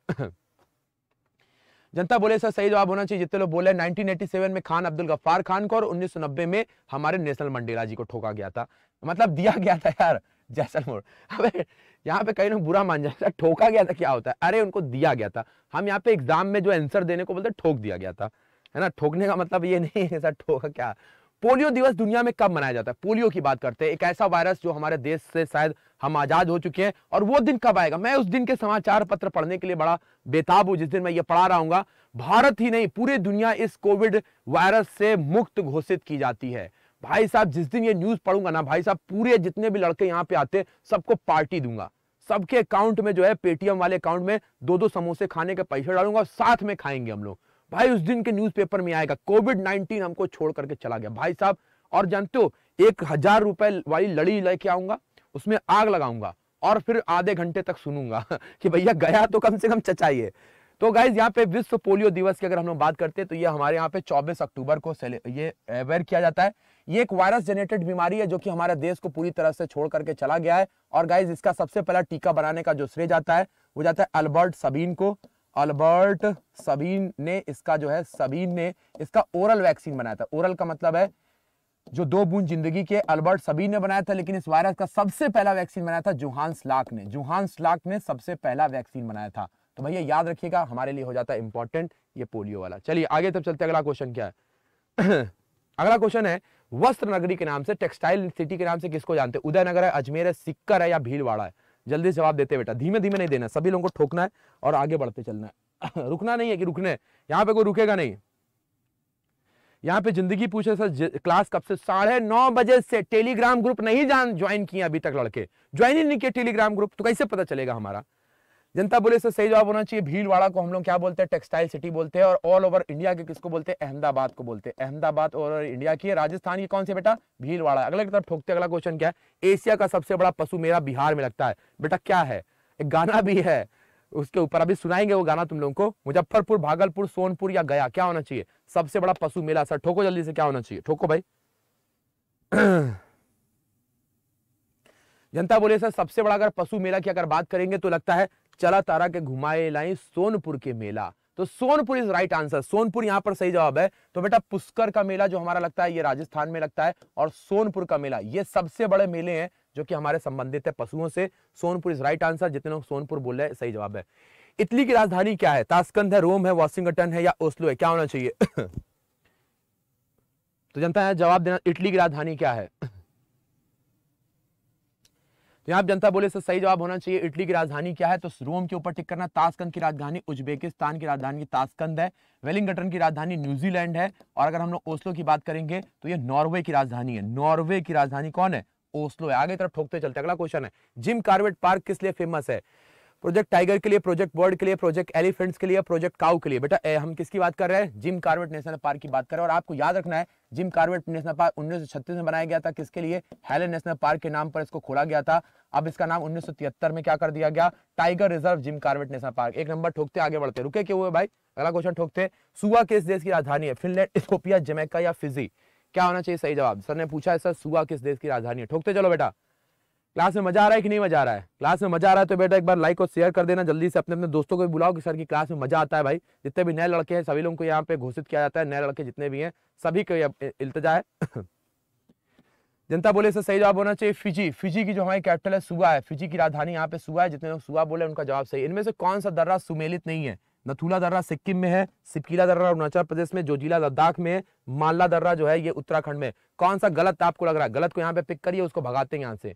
जनता बोले सर सही जवाब होना चाहिए जितने लोग बोले 1987 में खान अब्दुल गफ्फार खान को और 1990 में हमारे नेशनल मंडेला जी को ठोका गया था मतलब दिया गया था यार जैसलमोर अबे यहाँ पे कई लोग बुरा मान जाता ठोका गया था क्या होता है अरे उनको दिया गया था हम यहाँ पे एग्जाम में जो आंसर देने को बोलते ठोक दिया गया था है ना ठोकने का मतलब ये नहीं है सर ठोका क्या पोलियो दिवस दुनिया में कब मनाया जाता है पोलियो की बात करते हैं एक ऐसा वायरस जो हमारे देश से शायद हम आजाद हो चुके हैं और वो दिन कब आएगा मैं उस दिन के समाचार पत्र पढ़ने के लिए बड़ा बेताब हूँ जिस दिन मैं ये पढ़ा रहा हूँ भारत ही नहीं पूरी दुनिया इस कोविड वायरस से मुक्त घोषित की जाती है भाई साहब जिस दिन ये न्यूज पढ़ूंगा ना भाई साहब पूरे जितने भी लड़के यहाँ पे आते सबको पार्टी दूंगा सबके अकाउंट में जो है पेटीएम वाले अकाउंट में दो दो समोसे खाने के पैसे डालूंगा और साथ में खाएंगे हम लोग भाई उस दिन के न्यूज़पेपर में आएगा कोविड 19 हमको छोड़ करके चला गया भाई साहब और जानते हो एक हजार रुपए वाली लड़ी लेके आऊंगा उसमें आग लगाऊंगा और फिर आधे घंटे तक सुनूंगा [LAUGHS] कि भैया गया तो कम से कम चचाइए तो गाइज यहाँ पे विश्व पोलियो दिवस की अगर हम लोग बात करते हैं तो ये हमारे यहाँ पे 24 अक्टूबर को ये अवेयर किया जाता है ये एक वायरस जनरेटेड बीमारी है जो कि हमारे देश को पूरी तरह से छोड़ करके चला गया है और गाइज इसका सबसे पहला टीका बनाने का जो श्रेय जाता है वो जाता है अल्बर्ट सबीन को अल्बर्ट सबीन ने इसका जो है सबीन ने इसका ओरल वैक्सीन बनाया था ओरल का मतलब है जो दो बूंद जिंदगी के अल्बर्ट सबीन ने बनाया था लेकिन इस वायरस का सबसे पहला वैक्सीन बनाया था जुहान लाक ने जुहान्स लाक ने सबसे पहला वैक्सीन बनाया था तो भैया याद रखिएगा हमारे लिए हो जाता है इंपॉर्टेंट ये पोलियो वाला चलिए आगे तब चलते अगला क्वेश्चन क्या है [CLEARS THROAT] अगला क्वेश्चन है वस्त्र नगरी के नाम से टेक्सटाइल सिटी के नाम से किसको जानते हैं उदयनगर है अजमेर है सिक्कर है या भीलवाड़ा है जल्दी जवाब देते बेटा धीमे धीमे नहीं देना सभी लोगों को ठोकना है और आगे बढ़ते चलना है [LAUGHS] रुकना नहीं है कि रुकने यहाँ पे कोई रुकेगा नहीं यहाँ पे जिंदगी पूछे सर क्लास कब से साढ़े नौ बजे से टेलीग्राम ग्रुप नहीं जान ज्वाइन किया अभी तक लड़के ज्वाइन ही नहीं किया टेलीग्राम ग्रुप तो कैसे पता चलेगा हमारा जनता बोले इससे सही जवाब होना चाहिए भीलवाड़ा को हम लोग क्या बोलते हैं टेक्सटाइल सिटी बोलते हैं और ऑल ओवर इंडिया के किसको बोलते हैं अहमदाबाद को बोलते हैं अहमदाबाद और इंडिया की राजस्थान की कौन से बेटा भीलवाड़ा अगले की तरफ ठोकते अगला क्वेश्चन क्या है एशिया का सबसे बड़ा पशु मेरा बिहार में लगता है बेटा क्या है एक गाना भी है उसके ऊपर अभी सुनाएंगे वो गाना तुम लोगों को मुजफ्फरपुर भागलपुर सोनपुर या गया क्या होना चाहिए सबसे बड़ा पशु मेला सर ठोको जल्दी से क्या होना चाहिए ठोको भाई [CLEARS THROAT] जनता बोले सर सबसे बड़ा अगर पशु मेला की अगर बात करेंगे तो लगता है चला तारा के घुमाए लाई सोनपुर के मेला तो Sonpur is right answer Sonpur यहां पर सही जवाब है तो बेटा पुष्कर का मेला जो हमारा लगता है ये राजस्थान में लगता है और सोनपुर का मेला ये सबसे बड़े मेले हैं जो कि हमारे संबंधित है पशुओं से सोनपुर इज राइट आंसर जितने लोग सोनपुर बोल रहे हैं सही जवाब है इटली की राजधानी क्या है ताशकंद है रोम है वॉशिंगटन है या ओस्लो है क्या होना चाहिए [COUGHS] तो जनता है जवाब देना इटली की राजधानी क्या है तो यहां जनता बोले सर सही जवाब होना चाहिए इटली की राजधानी क्या है तो रोम के ऊपर टिक करना ताशकंद की राजधानी उज्बेकिस्तान की राजधानी ताशकंद है वेलिंगटन की राजधानी न्यूजीलैंड है और अगर हम लोग ओस्लो की बात करेंगे तो ये नॉर्वे की राजधानी है नॉर्वे की राजधानी कौन है ओस्लो है आगे तरफ ठोकते चलते अगला क्वेश्चन है जिम कार्बेट पार्क किस लिए फेमस है प्रोजेक्ट टाइगर के लिए प्रोजेक्ट बर्ड के लिए प्रोजेक्ट एलिफेंट्स के लिए प्रोजेक्ट काउ के लिए बेटा हम किसकी बात कर रहे हैं जिम कार्वेट नेशनल पार्क की बात कर रहे हैं और आपको याद रखना है जिम कार्वेट नेशनल पार्क उन्नीस में बनाया गया था किसके लिए हेलन नेशनल पार्क के नाम पर इसको खोला गया था अब इसका नाम उन्नीस में क्या कर दिया गया tiger reserve Jim Corbett national park एक नंबर ठोकते आगे बढ़ते रुके क्यों हुए भाई अगला क्वेश्चन ठोकते सुबह किस देश की राजधानी है फिनलैंड स्कोपिया जमैका या फिजी क्या होना चाहिए सही जवाब सर ने पूछा है सर सुबह किस देश की राजधानी है ठोकते चलो बेटा क्लास में मजा आ रहा है कि नहीं मजा आ रहा है क्लास में मजा आ रहा है तो बेटा एक बार लाइक और शेयर कर देना जल्दी से अपने अपने दोस्तों को भी बुलाओ कि सर की क्लास में मजा आता है भाई जितने भी नए लड़के हैं सभी लोगों को यहाँ पे घोषित किया जाता है नए लड़के जितने भी हैं सभी को इल्तजा है [COUGHS] जनता बोले सर सही जवाब होना चाहिए फिजी फिजी की जो हमारी कैपिटल है सुबह है फिजी की राजधानी यहाँ पे सुबह है जितने लोग सुबह बोले उनका जवाब सही इनमें से कौन सा दर्रा सुमेलित नहीं है नथुला दर्रा सिक्किम में है सिपकीला दर्रा अरुणाचल प्रदेश में जोजिला लद्दाख में है मालला दर्रा जो है ये उत्तराखंड में कौन सा गलत आपको लग रहा है गलत को यहाँ पे पिक करिए उसको भगाते हैं यहाँ से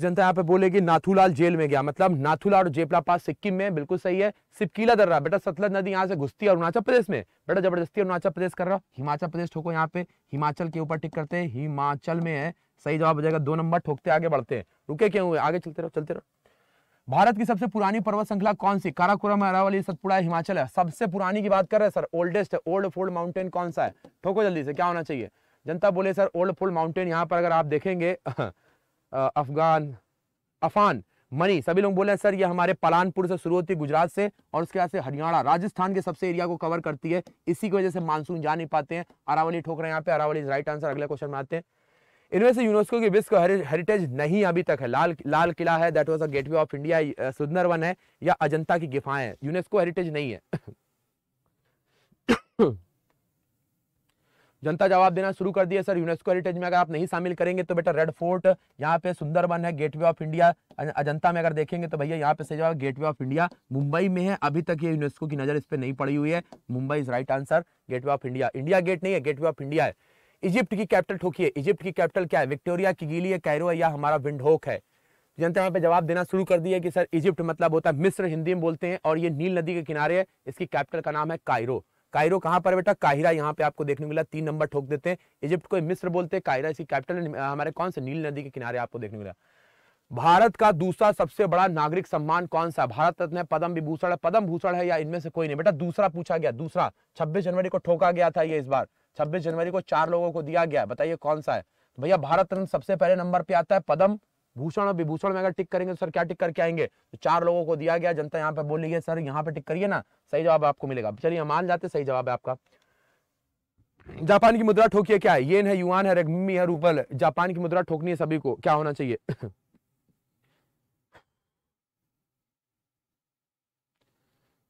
जनता यहाँ पे बोलेगी नाथूलाल जेल में गया मतलब नाथूलाल और जेपला पास सिक्किम में बिल्कुल सही है सिपकीला दर्रा बेटा सतलज नदी यहाँ से घुसती है अरुणाचल प्रदेश में बेटा जबरदस्ती अरुणाचल प्रदेश कर रहा हिमाचल प्रदेश ठोको यहाँ पे हिमाचल के ऊपर टिक करते हैं हिमाचल में है सही जवाब हो जाएगा दो नंबर ठोकते आगे बढ़ते हैं रुके क्यों हुए आगे चलते रहो चलते रहो भारत की सबसे पुरानी पर्वत श्रृंखला कौन सी काराकोरम अरावली सतपुड़ा हिमाचल है सबसे पुरानी की बात कर रहे हैं सर ओल्डेस्ट है ओल्ड फोल्ड माउंटेन कौन सा है ठोको जल्दी से क्या होना चाहिए जनता बोले सर ओल्ड फोल्ड माउंटेन यहाँ पर अगर आप देखेंगे [LAUGHS] अफगान अफान मनी सभी लोग बोले सर ये हमारे पलानपुर से शुरू होती है गुजरात से और उसके बाद से हरियाणा राजस्थान के सबसे एरिया को कवर करती है इसी की वजह से मानसून जा नहीं पाते हैं अरावली ठोक रहे हैं यहाँ पे अरावली राइट आंसर अगले क्वेश्चन में आते हैं इनमें से यूनेस्को की विश्व हेरिटेज नहीं अभी तक है लाल लाल किला है that was a gateway of India सुंदर है या अजंता की गिफाएं हैं यूनेस्को हेरिटेज नहीं है जनता जवाब देना शुरू कर दिया सर यूनेस्को हेरिटेज में अगर आप नहीं शामिल करेंगे तो बेटा रेड फोर्ट यहाँ पे सुंदरबन है गेटवे ऑफ इंडिया अजंता में अगर देखेंगे तो भैया यहाँ पे सही जवाब गेटवे ऑफ इंडिया मुंबई में है अभी तक ये यूनेस्को की नजर इस पर नहीं पड़ी हुई है Mumbai is right answer gateway of India India gate नहीं है गेटवे ऑफ इंडिया है इजिप्ट की कैपिटल ठोकी है इजिप्ट की कैपिटल क्या है विक्टोरिया की गीली है कैरो या हमारा विंडहोक है जनता यहाँ पे जवाब देना शुरू कर दी है कि सर इजिप्ट मतलब होता है मिस्र हिंदी में बोलते हैं और ये नील नदी के किनारे है इसकी कैपिटल का नाम है कायरो कायरो कहाँ पर बेटा काहिरा यहाँ पे आपको देखने को मिला तीन नंबर ठोक देते हैं इजिप्ट को मिस्र बोलते हैं कायरा इसकी कैपिटल हमारे कौन से नील नदी के किनारे आपको देखने को मिला भारत का दूसरा सबसे बड़ा नागरिक सम्मान कौन सा भारत रत्न है पद्म विभूषण है पद्म भूषण है या इनमें से कोई नहीं बेटा दूसरा पूछा गया दूसरा छब्बीस जनवरी को ठोका गया था ये इस बार छब्बीस जनवरी को चार लोगों को दिया गया बताइए कौन सा है तो भैया भारत रत्न सबसे पहले नंबर पे आता है पद्म भूषण विभूषण में अगर टिक करेंगे तो सर क्या टिक करके आएंगे तो चार लोगों को दिया गया जनता यहाँ पे बोली है सर यहाँ पे टिक करिए ना सही जवाब आपको मिलेगा चलिए मान जाते सही जवाब है आपका जापान की मुद्रा ठोकिए क्या है येन है युवान है रेगमी है रूपल जापान की मुद्रा ठोकनी है सभी को क्या होना चाहिए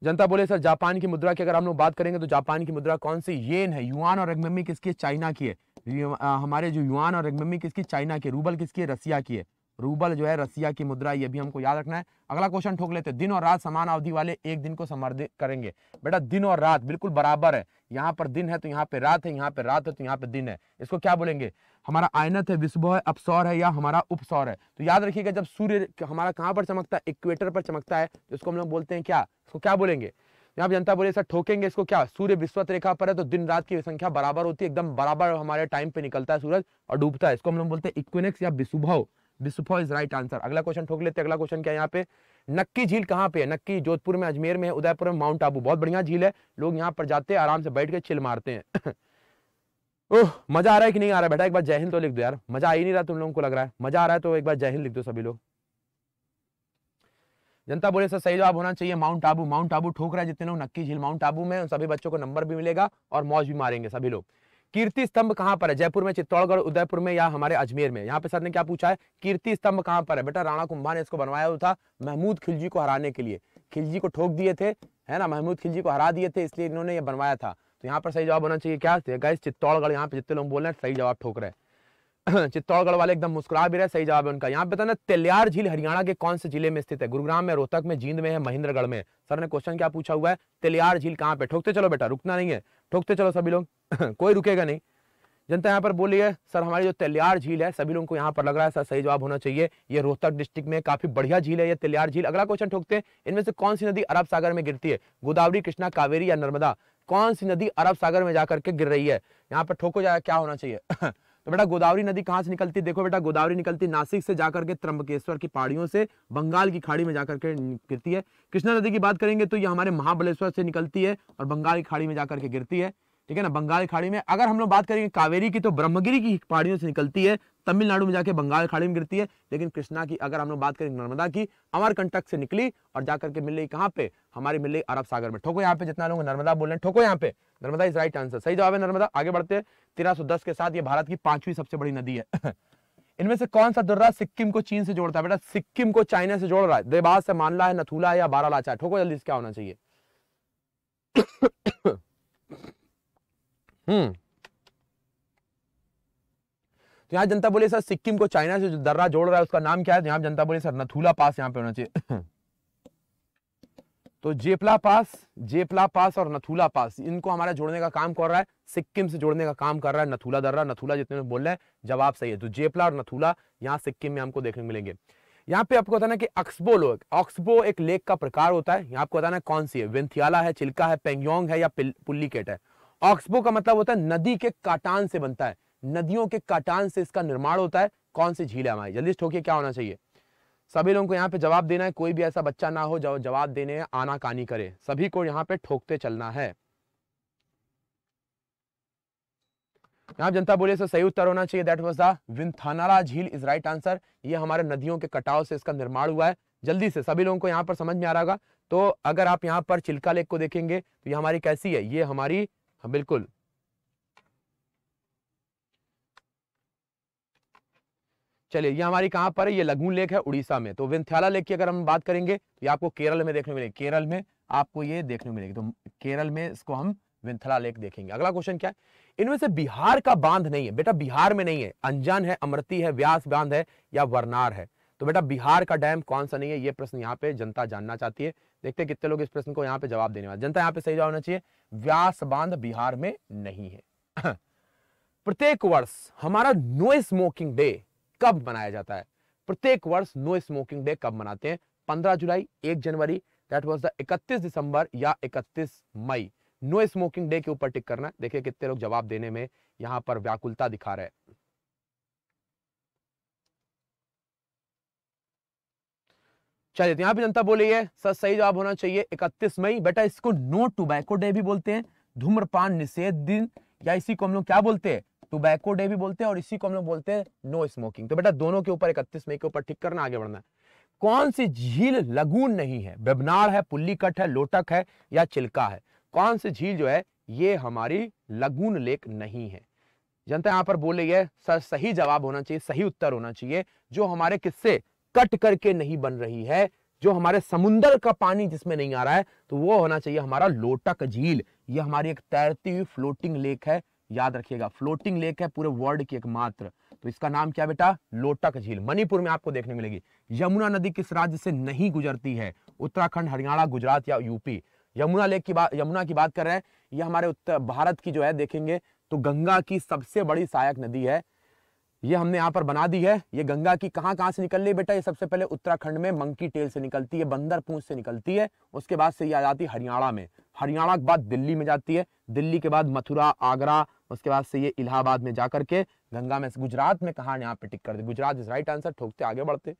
जनता बोले सर जापान की मुद्रा की अगर हम लोग बात करेंगे तो जापान की मुद्रा कौन सी येन है युवान और रेगमी किसकी चाइना की है हमारे जो युवान और रेगमी किसकी चाइना की रूबल किसकी रसिया की है रूबल जो है रसिया की मुद्रा ये भी हमको याद रखना है अगला क्वेश्चन ठोक लेते हैं दिन और रात समान अवधि वाले एक दिन को समर्थित करेंगे बेटा दिन और रात बिल्कुल बराबर है यहाँ पर दिन है तो यहाँ पे रात है यहाँ पे रात है तो यहाँ पे दिन है इसको क्या बोलेंगे हमारा आयनत है विश्व है अपसौर है या हमारा उपसौर है तो याद रखिएगा जब सूर्य हमारा कहाँ पर चमकता है इक्वेटर पर चमकता है तो इसको हम लोग बोलते हैं क्या इसको क्या बोलेंगे यहाँ जनता बोले सर ठोकेंगे इसको क्या सूर्य विश्वत रेखा पर है तो दिन रात की संख्या बराबर होती है एकदम बराबर हमारे टाइम पे निकलता है सूरज और डूबता है इसको हम लोग बोलते हैं इक्विनेक्स या विशुभव बिस्फो इज राइट आंसर अगला क्वेश्चन ठोक लेते अगला क्वेश्चन क्या यहाँ पे नक्की झील कहाँ पे है नक्की जोधपुर में अजमेर में उदयपुर में माउंट आबू बहुत बढ़िया झील है लोग यहाँ पर जाते हैं आराम से बैठ के छिल मारते हैं [LAUGHS] ओह मजा आ रहा है कि नहीं आ रहा है बेटा एक बार जय हिंद तो लिख दो यार मजा आ ही नहीं रहा तुम लोगों को लग रहा है मजा आ रहा है तो एक बार जय हिंद लिख दो सभी लोग जनता बोले सर सही जवाब होना चाहिए माउंट आबू माउंट आबू ठोक रहा है जितने लोग नक्की झील माउंट आबू में सभी बच्चों को नंबर भी मिलेगा और मौज भी मारेंगे सभी लोग कीर्ति स्तंभ कहां पर है जयपुर में चित्तौड़गढ़ उदयपुर में या हमारे अजमेर में यहाँ पे सर ने क्या पूछा है कीर्ति स्तंभ कहां पर है बेटा राणा कुंभा ने इसको बनवाया हुआ था महमूद खिलजी को हराने के लिए खिलजी को ठोक दिए थे है ना महमूद खिलजी को हरा दिए थे इसलिए इन्होंने ये बनवाया था तो यहाँ पर सही जवाब होना चाहिए क्या गैस तो चित्तौड़गढ़ यहाँ पे जितने लोग बोल रहे हैं सही जवाब ठोक रहे [CLEARS THROAT] चित्तौड़गढ़ वाले एकदम मुस्कुरा भी रहे सही जवाब है उनका यहाँ पे बताना तेलियार झील हरियाणा के कौन से जिले में स्थित है गुरुग्राम में रोहतक में जींद में है महेंद्रगढ़ में सर ने क्वेश्चन क्या पूछा हुआ है तेलियार झील कहाँ पे ठोकते चलो बेटा रुकना नहीं है ठोकते चलो सभी लोग [COUGHS] कोई रुकेगा नहीं जनता यहाँ पर बोली है सर हमारी जो तेलियार झील है सभी लोगों को यहाँ पर लग रहा है सर सही जवाब होना चाहिए ये रोहतक डिस्ट्रिक्ट में काफी बढ़िया झील है ये तेलियार झील अगला क्वेश्चन ठोकते हैं इनमें से कौन सी नदी अरब सागर में गिरती है गोदावरी कृष्णा कावेरी या नर्मदा कौन सी नदी अरब सागर में जाकर के गिर रही है यहाँ पर ठोको जाए क्या होना चाहिए [LAUGHS] तो बेटा गोदावरी नदी कहाँ से निकलती देखो बेटा गोदावरी निकलती नासिक से जाकर के त्रंबकेश्वर की पहाड़ियों से बंगाल की खाड़ी में जाकर के गिरती है कृष्णा नदी की बात करेंगे तो ये हमारे महाबलेश्वर से निकलती है और बंगाल की खाड़ी में जाकर के गिरती है ठीक है ना बंगाल खाड़ी में अगर हम लोग बात करेंगे कावेरी की तो ब्रह्मगिरी की पहाड़ियों से निकलती है तमिलनाडु में जाके बंगाल खाड़ी में गिरती है लेकिन कृष्णा की अगर हम लोग बात करेंगे नर्मदा की अमरकंटक से निकली और जाकर के मिल रही कहाँ पे हमारी मिल रही अरब सागर में ठोको यहाँ पे जितना लोग नर्मदा बोल रहे ठोको यहाँ पे नर्मदा इज राइट आंसर सही जवाब है नर्मदा आगे बढ़ते हैं तेरह के साथ ये भारत की पांचवी सबसे बड़ी नदी है [LAUGHS] इनमें से कौन सा दर्रा सिक्किम को चीन से जोड़ता है बेटा सिक्किम को चाइना से जोड़ रहा है देवास से मानला है नथुला है या बारालाचा है ठोको जल्दी क्या होना चाहिए हम्म तो यहां जनता बोले सर सिक्किम को चाइना से जो दर्रा जोड़ रहा है उसका नाम क्या है तो यहाँ जनता बोले सर नथुला पास यहां पे होना चाहिए [LAUGHS] तो जेपला पास जेपला पास और नथुला पास इनको हमारा जोड़ने का काम कर रहा है सिक्किम से जोड़ने का काम कर रहा है नथुला दर्रा नथुला जितने में बोल रहे हैं जवाब सही है तो जेपला और नथुला यहाँ सिक्किम में हमको देखने मिलेंगे यहाँ पे आपको बताना कि अक्सबो लोग ऑक्सबो एक लेक का प्रकार होता है यहाँ आपको बताना कौन सी है वेंथियाला है चिल्का है पेंगयोंग है या पुल्लीकेट है ऑक्सबो का मतलब होता है नदी के काटान से बनता है नदियों के काटान से इसका निर्माण होता है कौन सी झील है हमारी जल्दी ठोके क्या होना चाहिए सभी लोगों को यहाँ पे जवाब देना है कोई भी ऐसा बच्चा ना हो जो जवाब देने आना कानी करे सभी को यहाँ पे ठोकते चलना है यहाँ जनता बोले सर सही उत्तर होना चाहिए दैट वॉज द विंथानारा झील इज राइट आंसर ये हमारे नदियों के कटाव से इसका निर्माण हुआ है जल्दी से सभी लोगों को यहाँ पर समझ में आ रहा होगा तो अगर आप यहाँ पर चिल्का लेक को देखेंगे तो ये हमारी कैसी है ये हमारी हाँ बिल्कुल चलिए ये हमारी कहां पर है ये लगून लेक है उड़ीसा में तो विंथ्याला लेक की अगर हम बात करेंगे तो ये आपको केरल में देखने मिलेगी केरल में आपको ये देखने मिलेगी तो केरल में इसको हम विंथला लेक देखेंगे अगला क्वेश्चन क्या है इनमें से बिहार का बांध नहीं है बेटा बिहार में नहीं है अंजन है अमृति है व्यास बांध है या वरनार है तो बेटा बिहार का डैम कौन सा नहीं है ये प्रश्न यहाँ पे जनता जानना चाहती है देखते हैं कितने लोग इस प्रश्न को यहाँ पे जवाब देने वाले जनता यहाँ पे सही जवाब होना चाहिए व्यास बांध बिहार में नहीं है [CLEARS THROAT] प्रत्येक वर्ष हमारा नो स्मोकिंग डे कब मनाया जाता है प्रत्येक वर्ष नो स्मोकिंग डे कब मनाते हैं पंद्रह जुलाई एक जनवरी दैट वॉज द इकतीस दिसंबर या इकतीस मई नो स्मोकिंग डे के ऊपर टिक करना देखिए कितने लोग जवाब देने में यहाँ पर व्याकुलता दिखा रहे हैं चलिए तो यहां पे जनता बोली है सर सही जवाब होना चाहिए इकतीस मई बेटा इसको नो टूबैको डे भी बोलते हैं धूम्रपान निषेध दिन या इसी को हम लोग क्या बोलते हैं टूबैको डे भी बोलते हैं और इसी को हम लोग बोलते हैं नो स्मोकिंग तो बेटा दोनों के ऊपर इकतीस मई के ऊपर ठीक करना आगे बढ़ना कौन सी झील लगून नहीं है बेबनाड़ है पुल्लीकट है लोटक है या चिल्का है कौन सी झील जो है ये हमारी लगून लेक नहीं है जनता यहाँ पर बोल रही है सर सही जवाब होना चाहिए सही उत्तर होना चाहिए जो हमारे किससे कट करके नहीं बन रही है जो हमारे समुन्दर का पानी जिसमें नहीं आ रहा है तो वो होना चाहिए हमारा लोटक झील ये हमारी एक तैरती हुई फ्लोटिंग लेक है याद रखिएगा फ्लोटिंग लेक है पूरे वर्ल्ड की एकमात्र तो इसका नाम क्या बेटा लोटक झील मणिपुर में आपको देखने मिलेगी यमुना नदी किस राज्य से नहीं गुजरती है उत्तराखंड हरियाणा गुजरात या यूपी यमुना लेक की बात यमुना की बात कर रहे हैं ये हमारे उत्तर भारत की जो है देखेंगे तो गंगा की सबसे बड़ी सहायक नदी है ये हमने यहाँ पर बना दी है ये गंगा की कहाँ कहाँ से निकल रही है बेटा ये सबसे पहले उत्तराखंड में मंकी टेल से निकलती है बंदर पूछ से निकलती है उसके बाद से ये आ जाती है हरियाणा में हरियाणा के बाद दिल्ली में जाती है दिल्ली के बाद मथुरा आगरा उसके बाद से ये इलाहाबाद में जाकर के गंगा में गुजरात में कहा यहाँ पे टिक कर दे गुजरात इज राइट आंसर ठोकते आगे बढ़ते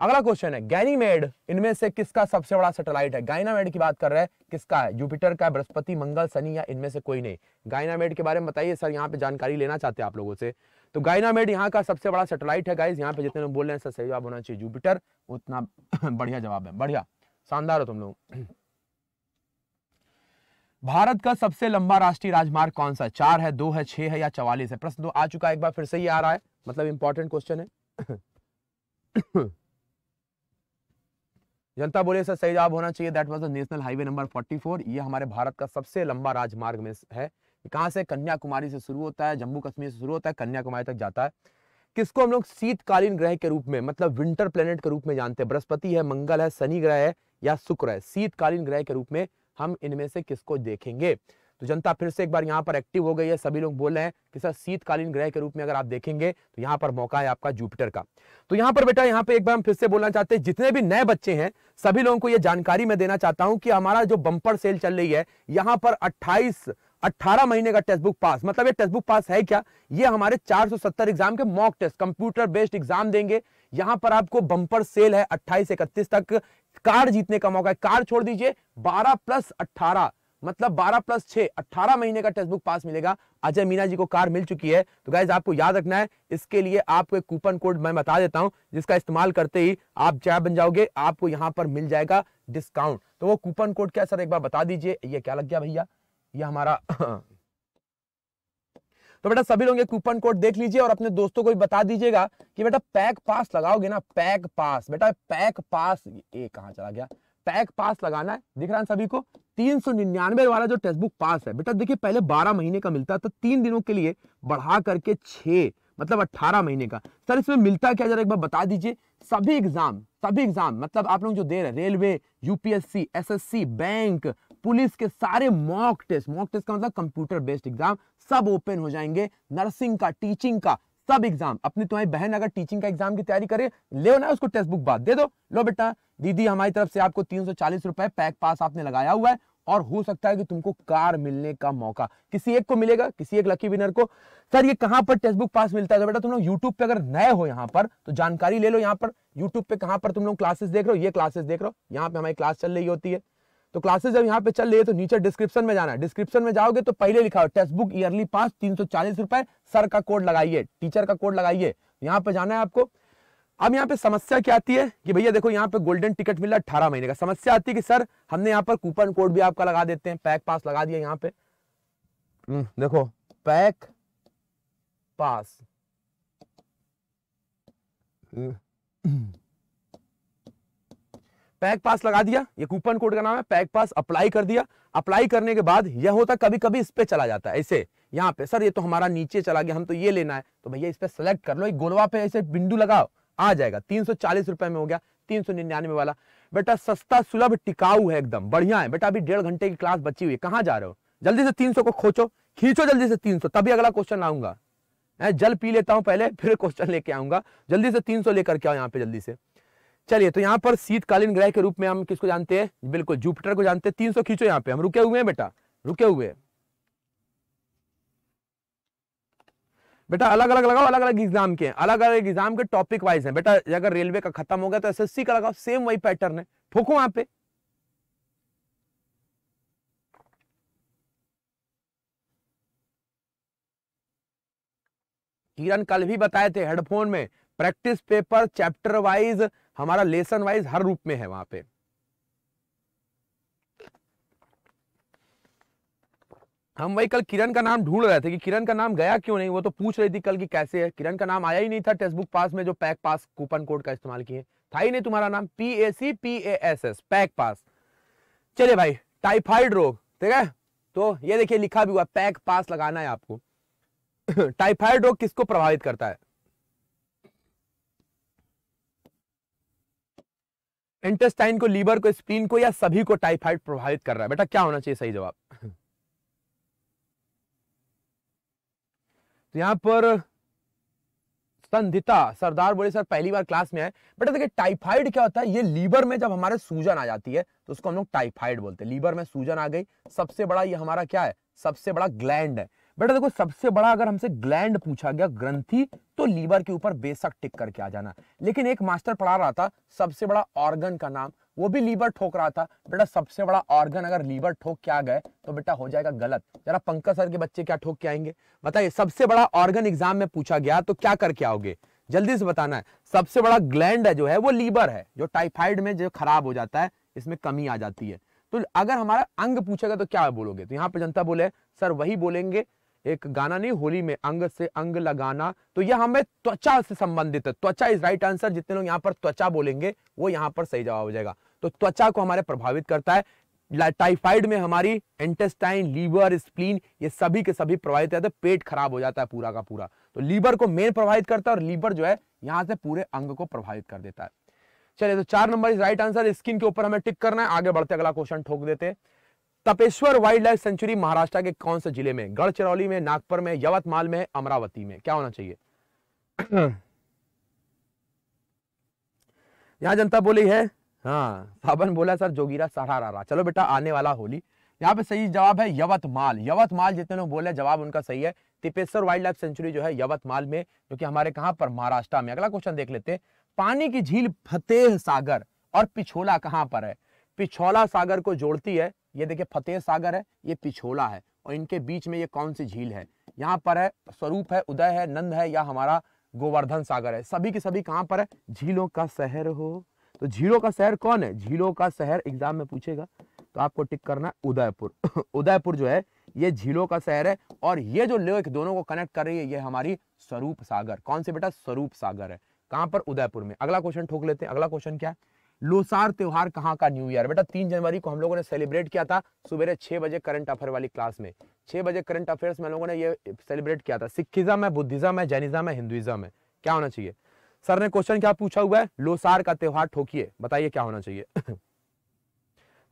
अगला क्वेश्चन है गैनीमेड इनमें से किसका सबसे बड़ा सेटेलाइट है गायनामेड की बात कर रहे हैं किसका है जुपिटर का बृहस्पति मंगल सनी या इनमें से कोई नहीं गायनामेड के बारे में बताइए सर यहाँ पे जानकारी लेना चाहते हैं आप लोगों से तो गाइनामेड यहाँ का सबसे बड़ा सेटेलाइट है गाइज यहाँ पे जितने बोल रहे हैं सर सही जवाब होना चाहिए जुपिटर उतना [CLEARS THROAT] बढ़िया जवाब है बढ़िया शानदार हो तुम लोग [CLEARS THROAT] भारत का सबसे लंबा राष्ट्रीय राजमार्ग कौन सा चार है दो है छह है या चवालीस है प्रश्न दो आ चुका है एक बार फिर से ही आ रहा है मतलब इंपॉर्टेंट क्वेश्चन है [CLEARS THROAT] जनता बोले सर सही जवाब होना चाहिए that was the national highway number 44 ये हमारे भारत का सबसे लंबा राजमार्ग में है कहाँ से कन्याकुमारी से शुरू होता है जम्मू कश्मीर से शुरू होता है कन्याकुमारी तक जाता है किसको हम लोग शीतकालीन ग्रह के रूप में मतलब विंटर प्लेनेट के रूप में जानते हैं बृहस्पति है मंगल है शनि ग्रह है या शुक्र है शीतकालीन ग्रह के रूप में हम इनमें से किसको देखेंगे तो जनता फिर से एक बार यहाँ पर एक्टिव हो गई है सभी लोग बोल रहे हैं कि सर शीतकालीन ग्रह के रूप में अगर आप देखेंगे तो यहाँ पर मौका है आपका जुपिटर का तो यहाँ पर बेटा यहाँ पे एक बार हम फिर से बोलना चाहते हैं जितने भी नए बच्चे हैं सभी लोगों को ये जानकारी मैं देना चाहता हूँ कि हमारा जो बंपर सेल चल रही है यहाँ पर अट्ठाईस 18 महीने का टेस्ट बुक पास मतलब ये टेस्ट बुक पास है क्या ये हमारे 470 एग्जाम के mock test computer based exam देंगे यहां पर आपको बम्पर सेल है 28 से 31 तक कार जीतने का मौका है कार छोड़ दीजिए 12 प्लस 18 मतलब 12 प्लस 6 18 महीने का टेस्ट बुक पास मिलेगा अजय मीना जी को कार मिल चुकी है तो गाइज आपको याद रखना है इसके लिए आपको एक कूपन कोड मैं बता देता हूं जिसका इस्तेमाल करते ही आप चाय बन जाओगे आपको यहां पर मिल जाएगा डिस्काउंट तो वो कूपन कोड क्या सर एक बार बता दीजिए ये क्या लग गया भैया ये हमारा [CLEARS THROAT] तो बेटा सभी लोग ये कूपन कोड देख लीजिए और अपने दोस्तों को भी बता दीजिएगा कि बेटा पैक पास लगाओगे ना पैक पास बेटा पैक पास ये कहाँ चला गया पैक पास लगाना है दिख रहा है सभी को तीन सौ निन्यानवे वाला जो टेक्स्ट बुक पास है बेटा देखिए पहले बारह महीने का मिलता था तो तीन दिनों के लिए बढ़ा करके छः मतलब अट्ठारह महीने का सर इसमें मिलता क्या जरा एक बार बता दीजिए सभी एग्जाम सभी एग्जाम मतलब आप लोग जो दे रहे railway UPSC SSC bank police के सारे मॉक टेस्ट मॉक टेस्ट का मतलब कंप्यूटर बेस्ड एग्जाम सब ओपन हो जाएंगे नर्सिंग का टीचिंग का सब एग्जाम अपनी तुम्हारी बहन अगर टीचिंग का एग्जाम की तैयारी करे ले ना उसको टेस्ट बुक बाद दे दो लो बेटा दीदी हमारी तरफ से आपको तीन सौ चालीस रुपए पैक पास आपने लगाया हुआ है और हो सकता है कि तुमको कार मिलने का मौका किसी एक को मिलेगा किसी एक लकी विनर को सर ये कहां पर टेक्स्ट बुक पास मिलता है तो बेटा तुम लोग यूट्यूब पे अगर नए हो यहाँ पर तो जानकारी ले लो यहाँ पर यूट्यूब पे कहां पर तुम लोग क्लासेस देख रहे हो ये क्लासेस देख रहे हो यहाँ पे हमारी क्लास चल रही होती है तो क्लासेस जब यहाँ पे चल रही है तो नीचे डिस्क्रिप्शन में जाना है डिस्क्रिप्शन में जाओगे तो पहले लिखा हो टेक्स्ट बुक ईयरली पास तीन सौ चालीस रुपए सर का कोड लगाइए टीचर का कोड लगाइए यहाँ पे जाना है आपको अब यहाँ पे समस्या क्या आती है कि भैया देखो यहाँ पे गोल्डन टिकट मिला अठारह महीने का समस्या आती है कि सर हमने यहाँ पर कूपन कोड भी आपका लगा देते हैं पैक पास लगा दिया यहाँ पे हम्म, देखो पैक पास पैक पास लगा दिया ये कूपन कोड का नाम है पैक पास अप्लाई कर दिया अप्लाई करने के बाद यह होता कभी कभी इस पे चला जाता है ऐसे यहाँ पे सर ये तो हमारा नीचे चला गया हम तो ये लेना है तो भैया इस पे सेलेक्ट कर लो एक गोलवा पे ऐसे बिंदु लगाओ आ जाएगा तीन सौ चालीस रुपए में हो गया तीन सौ निन्यानवे वाला बेटा सस्ता सुलभ टिकाऊ है एकदम बढ़िया है बेटा अभी डेढ़ घंटे की क्लास बची हुई है कहाँ जा रहे हो जल्दी से तीन सौ को खोचो खींचो जल्दी से तीन सौ तभी अगला क्वेश्चन लाऊंगा जल पी लेता हूँ पहले फिर क्वेश्चन लेके आऊंगा जल्दी से तीन सौ लेकर के आओ यहाँ पे जल्दी से चलिए तो यहाँ पर शीतकालीन ग्रह के रूप में हम किसको जानते हैं बिल्कुल जुपिटर को जानते हैं तीन सौ खींचो यहाँ पे हम रुके हुए हैं बेटा रुके हुए बेटा अलग अलग लगाओ अलग अलग एग्जाम के अलग अलग एग्जाम के टॉपिक वाइज है बेटा अगर रेलवे का खत्म हो गया तो सी का लगाओ सेम वही पैटर्न है फूको वहां पे किरण कल भी बताए थे हेडफोन में प्रैक्टिस पेपर चैप्टर वाइज हमारा लेसन वाइज हर रूप में है वहां पे हम वही कल किरण का नाम ढूंढ रहे थे कि किरण का नाम गया क्यों नहीं वो तो पूछ रही थी कल की कैसे है किरण का नाम आया ही नहीं था टेक्स्ट बुक पास में जो पैक पास कूपन कोड का इस्तेमाल किए था ही नहीं तुम्हारा नाम P A C P A S S pack pass चलिए भाई टाइफाइड रोग ठीक है तो ये देखिए लिखा भी हुआ पैक पास लगाना है आपको टाइफाइड [COUGHS] रोग किसको प्रभावित करता है इंटेस्टाइन को लीवर को स्प्लीन को या सभी को टाइफाइड प्रभावित कर रहा है बेटा क्या होना चाहिए सही जवाब तो यहां पर संधिता सरदार बोले सर पहली बार क्लास में आए बेटा देखिए टाइफाइड क्या होता है ये लीवर में जब हमारे सूजन आ जाती है तो उसको हम लोग टाइफाइड बोलते हैं लीवर में सूजन आ गई सबसे बड़ा ये हमारा क्या है सबसे बड़ा ग्लैंड है बेटा देखो सबसे बड़ा अगर हमसे ग्लैंड पूछा गया ग्रंथि तो लीवर के ऊपर बेशक टिक करके आ जाना लेकिन एक मास्टर पढ़ा रहा था सबसे बड़ा ऑर्गन का नाम वो भी लीवर ठोक रहा था बेटा सबसे बड़ा ऑर्गन अगर लीवर ठोक के आ गए तो बेटा हो जाएगा गलत जरा पंकज सर के बच्चे क्या ठोक के आएंगे बताइए सबसे बड़ा ऑर्गन एग्जाम में पूछा गया तो क्या करके आओगे जल्दी से बताना है सबसे बड़ा ग्लैंड है जो है वो लीवर है जो टाइफाइड में जो खराब हो जाता है इसमें कमी आ जाती है तो अगर हमारा अंग पूछेगा तो क्या बोलोगे तो यहाँ पे जनता बोले सर वही बोलेंगे एक गाना नहीं होली में अंग से अंग लगाना तो यह हमें त्वचा से संबंधित है त्वचा इज राइट आंसर जितने लोग यहाँ पर त्वचा बोलेंगे वो यहाँ पर सही जवाब हो जाएगा तो त्वचा को हमारे प्रभावित करता है टाइफाइड में हमारी इंटेस्टाइन लीवर स्प्लीन ये सभी के सभी प्रभावित रहते हैं पेट खराब हो जाता है पूरा का पूरा तो लीवर को मेन प्रभावित करता है और लीवर जो है यहाँ से पूरे अंग को प्रभावित कर देता है चलिए तो चार नंबर इज राइट आंसर स्किन के ऊपर हमें टिक करना है आगे बढ़ते अगला क्वेश्चन ठोक देते हैं Tapeshwar wildlife sanctuary Maharashtra के कौन से जिले में गढ़चिरौली में नागपुर में यवतमाल में अमरावती में क्या होना चाहिए [CLEARS THROAT] यहां जनता बोली है हाँ साबन बोला सर जोगीरा सहारा रहा चलो बेटा आने वाला होली यहाँ पे सही जवाब है यवतमाल यवतमाल जितने लोग बोले जवाब उनका सही है तिपेश्वर वाइल्ड लाइफ सेंचुरी जो है यवतमाल में जो कि हमारे कहां पर महाराष्ट्र में अगला क्वेश्चन देख लेते हैं पानी की झील फतेह सागर और पिछोला कहां पर है पिछोला सागर को जोड़ती है ये देखिए फतेह सागर है ये पिछोला है और इनके बीच में ये कौन सी झील है यहाँ पर है स्वरूप है उदय है नंद है या हमारा गोवर्धन सागर है सभी के सभी कहाँ पर है झीलों का शहर हो तो झीलों का शहर कौन है झीलों का शहर एग्जाम में पूछेगा तो आपको टिक करना है उदयपुर [COUGHS] उदयपुर जो है ये झीलों का शहर है और ये जो लेक दोनों को कनेक्ट कर रही है ये हमारी स्वरूप सागर कौन से बेटा स्वरूप सागर है कहाँ पर उदयपुर में अगला क्वेश्चन ठोक लेते हैं अगला क्वेश्चन क्या है लोसार त्योहार कहाँ का न्यू ईयर बेटा तीन जनवरी को हम लोगों ने सेलिब्रेट किया था सुबह छह बजे करंट अफेयर वाली क्लास में छह बजे करंट अफेयर्स में लोगों ने ये सेलिब्रेट किया था सिखिज्म है बुद्धिज्म है जैनिज्म है हिंदुइज्म है क्या होना चाहिए सर ने क्वेश्चन क्या पूछा हुआ है लोसार का त्यौहार ठोकिए बताइए क्या होना चाहिए [LAUGHS]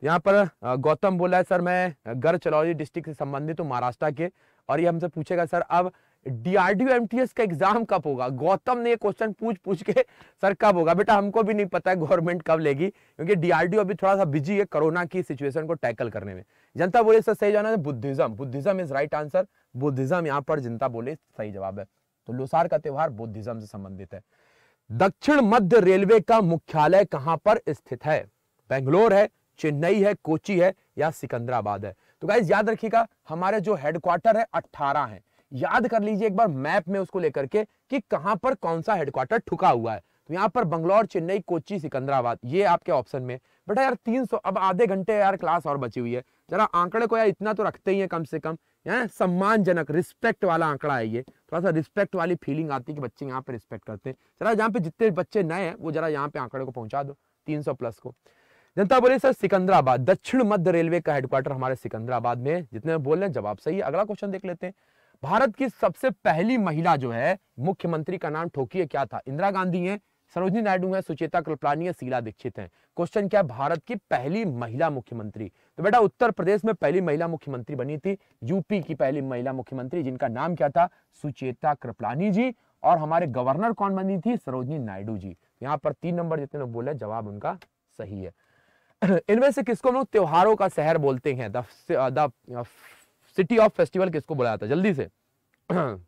यहाँ पर गौतम बोला है सर मैं गर चलौली डिस्ट्रिक्ट से संबंधित हूँ महाराष्ट्र के और ये हमसे पूछेगा सर अब डीआरडीओ एमटीएस का एग्जाम कब होगा गौतम ने ये क्वेश्चन पूछ पूछ के सर कब होगा बेटा हमको भी नहीं पता है गवर्नमेंट कब लेगी क्योंकि डीआरडीओ अभी थोड़ा सा बिजी है कोरोना की सिचुएशन को टैकल करने में जनता बोले सर सही जाना Buddhism Buddhism is right answer Buddhism यहाँ पर जनता बोले सही जवाब है तो लोसार का त्योहार बुद्धिज्म से संबंधित है दक्षिण मध्य रेलवे का मुख्यालय कहां पर स्थित है बेंगलोर है चेन्नई है कोची है या सिकंदराबाद है तो गाइज याद रखिएगा हमारे जो हेडक्वार्टर है अट्ठारह है याद कर लीजिए एक बार मैप में उसको लेकर के कि कहां पर कौन सा हेडक्वार्टर ठुका हुआ है तो यहाँ पर बंगलौर चेन्नई कोची सिकंदराबाद ये आपके ऑप्शन में बेटा यार 300 अब आधे घंटे यार क्लास और बची हुई है जरा आंकड़े को यार इतना तो रखते ही है कम से कम यार सम्मानजनक रिस्पेक्ट वाला आंकड़ा है ये थोड़ा सा रिस्पेक्ट वाली फीलिंग आती है कि बच्चे यहाँ पे रिस्पेक्ट करते हैं जरा जहाँ पे जितने बच्चे नए हैं वो जरा यहाँ पे आंकड़े को पहुंचा दो तीन प्लस को जनता बोले सर सिकंदराबाद दक्षिण मध्य रेलवे का हेडक्वार्टर हमारे सिकंदराबाद में जितने बोल रहे हैं जवाब सही है अगला क्वेश्चन देख लेते हैं भारत की सबसे पहली महिला जो है मुख्यमंत्री का नाम ठोकी क्या था इंदिरा गांधी है सरोजनी नायडू है सुचेता कृपलानी है शीला दीक्षित है क्वेश्चन क्या भारत की पहली महिला मुख्यमंत्री तो बेटा उत्तर प्रदेश में पहली महिला मुख्यमंत्री बनी थी यूपी की पहली महिला मुख्यमंत्री जिनका नाम क्या था सुचेता कृपलानी जी और हमारे गवर्नर कौन बनी थी सरोजनी नायडू जी तो यहाँ पर तीन नंबर जितने लोग बोले जवाब उनका सही है [CLEARS THROAT] इनमें से किसको हम लोग त्योहारों का शहर बोलते हैं द सिटी ऑफ फेस्टिवल किसको बोला जाता है जल्दी से [CLEARS THROAT] तो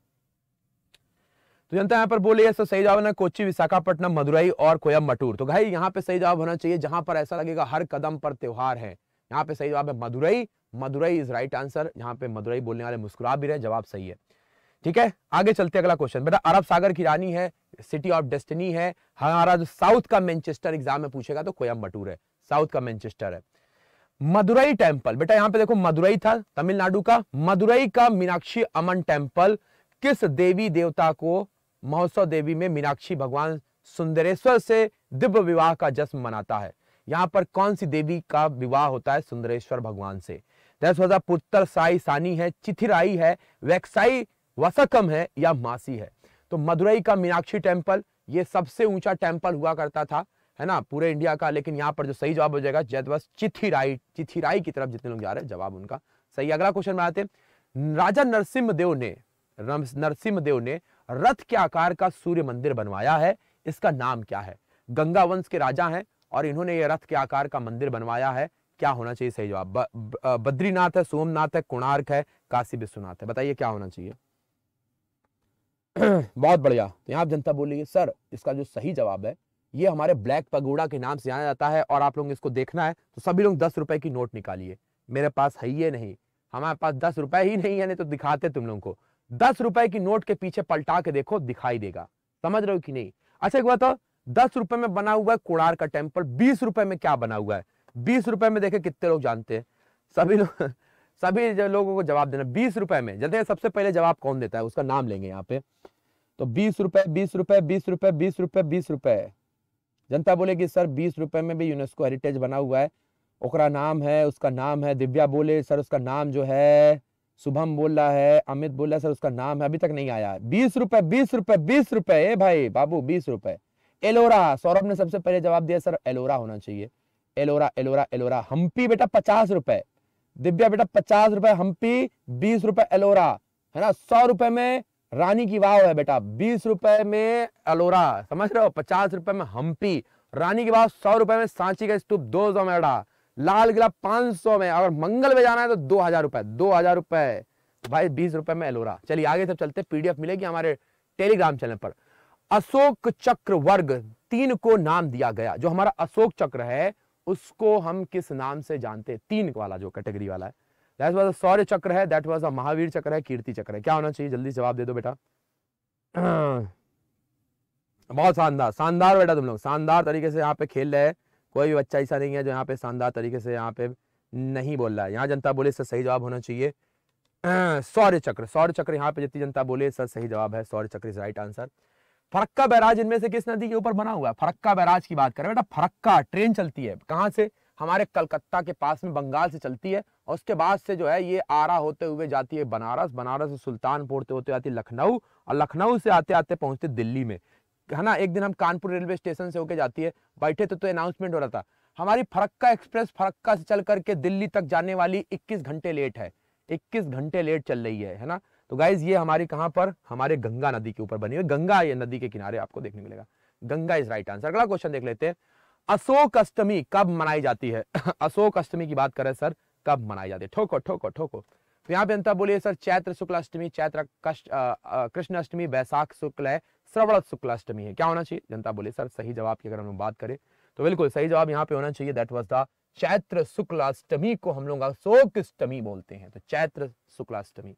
जनता यहाँ पर बोले सर सही जवाब होना कोची विशाखापट्टनम मदुरई और कोयम मटूर तो भाई यहाँ पे सही जवाब होना चाहिए जहां पर ऐसा लगेगा हर कदम पर त्योहार है यहाँ पे सही जवाब है Madurai Madurai is right answer यहाँ पे मदुरई बोलने वाले मुस्कुरा भी रहे जवाब सही है ठीक है आगे चलते अगला क्वेश्चन बेटा अरब सागर की रानी है सिटी ऑफ डेस्टिनी है हमारा जो साउथ का मैनचेस्टर एग्जाम में पूछेगा तो कोयम्बटूर है साउथ का मैनचेस्टर है मदुरई टेम्पल बेटा यहां पे देखो मदुरई था तमिलनाडु का मदुरई का मीनाक्षी अमन टेम्पल किस देवी देवता को महोत्सव देवी में मीनाक्षी भगवान सुंदरेश्वर से दिव्य विवाह का जश्न मनाता है यहां पर कौन सी देवी का विवाह होता है सुंदरेश्वर भगवान से दसवजा पुत्र साई सानी है चिथिराई है वैक्साई वसकम है या मासी है तो मदुरई का मीनाक्षी टेम्पल ये सबसे ऊंचा टेम्पल हुआ करता था है ना पूरे इंडिया का लेकिन यहाँ पर जो सही जवाब हो जाएगा जयदवस चिथिराई चिथिराई की तरफ जितने लोग जा रहे हैं जवाब उनका सही अगला क्वेश्चन में आते राजा नरसिंह देव ने नरसिंह देव ने रथ के आकार का सूर्य मंदिर बनवाया है इसका नाम क्या है गंगा वंश के राजा हैं और इन्होंने ये रथ के आकार का मंदिर बनवाया है क्या होना चाहिए सही जवाब बद्रीनाथ है सोमनाथ है कोणार्क है काशी विश्वनाथ है बताइए क्या होना चाहिए [CLEARS THROAT] बहुत बढ़िया तो यहाँ आप जनता बोलिए सर इसका जो सही जवाब है ये हमारे ब्लैक पगोड़ा के नाम से जाना जाता है और आप लोग इसको देखना है तो सभी लोग दस रुपए की नोट निकालिए मेरे पास है ये नहीं हमारे पास दस रुपए ही नहीं है नहीं तो दिखाते तुम लोगों को दस रुपए की नोट के पीछे पलटा के देखो दिखाई देगा समझ रहे हो कि नहीं अच्छा एक बात दस रुपए में बना हुआ है कोड़ार का टेम्पल बीस रुपए में क्या बना हुआ है बीस रुपए में देखे कितने लोग जानते हैं सभी लोग सभी लोगों को जवाब देना बीस रुपए में जल्दी सबसे पहले जवाब कौन देता है उसका नाम लेंगे यहाँ पे तो बीस रुपए बीस रुपए बीस रुपए बीस रुपए बीस रुपए जनता बोलेगी सर बीस रुपए में भी यूनेस्को हेरिटेज बना हुआ है ओकरा नाम है उसका नाम है दिव्या बोले सर उसका नाम जो है शुभम बोल रहा है अमित बोल रहा है सर उसका नाम है अभी तक नहीं आया बीस रुपए बीस रुपए बीस रुपए ए भाई बाबू बीस रुपए एलोरा सौरभ ने सबसे पहले जवाब दिया सर एलोरा होना चाहिए एलोरा एलोरा एलोरा हम्पी बेटा पचास रुपए दिव्या बेटा पचास रुपए हम्पी बीस रुपए एलोरा है ना सौ रुपए में रानी की वाव है बेटा बीस रुपए में अलोरा समझ रहे हो पचास रुपए में हम्पी रानी की वाव सौ रुपए में सांची का स्तूप दो सौ में बेटा लाल किला पांच सौ में अगर मंगल में जाना है तो दो हजार रुपए दो हजार रुपए भाई बीस रुपए में एलोरा चलिए आगे सब चलते पीडीएफ मिलेगी हमारे टेलीग्राम चैनल पर अशोक चक्र वर्ग तीन को नाम दिया गया जो हमारा अशोक चक्र है उसको हम किस नाम से जानते हैं तीन वाला जो कैटेगरी वाला है दैट वाज सौर्य चक्र है दैट वाज महावीर चक्र है कीर्ति चक्र है क्या होना चाहिए जल्दी जवाब दे दो बेटा बहुत शानदार शानदार बेटा तुम लोग शानदार तरीके से यहाँ पे खेल रहे हैं कोई भी बच्चा ऐसा नहीं है जो यहाँ पे शानदार तरीके से यहाँ पे नहीं बोल रहा है यहाँ जनता बोले इसका सही जवाब होना चाहिए सौर्य चक्र सौर्य चक्र यहाँ पे जितनी जनता बोले इसका सही जवाब है Shaurya Chakra is right answer Farakka barrage इनमें से किस नदी के ऊपर बना हुआ है फरक्का बैराज की बात करें बेटा फरक्का ट्रेन चलती है कहाँ से हमारे कलकत्ता के पास में बंगाल से चलती है और उसके बाद से जो है ये आरा होते हुए जाती है बनारस बनारस से सुल्तानपुर होते होते आती लखनऊ और लखनऊ से आते आते पहुंचते दिल्ली में है ना एक दिन हम कानपुर रेलवे स्टेशन से होकर जाती है बैठे तो, तो अनाउंसमेंट हो रहा था हमारी फरक्का एक्सप्रेस फरक्का से चल करके दिल्ली तक जाने वाली इक्कीस घंटे लेट है इक्कीस घंटे लेट चल रही है है ना तो गाइज ये हमारी कहाँ पर हमारे गंगा नदी के ऊपर बनी हुई गंगा ये नदी के किनारे आपको देखने मिलेगा गंगा इज राइट आंसर अगला क्वेश्चन देख लेते हैं अशोक अष्टमी कब मनाई जाती है [LAUGHS] अशोक अष्टमी की बात करें सर कब मनाई जाती है ठोको ठोको ठोको तो यहाँ पे अंतर बोलिए सर चैत्र शुक्ल अष्टमी चैत्र कृष्ण अष्टमी बैसाख शुक्ल है श्रवण शुक्ल अष्टमी है क्या होना चाहिए जनता बोले सर सही जवाब की अगर हम बात करें तो बिल्कुल सही जवाब यहाँ पे होना चाहिए दैट वॉज द चैत्र शुक्लाष्टमी को हम लोग शोकाष्टमी बोलते हैं तो चैत्र शुक्लाष्टमी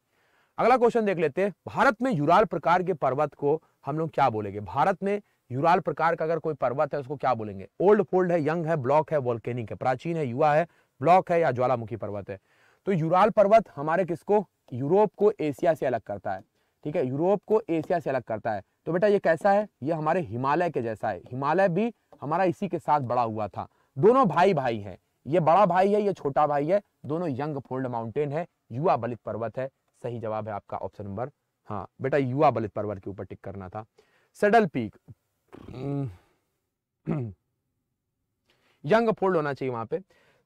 अगला क्वेश्चन देख लेते हैं भारत में यूराल प्रकार के पर्वत को हम लोग क्या बोलेंगे भारत में यूराल प्रकार का अगर कोई पर्वत है उसको क्या बोलेंगे ओल्ड फोल्ड है यंग है ब्लॉक है वोल्केनिक है प्राचीन है युवा है ब्लॉक है या ज्वालामुखी पर्वत है तो यूराल पर्वत हमारे किसको यूरोप को एशिया से अलग करता है ठीक है यूरोप को एशिया से अलग करता है तो बेटा ये कैसा है ये हमारे हिमालय के जैसा है हिमालय भी हमारा इसी के साथ बड़ा हुआ था दोनों भाई भाई हैं ये बड़ा भाई है ये छोटा भाई है दोनों यंग फोल्ड माउंटेन है युवा बलित पर्वत है सही जवाब है आपका ऑप्शन नंबर हाँ बेटा युवा बलित पर्वत के ऊपर टिक करना था सेडल पीक [CLEARS THROAT] यंग फोल्ड होना चाहिए वहां पे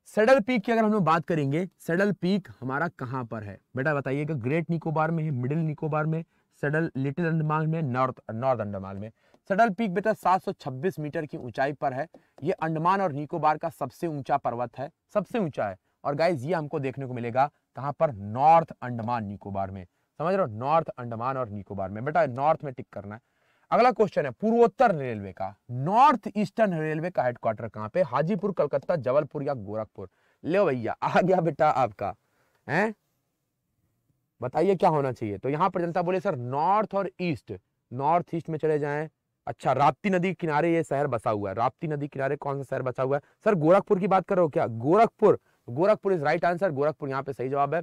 सेडल पीक की अगर हम लोग बात करेंगे सेडल पीक हमारा कहाँ पर है बेटा बताइएगा ग्रेट निकोबार में है मिडिल निकोबार में सेडल लिटिल अंडमान में नॉर्थ नॉर्थ अंडमान में सेडल पीक बेटा 726 मीटर की ऊंचाई पर है ये अंडमान और निकोबार का सबसे ऊंचा पर्वत है सबसे ऊंचा है और गाइज ये हमको देखने को मिलेगा कहाँ पर नॉर्थ अंडमान निकोबार में समझ रहे हो नॉर्थ अंडमान और निकोबार में बेटा नॉर्थ में टिक करना है अगला क्वेश्चन है पूर्वोत्तर रेलवे का नॉर्थ ईस्टर्न रेलवे का हेडक्वार्टर कहां पे हाजीपुर कलकत्ता जबलपुर या गोरखपुर ले भैया [LAUGHS] आ गया बेटा आपका हैं बताइए क्या होना चाहिए तो यहाँ पर जनता बोले सर नॉर्थ और ईस्ट नॉर्थ ईस्ट में चले जाए अच्छा राप्ती नदी किनारे ये शहर बसा हुआ है राप्ती नदी किनारे कौन सा शहर बसा हुआ है सर गोरखपुर की बात करो क्या Gorakhpur Gorakhpur is right answer Gorakhpur यहाँ पे सही जवाब है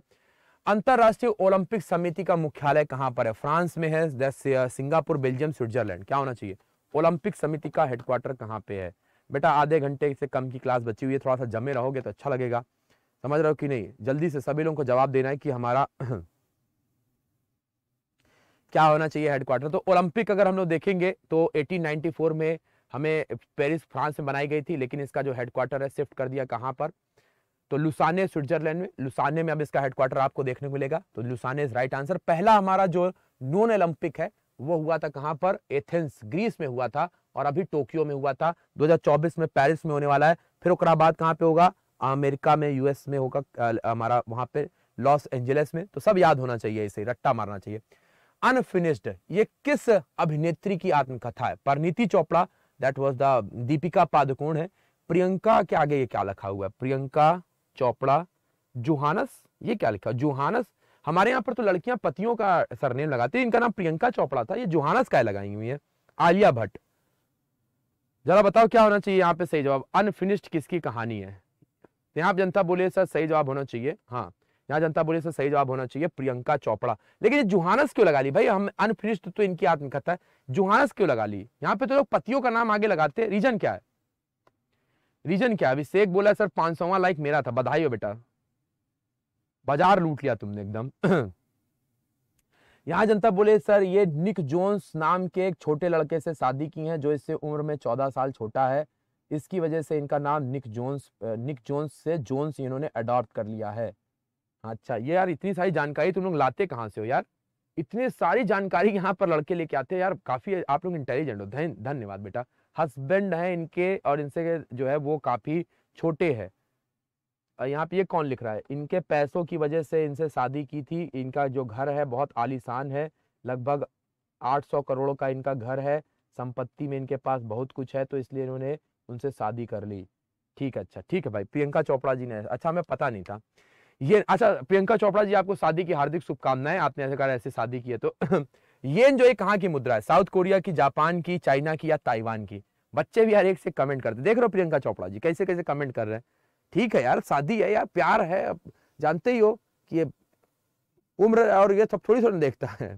अंतरराष्ट्रीय ओलंपिक समिति का मुख्यालय कहां पर है फ्रांस में है सिंगापुर बेल्जियम स्विट्जरलैंड क्या होना चाहिए ओलंपिक समिति का हेडक्वार्टर कहाँ पे है बेटा आधे घंटे से कम की क्लास बची हुई है थोड़ा सा जमे रहोगे तो अच्छा लगेगा समझ रहे हो कि नहीं जल्दी से सभी लोगों को जवाब देना है कि हमारा [CLEARS THROAT] क्या होना चाहिए हेडक्वार्टर तो ओलंपिक अगर हम लोग देखेंगे तो 1894 में हमें पेरिस फ्रांस में बनाई गई थी लेकिन इसका जो हेडक्वार्टर है शिफ्ट कर दिया कहाँ पर तो लुसाने स्विट्जरलैंड में लुसाने में अब इसका हेडक्वार्टर आपको देखने को मिलेगा तो लुसाने इज राइट आंसर पहला हमारा जो नॉन ओलंपिक है वो हुआ था कहां पर एथेंस ग्रीस में हुआ था और अभी टोक्यो में हुआ था 2024 में पेरिस में होने वाला है फिर बाद पे होगा अमेरिका में यूएस में होगा हमारा वहां पे लॉस एंजलिस में तो सब याद होना चाहिए इसे रट्टा मारना चाहिए अनफिनिश्ड ये किस अभिनेत्री की आत्मकथा है Parineeti Chopra that was the Deepika Padukone है प्रियंका के आगे ये क्या लिखा हुआ है प्रियंका चोपड़ा जुहानस ये क्या लिखा जुहानस हमारे यहाँ पर तो लड़कियां पतियों का सरनेम लगाती है इनका नाम प्रियंका चोपड़ा था ये जुहानस का लगाई हुई है आलिया भट्ट जरा बताओ क्या होना चाहिए यहाँ पे सही जवाब अनफिनिश्ड किसकी कहानी है यहाँ आप जनता बोले सर सही जवाब होना चाहिए हाँ यहाँ जनता बोले सर सही जवाब होना चाहिए प्रियंका चोपड़ा लेकिन ये जुहानस क्यों लगा ली भाई हम अनफिनिश्ड तो इनकी आत्मकथा है जुहानस क्यों लगा ली यहाँ पे तो लोग पतियों का नाम आगे लगाते हैं रीजन क्या है रीजन क्या अभिषेक बोला सर पांच सौवा लाइक मेरा था बधाई हो बेटा बाजार लूट लिया तुमने एकदम [CLEARS THROAT] यहाँ जनता बोले सर ये निक जोन्स नाम के एक छोटे लड़के से शादी की है जो इससे उम्र में चौदह साल छोटा है इसकी वजह से इनका नाम निक जोन्स निक जोन्स से जोन्स इन्होंने अडॉप्ट कर लिया है अच्छा ये यार इतनी सारी जानकारी तुम लोग लाते कहाँ से हो यार इतनी सारी जानकारी यहाँ पर लड़के लेके आते हैं यार काफ़ी आप लोग इंटेलिजेंट हो धन्यवाद बेटा हस्बैंड हैं इनके और इनसे जो है वो काफ़ी छोटे हैं यहाँ पे ये कौन लिख रहा है इनके पैसों की वजह से इनसे शादी की थी इनका जो घर है बहुत आलीशान है लगभग 800 करोड़ का इनका घर है संपत्ति में इनके पास बहुत कुछ है तो इसलिए इन्होंने उनसे शादी कर ली ठीक है अच्छा ठीक है भाई प्रियंका चोपड़ा जी ने अच्छा हमें पता नहीं था ये अच्छा प्रियंका चोपड़ा जी आपको शादी की हार्दिक शुभकामनाएं आपने ऐसे कहा ऐसे शादी की है तो [CLEARS THROAT] येन जो ये कहाँ की मुद्रा है साउथ कोरिया की जापान की चाइना की या ताइवान की बच्चे भी हर एक से कमेंट करते देख रहे हो प्रियंका चोपड़ा जी कैसे कैसे कमेंट कर रहे हैं ठीक है यार शादी है यार प्यार है जानते ही हो कि ये उम्र और ये सब थोड़ी थोड़ी देखता है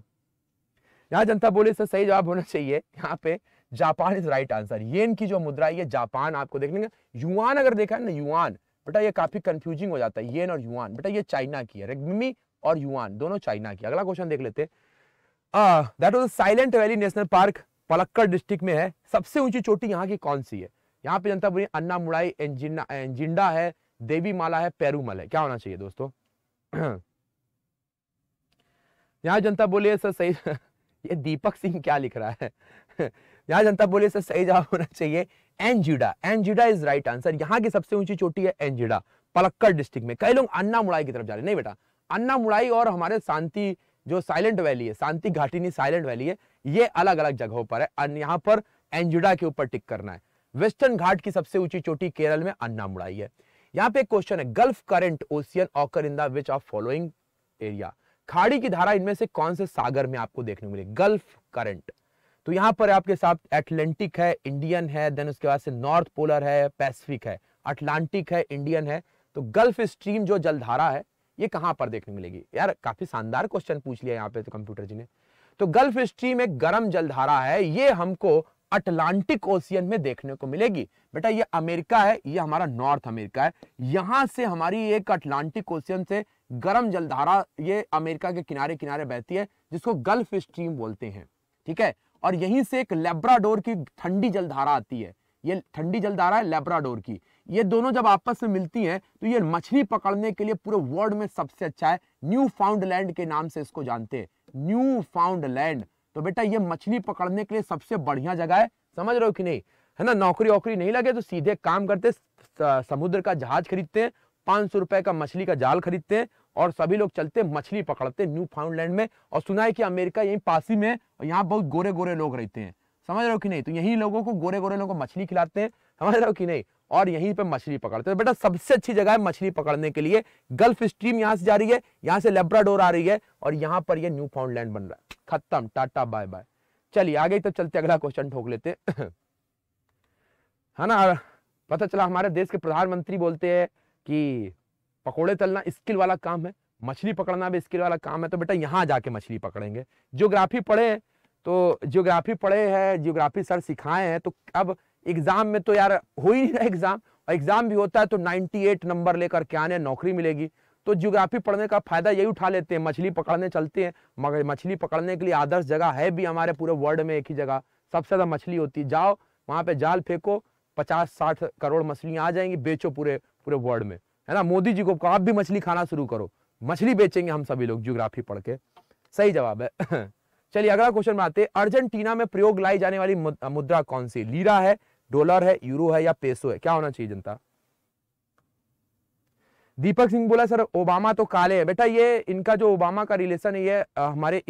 यहाँ जनता बोली सर सही जवाब होना चाहिए यहाँ पे जापान इज राइट आंसर ये की जो मुद्रा है ये जापान आपको देख लेंगे युआन अगर देखा है ना युआन बेटा ये काफी कंफ्यूजिंग हो जाता है येन और युआन बेटा ये चाइना की है रेगमी और युआन दोनों चाइना की अगला क्वेश्चन देख लेते हैं that was Silent Valley National Park Palakkad district में है सबसे ऊंची चोटी यहाँ की कौन सी है यहाँ पे जनता बोली अन्ना मुड़ाई एंजिंडा है देवी माला है पेरूमल है क्या होना चाहिए दोस्तों [CLEARS THROAT] यहाँ जनता बोली सर सही [LAUGHS] ये दीपक सिंह क्या लिख रहा है [LAUGHS] यहाँ जनता बोली सर सही जवाब होना चाहिए एनजीडा एंजिडा इज राइट आंसर यहाँ की सबसे ऊंची चोटी है एंजिडा पलक्कड़ डिस्ट्रिक्ट में कई लोग अन्ना मुड़ाई की तरफ जा रहे हैं नहीं बेटा अन्ना मुड़ाई और हमारे शांति जो साइलेंट वैली है शांति घाटी साइलेंट वैली है ये अलग अलग जगहों पर है और यहाँ पर एंजुडा के ऊपर टिक करना है वेस्टर्न घाट की सबसे ऊंची चोटी केरल में अन्ना है यहाँ पे एक क्वेश्चन है gulf current ocean occur in which of following area खाड़ी की धारा इनमें से कौन से सागर में आपको देखने को मिले गल्फ करंट तो यहाँ पर आपके साथ एटलांटिक है इंडियन है देन उसके बाद से नॉर्थ पोलर है पैसिफिक है अटलांटिक है इंडियन है तो गल्फ स्ट्रीम जो जलधारा है ये कहां पर देखने मिलेगी यार काफी शानदार क्वेश्चन पूछ लिया यहाँ पे तो कंप्यूटर जी ने तो गल्फ स्ट्रीम एक गर्म जलधारा है ये हमको अटलांटिक ओशियन में देखने को मिलेगी बेटा ये अमेरिका है ये हमारा नॉर्थ अमेरिका है यहां से हमारी एक अटलांटिक ओशियन से गर्म जलधारा ये अमेरिका के किनारे किनारे बहती है जिसको गल्फ स्ट्रीम बोलते हैं ठीक है और यहीं से एक लेब्राडोर की ठंडी जलधारा आती है ये ठंडी जलधारा है लेब्राडोर की ये दोनों जब आपस में मिलती हैं तो ये मछली पकड़ने के लिए पूरे वर्ल्ड में सबसे अच्छा है न्यू फाउंड लैंड के नाम से इसको जानते हैं न्यू फाउंड लैंड तो बेटा ये मछली पकड़ने के लिए सबसे बढ़िया जगह है समझ रहे हो कि नहीं है ना नौकरी वोकरी नहीं लगे तो सीधे काम करते समुद्र का जहाज खरीदते हैं पांच सौ रुपए का मछली का जाल खरीदते हैं और सभी लोग चलते मछली पकड़ते न्यू फाउंडलैंड में और सुना है कि अमेरिका यही पासी में और यहाँ बहुत गोरे गोरे लोग रहते हैं समझ रहे हो कि नहीं तो यही लोगों को गोरे गोरे लोगों को मछली खिलाते हैं समझ रहे हो कि नहीं और यहीं पे मछली पकड़ते हैं तो बेटा सबसे अच्छी जगह है मछली पकड़ने के लिए गल्फ स्ट्रीम यहाँ से जा रही है यहां से लेब्राडोर आ रही है और यहां पर ये न्यू फाउंडलैंड बन रहा है खत्म टाटा बाय बाय चलिए आगे तब चलते अगला क्वेश्चन ठोक लेते [COUGHS] है ना पता चला हमारे देश के प्रधानमंत्री बोलते हैं कि पकौड़े तलना स्किल वाला काम है मछली पकड़ना भी स्किल वाला काम है तो बेटा यहाँ जाके मछली पकड़ेंगे ज्योग्राफी पढ़े तो ज्योग्राफी पढ़े हैं ज्योग्राफी तो सर सिखाए हैं तो अब एग्ज़ाम में तो यार हो ही नहीं रहा एग्ज़ाम और एग्ज़ाम भी होता है तो 98 नंबर लेकर के आने नौकरी मिलेगी तो ज्योग्राफी पढ़ने का फ़ायदा यही उठा लेते हैं मछली पकड़ने चलते हैं मगर मछली पकड़ने के लिए आदर्श जगह है भी हमारे पूरे वर्ल्ड में एक ही जगह सबसे ज़्यादा मछली होती है जाओ वहाँ पर जाल फेंको पचास साठ करोड़ मछलियाँ आ जाएंगी बेचो पूरे पूरे वर्ल्ड में है ना मोदी जी को आप भी मछली खाना शुरू करो मछली बेचेंगे हम सभी लोग ज्योग्राफी पढ़ के सही जवाब है [LAUGHS] चलिए अगला क्वेश्चन में आते हैं अर्जेंटीना में प्रयोग लाई जाने वाली मुद्रा कौन सी लीरा है डॉलर है यूरो है या पेसो है क्या होना चाहिए जनता दीपक सिंह बोला सर ओबामा तो काले हैं बेटा ये इनका जो ओबामा का रिलेशन है ये हमारे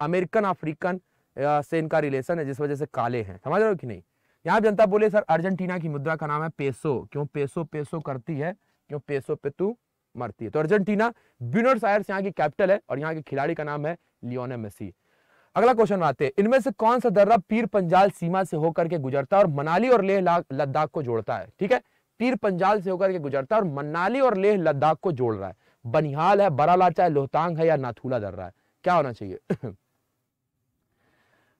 अमेरिकन अफ्रीकन से इनका रिलेशन है जिस वजह से काले हैं समझ रहे हो कि नहीं यहाँ जनता बोले सर अर्जेंटीना की मुद्रा का नाम है पेसो क्यों पेसो पेसो करती है क्यों पेसो पे तू मरती है तो अर्जेंटीना ब्यूनर्स आयर्स यहाँ की कैपिटल है और यहाँ के खिलाड़ी का नाम है लियोने मेसी अगला क्वेश्चन आते हैं इनमें से कौन सा दर्रा पीर पंजाल सीमा से होकर के गुजरता है और मनाली और लेह लद्दाख को जोड़ता है ठीक है पीर पंजाल से होकर के गुजरता है और मनाली और लेह लद्दाख को जोड़ रहा है बनिहाल है बरालाचा है लोहतांग है या नाथूला दर्रा है क्या होना चाहिए [LAUGHS]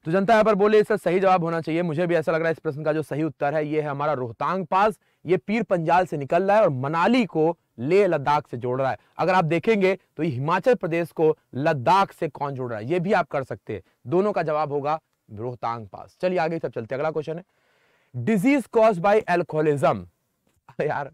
तो जनता यहाँ पर बोले इसका सही जवाब होना चाहिए मुझे भी ऐसा लग रहा है इस प्रश्न का जो सही उत्तर है ये है हमारा रोहतांग पास ये पीर पंजाल से निकल रहा है और मनाली को ले लद्दाख से जोड़ रहा है अगर आप देखेंगे तो हिमाचल प्रदेश को लद्दाख से कौन जोड़ रहा है ये भी आप कर सकते हैं दोनों का जवाब होगा रोहतांग पास चलिए आगे सब चलते अगला क्वेश्चन है डिजीज कॉज बाय एल्कोहलिज्म यार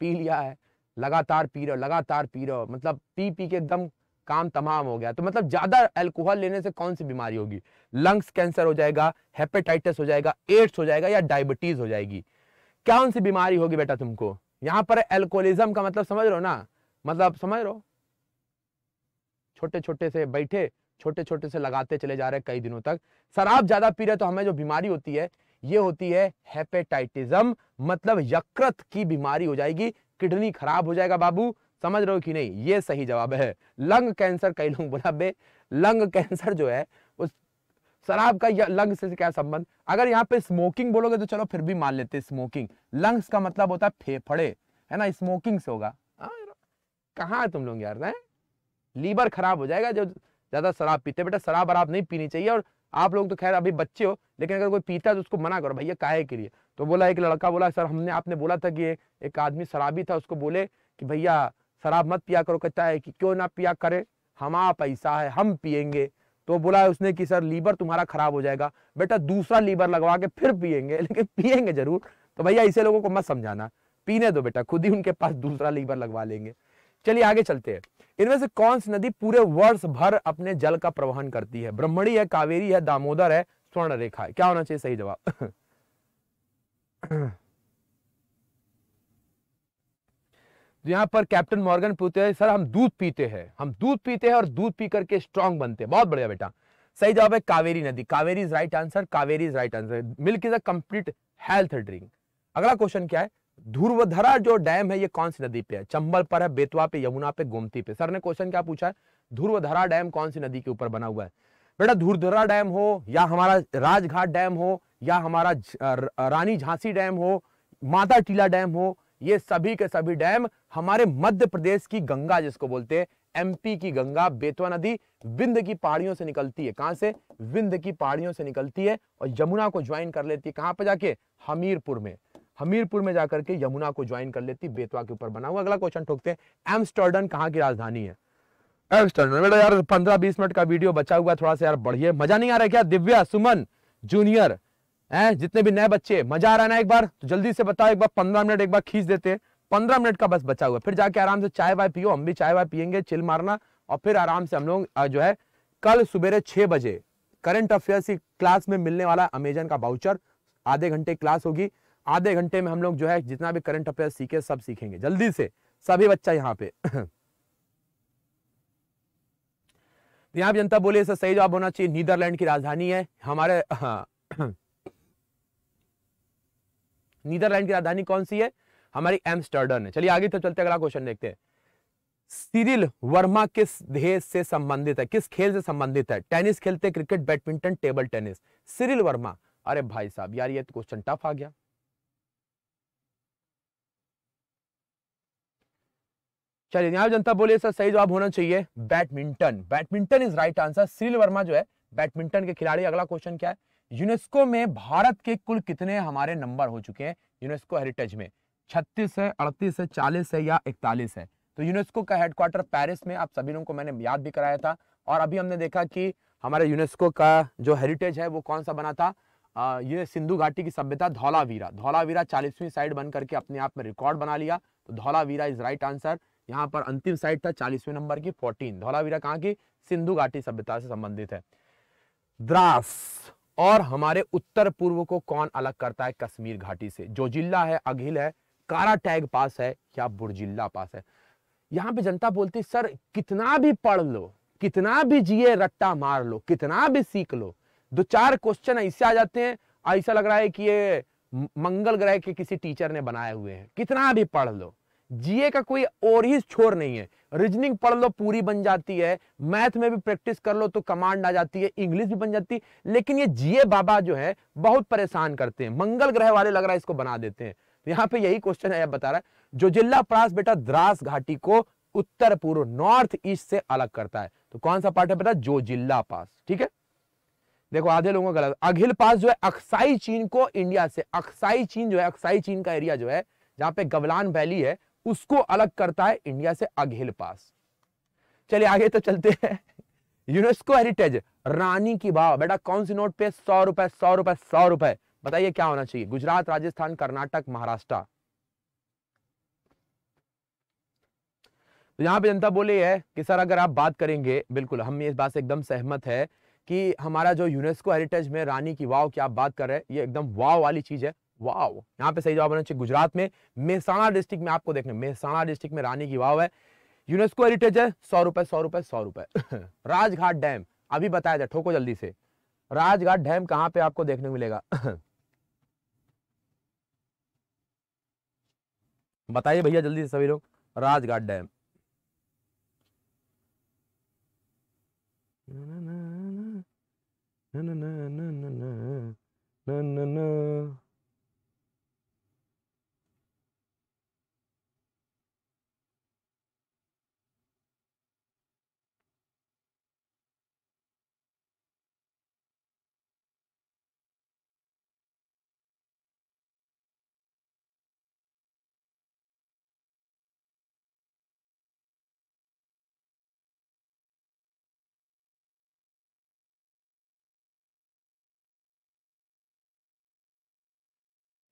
पी लिया है लगातार पी रहे हो लगातार पी रहे हो मतलब पी पी के एकदम काम तमाम हो गया तो मतलब ज्यादा अल्कोहल लेने से कौन सी बीमारी होगी लंग्स कैंसर हो जाएगा हेपेटाइटिस हो जाएगा एड्स हो जाएगा या डायबिटीज हो जाएगी कौन सी बीमारी होगी बेटा तुमको यहां पर एल्कोलिज्म का मतलब समझ हो ना मतलब समझ हो छोटे छोटे से बैठे छोटे छोटे से लगाते चले जा रहे कई दिनों तक शराब ज्यादा पी रहे तो हमें जो बीमारी होती है ये होती है हेपेटाइटिज्म मतलब यकृत की बीमारी हो जाएगी किडनी खराब हो जाएगा बाबू समझ रहे हो कि नहीं ये सही जवाब है लंग कैंसर कई लोग बोला बे लंग कैंसर जो है शराब का या लंग्स से क्या संबंध अगर यहाँ पे स्मोकिंग बोलोगे तो चलो फिर भी मान लेते स्मोकिंग लंग्स का मतलब होता है फेफड़े है ना स्मोकिंग से होगा हाँ, कहाँ है तुम लोग यार ना लीवर खराब हो जाएगा जो ज्यादा शराब पीते बेटा शराब वराब नहीं पीनी चाहिए और आप लोग तो खैर अभी बच्चे हो लेकिन अगर कोई पीता है तो उसको मना करो भैया काहे के लिए तो बोला एक लड़का बोला सर हमने आपने बोला था कि एक आदमी शराबी था उसको बोले कि भैया शराब मत पिया करो कहता है कि क्यों ना पिया करे हमारा पैसा है हम पियेंगे तो बोला उसने कि सर लीवर तुम्हारा खराब हो जाएगा बेटा दूसरा लीवर लगवा के फिर पियेंगे [LAUGHS] लेकिन पियेंगे जरूर तो भैया इसे लोगों को मत समझाना पीने दो बेटा खुद ही उनके पास दूसरा लीवर लगवा लेंगे चलिए आगे चलते हैं इनमें से कौन सी नदी पूरे वर्ष भर अपने जल का प्रवहन करती है ब्रह्मणी है कावेरी है दामोदर है स्वर्ण रेखा है क्या होना चाहिए सही जवाब [CLEARS THROAT] यहाँ पर कैप्टन मॉर्गन पूछते हैं सर हम दूध पीते हैं हम दूध पीते हैं और दूध पी करके स्ट्रांग बनते हैं बहुत बढ़िया बेटा सही जवाब है कावेरी नदी Kaveri is right answer Kaveri is right answer milk is a complete health drink अगला क्वेश्चन क्या है ध्रुवधरा जो डैम है ये कौन सी नदी पे है चंबल पर है बेतवा पे यमुना पे गोमती पे सर ने क्वेश्चन क्या पूछा है ध्रुवधरा डैम कौन सी नदी के ऊपर बना हुआ है बेटा ध्रुवधरा डैम हो या हमारा राजघाट डैम हो या हमारा रानी झांसी डैम हो माता टीला डैम हो ये सभी के सभी डैम हमारे मध्य प्रदेश की गंगा जिसको बोलते हैं एमपी की गंगा बेतवा नदी विंद की पहाड़ियों से निकलती है कहां से विंद की पहाड़ियों से निकलती है और यमुना को ज्वाइन कर लेती है कहां पर जाके हमीरपुर में हमीरपुर में जाकर के यमुना को ज्वाइन कर लेती बेतवा के ऊपर बना हुआ अगला क्वेश्चन ठोकते हैं एमस्टर्डन कहां की राजधानी है एमस्टर्डन बेटा यार पंद्रह बीस मिनट का वीडियो बचा हुआ थोड़ा सा यार बढ़िया मजा नहीं आ रहा क्या दिव्या सुमन जूनियर है जितने भी नए बच्चे मजा आ रहा ना एक बार तो जल्दी से बताओ एक बार पंद्रह मिनट एक बार खींच देते हैं पंद्रह मिनट का बस बचा हुआ फिर जाके आराम से चाय वाय पियो हम भी चाय वाय पियेंगे चिल मारना और फिर आराम से हम लोग जो है कल सुबेरे छह बजे करंट अफेयर्स की क्लास में मिलने वाला अमेजन का बाउचर आधे घंटे क्लास होगी आधे घंटे में हम लोग जो है जितना भी करंट अफेयर सीखे सब सीखेंगे जल्दी से सभी बच्चा यहाँ पे [COUGHS] यहाँ जनता बोले सही जवाब होना चाहिए नीदरलैंड की राजधानी है हमारे हाँ। नीदरलैंड की राजधानी कौन सी है हमारी एम्स्टर्डन है चलिए आगे तो चलते अगला क्वेश्चन देखते हैं सीरिल वर्मा किस देश से संबंधित है किस खेल से संबंधित है टेनिस खेलते cricket badminton table tennis Siril Verma अरे भाई साहब यार ये तो क्वेश्चन टफ आ गया चलिए यहां जनता बोलिए सर सही जवाब होना चाहिए badminton badminton is right answer Siril Verma जो है बैडमिंटन के खिलाड़ी अगला क्वेश्चन क्या है यूनेस्को में भारत के कुल कितने हमारे नंबर हो चुके हैं यूनेस्को हेरिटेज में छत्तीस है अड़तीस है चालीस है या इकतालीस है तो यूनेस्को का हेडक्वार्टर पेरिस में आप सभी लोगों को मैंने याद भी कराया था और अभी हमने देखा कि हमारे यूनेस्को का जो हेरिटेज है वो कौन सा बना था आ, ये सिंधु घाटी की सभ्यता धौलावीरा धौलावीरा चालीसवीं साइड बन करके अपने आप में रिकॉर्ड बना लिया तो धौलावीरा इज राइट आंसर यहाँ पर अंतिम साइड था चालीसवें नंबर की फोर्टीन धौलावीरा कहाँ की सिंधु घाटी सभ्यता से संबंधित है द्रास और हमारे उत्तर पूर्व को कौन अलग करता है कश्मीर घाटी से जो जिला है अघिल है कारा टैग पास है या बुरजिल्ला पास है यहाँ पे जनता बोलती सर कितना भी पढ़ लो कितना भी जिए रट्टा मार लो कितना भी सीख लो दो चार क्वेश्चन ऐसे आ जाते हैं ऐसा लग रहा है कि ये मंगल ग्रह के किसी टीचर ने बनाए हुए हैं कितना भी पढ़ लो जिए का कोई और ही छोर नहीं है रीजनिंग पढ़ लो पूरी बन जाती है मैथ में भी प्रैक्टिस कर लो तो कमांड आ जाती है इंग्लिश भी बन जाती है लेकिन ये जिए बाबा जो है बहुत परेशान करते हैं मंगल ग्रह वाले लग रहा है इसको बना देते हैं तो यहाँ पे यही क्वेश्चन है बता रहा है जो जिला प्रास बेटा द्रास घाटी को उत्तर पूर्व नॉर्थ ईस्ट से अलग करता है तो कौन सा पार्ट है बेटा जो जिला पास ठीक है देखो आधे लोगों का गलत अखिल पास जो है अक्साई चीन को इंडिया से अक्साई चीन जो है अक्साई चीन का एरिया जो है जहां पे गवलान वैली है उसको अलग करता है इंडिया से अघेल पास चलिए आगे तो चलते हैं यूनेस्को हेरिटेज रानी की भाव बेटा कौन सी नोट पे सौ रुपए सौ रुपए सौ रुपए बताइए क्या होना चाहिए गुजरात राजस्थान कर्नाटक महाराष्ट्र तो यहां पे जनता बोली है कि सर अगर आप बात करेंगे बिल्कुल हम इस बात से एकदम सहमत है कि हमारा जो यूनेस्को हेरिटेज में रानी की वाव की आप बात कर रहे हैं ये एकदम वाव वाली चीज है वाव यहाँ पे सही जवाब होना चाहिए गुजरात में मेहसाणा डिस्ट्रिक्ट में आपको देखने मेहसाणा डिस्ट्रिक्ट में रानी की वाव है यूनेस्को हेरिटेज है सौ रुपए सौ रुपए सौ रुपए राजघाट डैम अभी बताया जाए ठोको जल्दी से राजघाट डैम कहाँ पे आपको देखने को मिलेगा बताइए भैया जल्दी से सभी लोग राजघाट डैम ना ना ना ना ना ना ना ना ना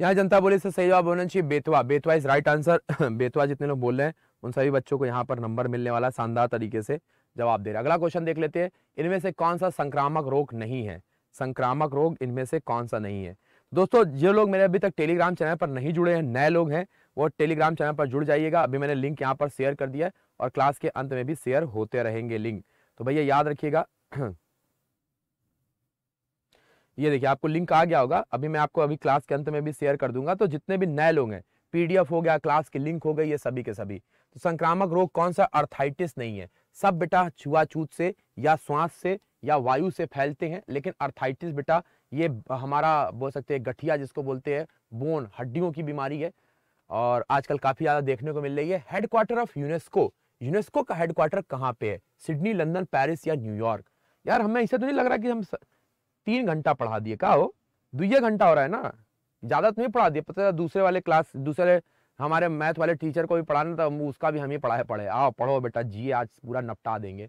यहाँ जनता बोली से सही जवाब होना चाहिए Betwa Betwa is right answer Betwa जितने लोग बोल रहे हैं उन सभी बच्चों को यहाँ पर नंबर मिलने वाला शानदार तरीके से जवाब दे रहे अगला क्वेश्चन देख लेते हैं इनमें से कौन सा संक्रामक रोग नहीं है संक्रामक रोग इनमें से कौन सा नहीं है दोस्तों जो लोग मेरे अभी तक टेलीग्राम चैनल पर नहीं जुड़े हैं नए लोग हैं वो टेलीग्राम चैनल पर जुड़ जाइएगा अभी मैंने लिंक यहाँ पर शेयर कर दिया है और क्लास के अंत में भी शेयर होते रहेंगे लिंक तो भैया याद रखिएगा ये देखिए आपको लिंक आ गया होगा अभी मैं आपको अभी क्लास के अंत में भी शेयर कर दूंगा तो जितने भी नए लोग हैं पीडीएफ हो गया क्लास की लिंक हो गई है सभी के सभी तो संक्रामक रोग कौन सा अर्थाइटिस नहीं है सब बेटा छुआछूत से या श्वास से या वायु से फैलते हैं लेकिन अर्थाइटिस बेटा ये हमारा बोल सकते हैं गठिया जिसको बोलते हैं बोन हड्डियों की बीमारी है और आजकल काफी ज्यादा देखने को मिल रही है हेडक्वार्टर ऑफ यूनेस्को यूनेस्को का हेडक्वार्टर कहाँ पे है सिडनी लंदन पेरिस या न्यूयॉर्क यार हमें इसे तो नहीं लग रहा कि हम तीन घंटा पढ़ा दिए का हो दुइया घंटा हो रहा है ना ज़्यादा तुम्हें तो पढ़ा दिए पता दूसरे वाले क्लास दूसरे हमारे मैथ वाले टीचर को भी पढ़ाना था उसका भी हम ही पढ़ाए पढ़े आओ पढ़ो बेटा जी आज पूरा नपटा देंगे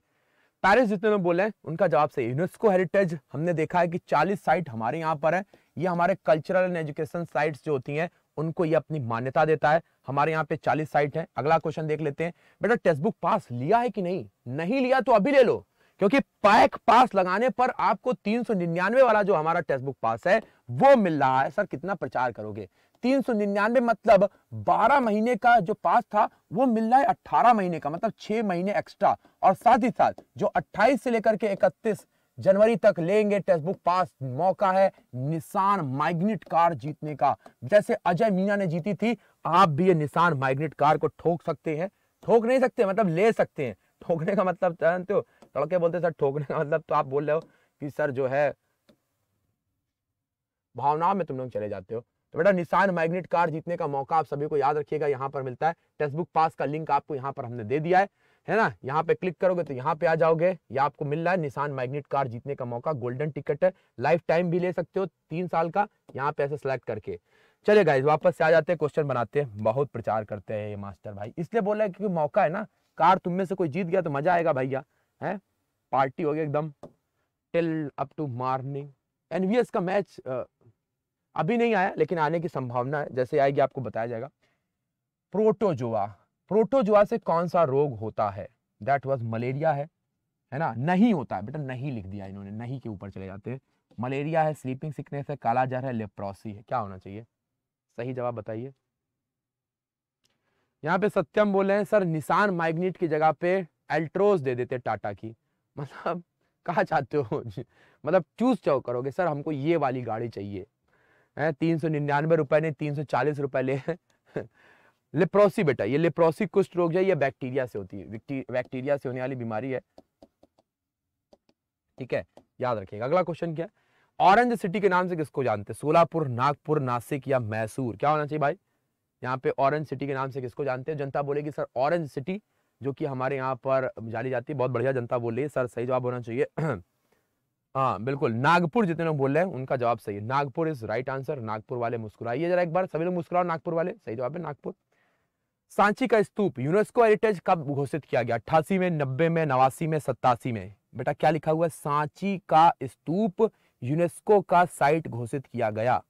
पेरिस जितने लोग बोले उनका जवाब सही यूनेस्को हेरिटेज हमने देखा है कि 40 साइट हमारे यहाँ पर है ये हमारे कल्चरल एंड एजुकेशन साइट्स जो होती हैं उनको ये अपनी मान्यता देता है हमारे यहाँ पे 40 साइट है अगला क्वेश्चन देख लेते हैं बेटा टेक्स्ट बुक पास लिया है कि नहीं नहीं लिया तो अभी ले लो क्योंकि पैक पास लगाने पर आपको 399 वाला जो हमारा टेक्स्ट बुक पास है वो मिल रहा है सर कितना प्रचार करोगे 399 मतलब 12 महीने का जो पास था वो मिल रहा है 18 महीने का मतलब 6 महीने एक्स्ट्रा और साथ ही साथ जो 28 से लेकर के 31 जनवरी तक लेंगे टेक्स्ट बुक पास मौका है निशान माइग्नेट कार जीतने का जैसे अजय मीना ने जीती थी आप भी ये निशान माइग्नेट कार को ठोक सकते हैं ठोक नहीं सकते मतलब ले सकते हैं ठोकने का मतलब जानते हो तड़के बोलते सर ठोकने का मतलब तो आप बोल रहे हो कि सर जो है भावनाओं में तुम लोग चले जाते हो तो बेटा निशान मैग्नेट कार जीतने का मौका आप सभी को याद रखिएगा यहाँ पर मिलता है टेक्स्ट बुक पास का लिंक आपको यहाँ पर हमने दे दिया है है ना यहाँ पे क्लिक करोगे तो यहाँ पे आ जाओगे या आपको मिल रहा है निशान मैग्नेट कार जीतने का मौका गोल्डन टिकट है लाइफ टाइम भी ले सकते हो तीन साल का यहाँ पे ऐसे सेलेक्ट करके चलिए गाइज वापस से आ जाते हैं क्वेश्चन बनाते हैं बहुत प्रचार करते हैं ये मास्टर भाई इसलिए बोला है क्योंकि मौका है ना कार तुम में से कोई जीत गया तो मजा आएगा भैया है पार्टी हो गया एकदम till up to morning NVS का मैच अभी नहीं आया लेकिन आने की संभावना है जैसे आएगी आपको बताया जाएगा प्रोटोजोआ प्रोटोजोआ से कौन सा रोग होता है दैट वॉज मलेरिया है है ना नहीं होता है बेटा नहीं लिख दिया इन्होंने नहीं के ऊपर चले जाते हैं मलेरिया है स्लीपिंग सिकनेस है काला जर है लेप्रोसी है क्या होना चाहिए सही जवाब बताइए यहाँ पे सत्यम बोले हैं सर निशान माइग्नेट की जगह पे एल्ट्रोज दे देते टाटा की मतलब [LAUGHS] कहा चाहते हो मतलब चूज चौ करोगे सर हमको ये वाली गाड़ी चाहिए है तीन सौ निन्यानवे रुपए ने तीन सौ चालीस रुपए ले [LAUGHS] लेप्रोसी बेटा ये लेप्रोसी कुछ रोग है यह बैक्टीरिया से होती है बैक्टीरिया से होने वाली बीमारी है ठीक है याद रखिएगा अगला क्वेश्चन क्या ऑरेंज सिटी के नाम से किसको जानते हैं सोलापुर नागपुर नासिक या मैसूर क्या होना चाहिए भाई यहाँ पे ऑरेंज सिटी के नाम से किसको जानते हैं जनता बोलेगी सर ऑरेंज सिटी जो कि हमारे यहाँ पर जाली जाती है बहुत बढ़िया जनता बोल रही है सर सही जवाब होना चाहिए [CLEARS THROAT] हाँ बिल्कुल नागपुर जितने लोग बोल रहे हैं उनका जवाब सही है Nagpur is right answer Nagpur वाले मुस्कुराइए जरा एक बार सभी लोग मुस्कुराओ नागपुर वाले सही जवाब है नागपुर सांची का स्तूप यूनेस्को हेरिटेज कब घोषित किया गया अट्ठासी में नब्बे में नवासी में सत्तासी में बेटा क्या लिखा हुआ है सांची का स्तूप यूनेस्को का साइट घोषित किया गया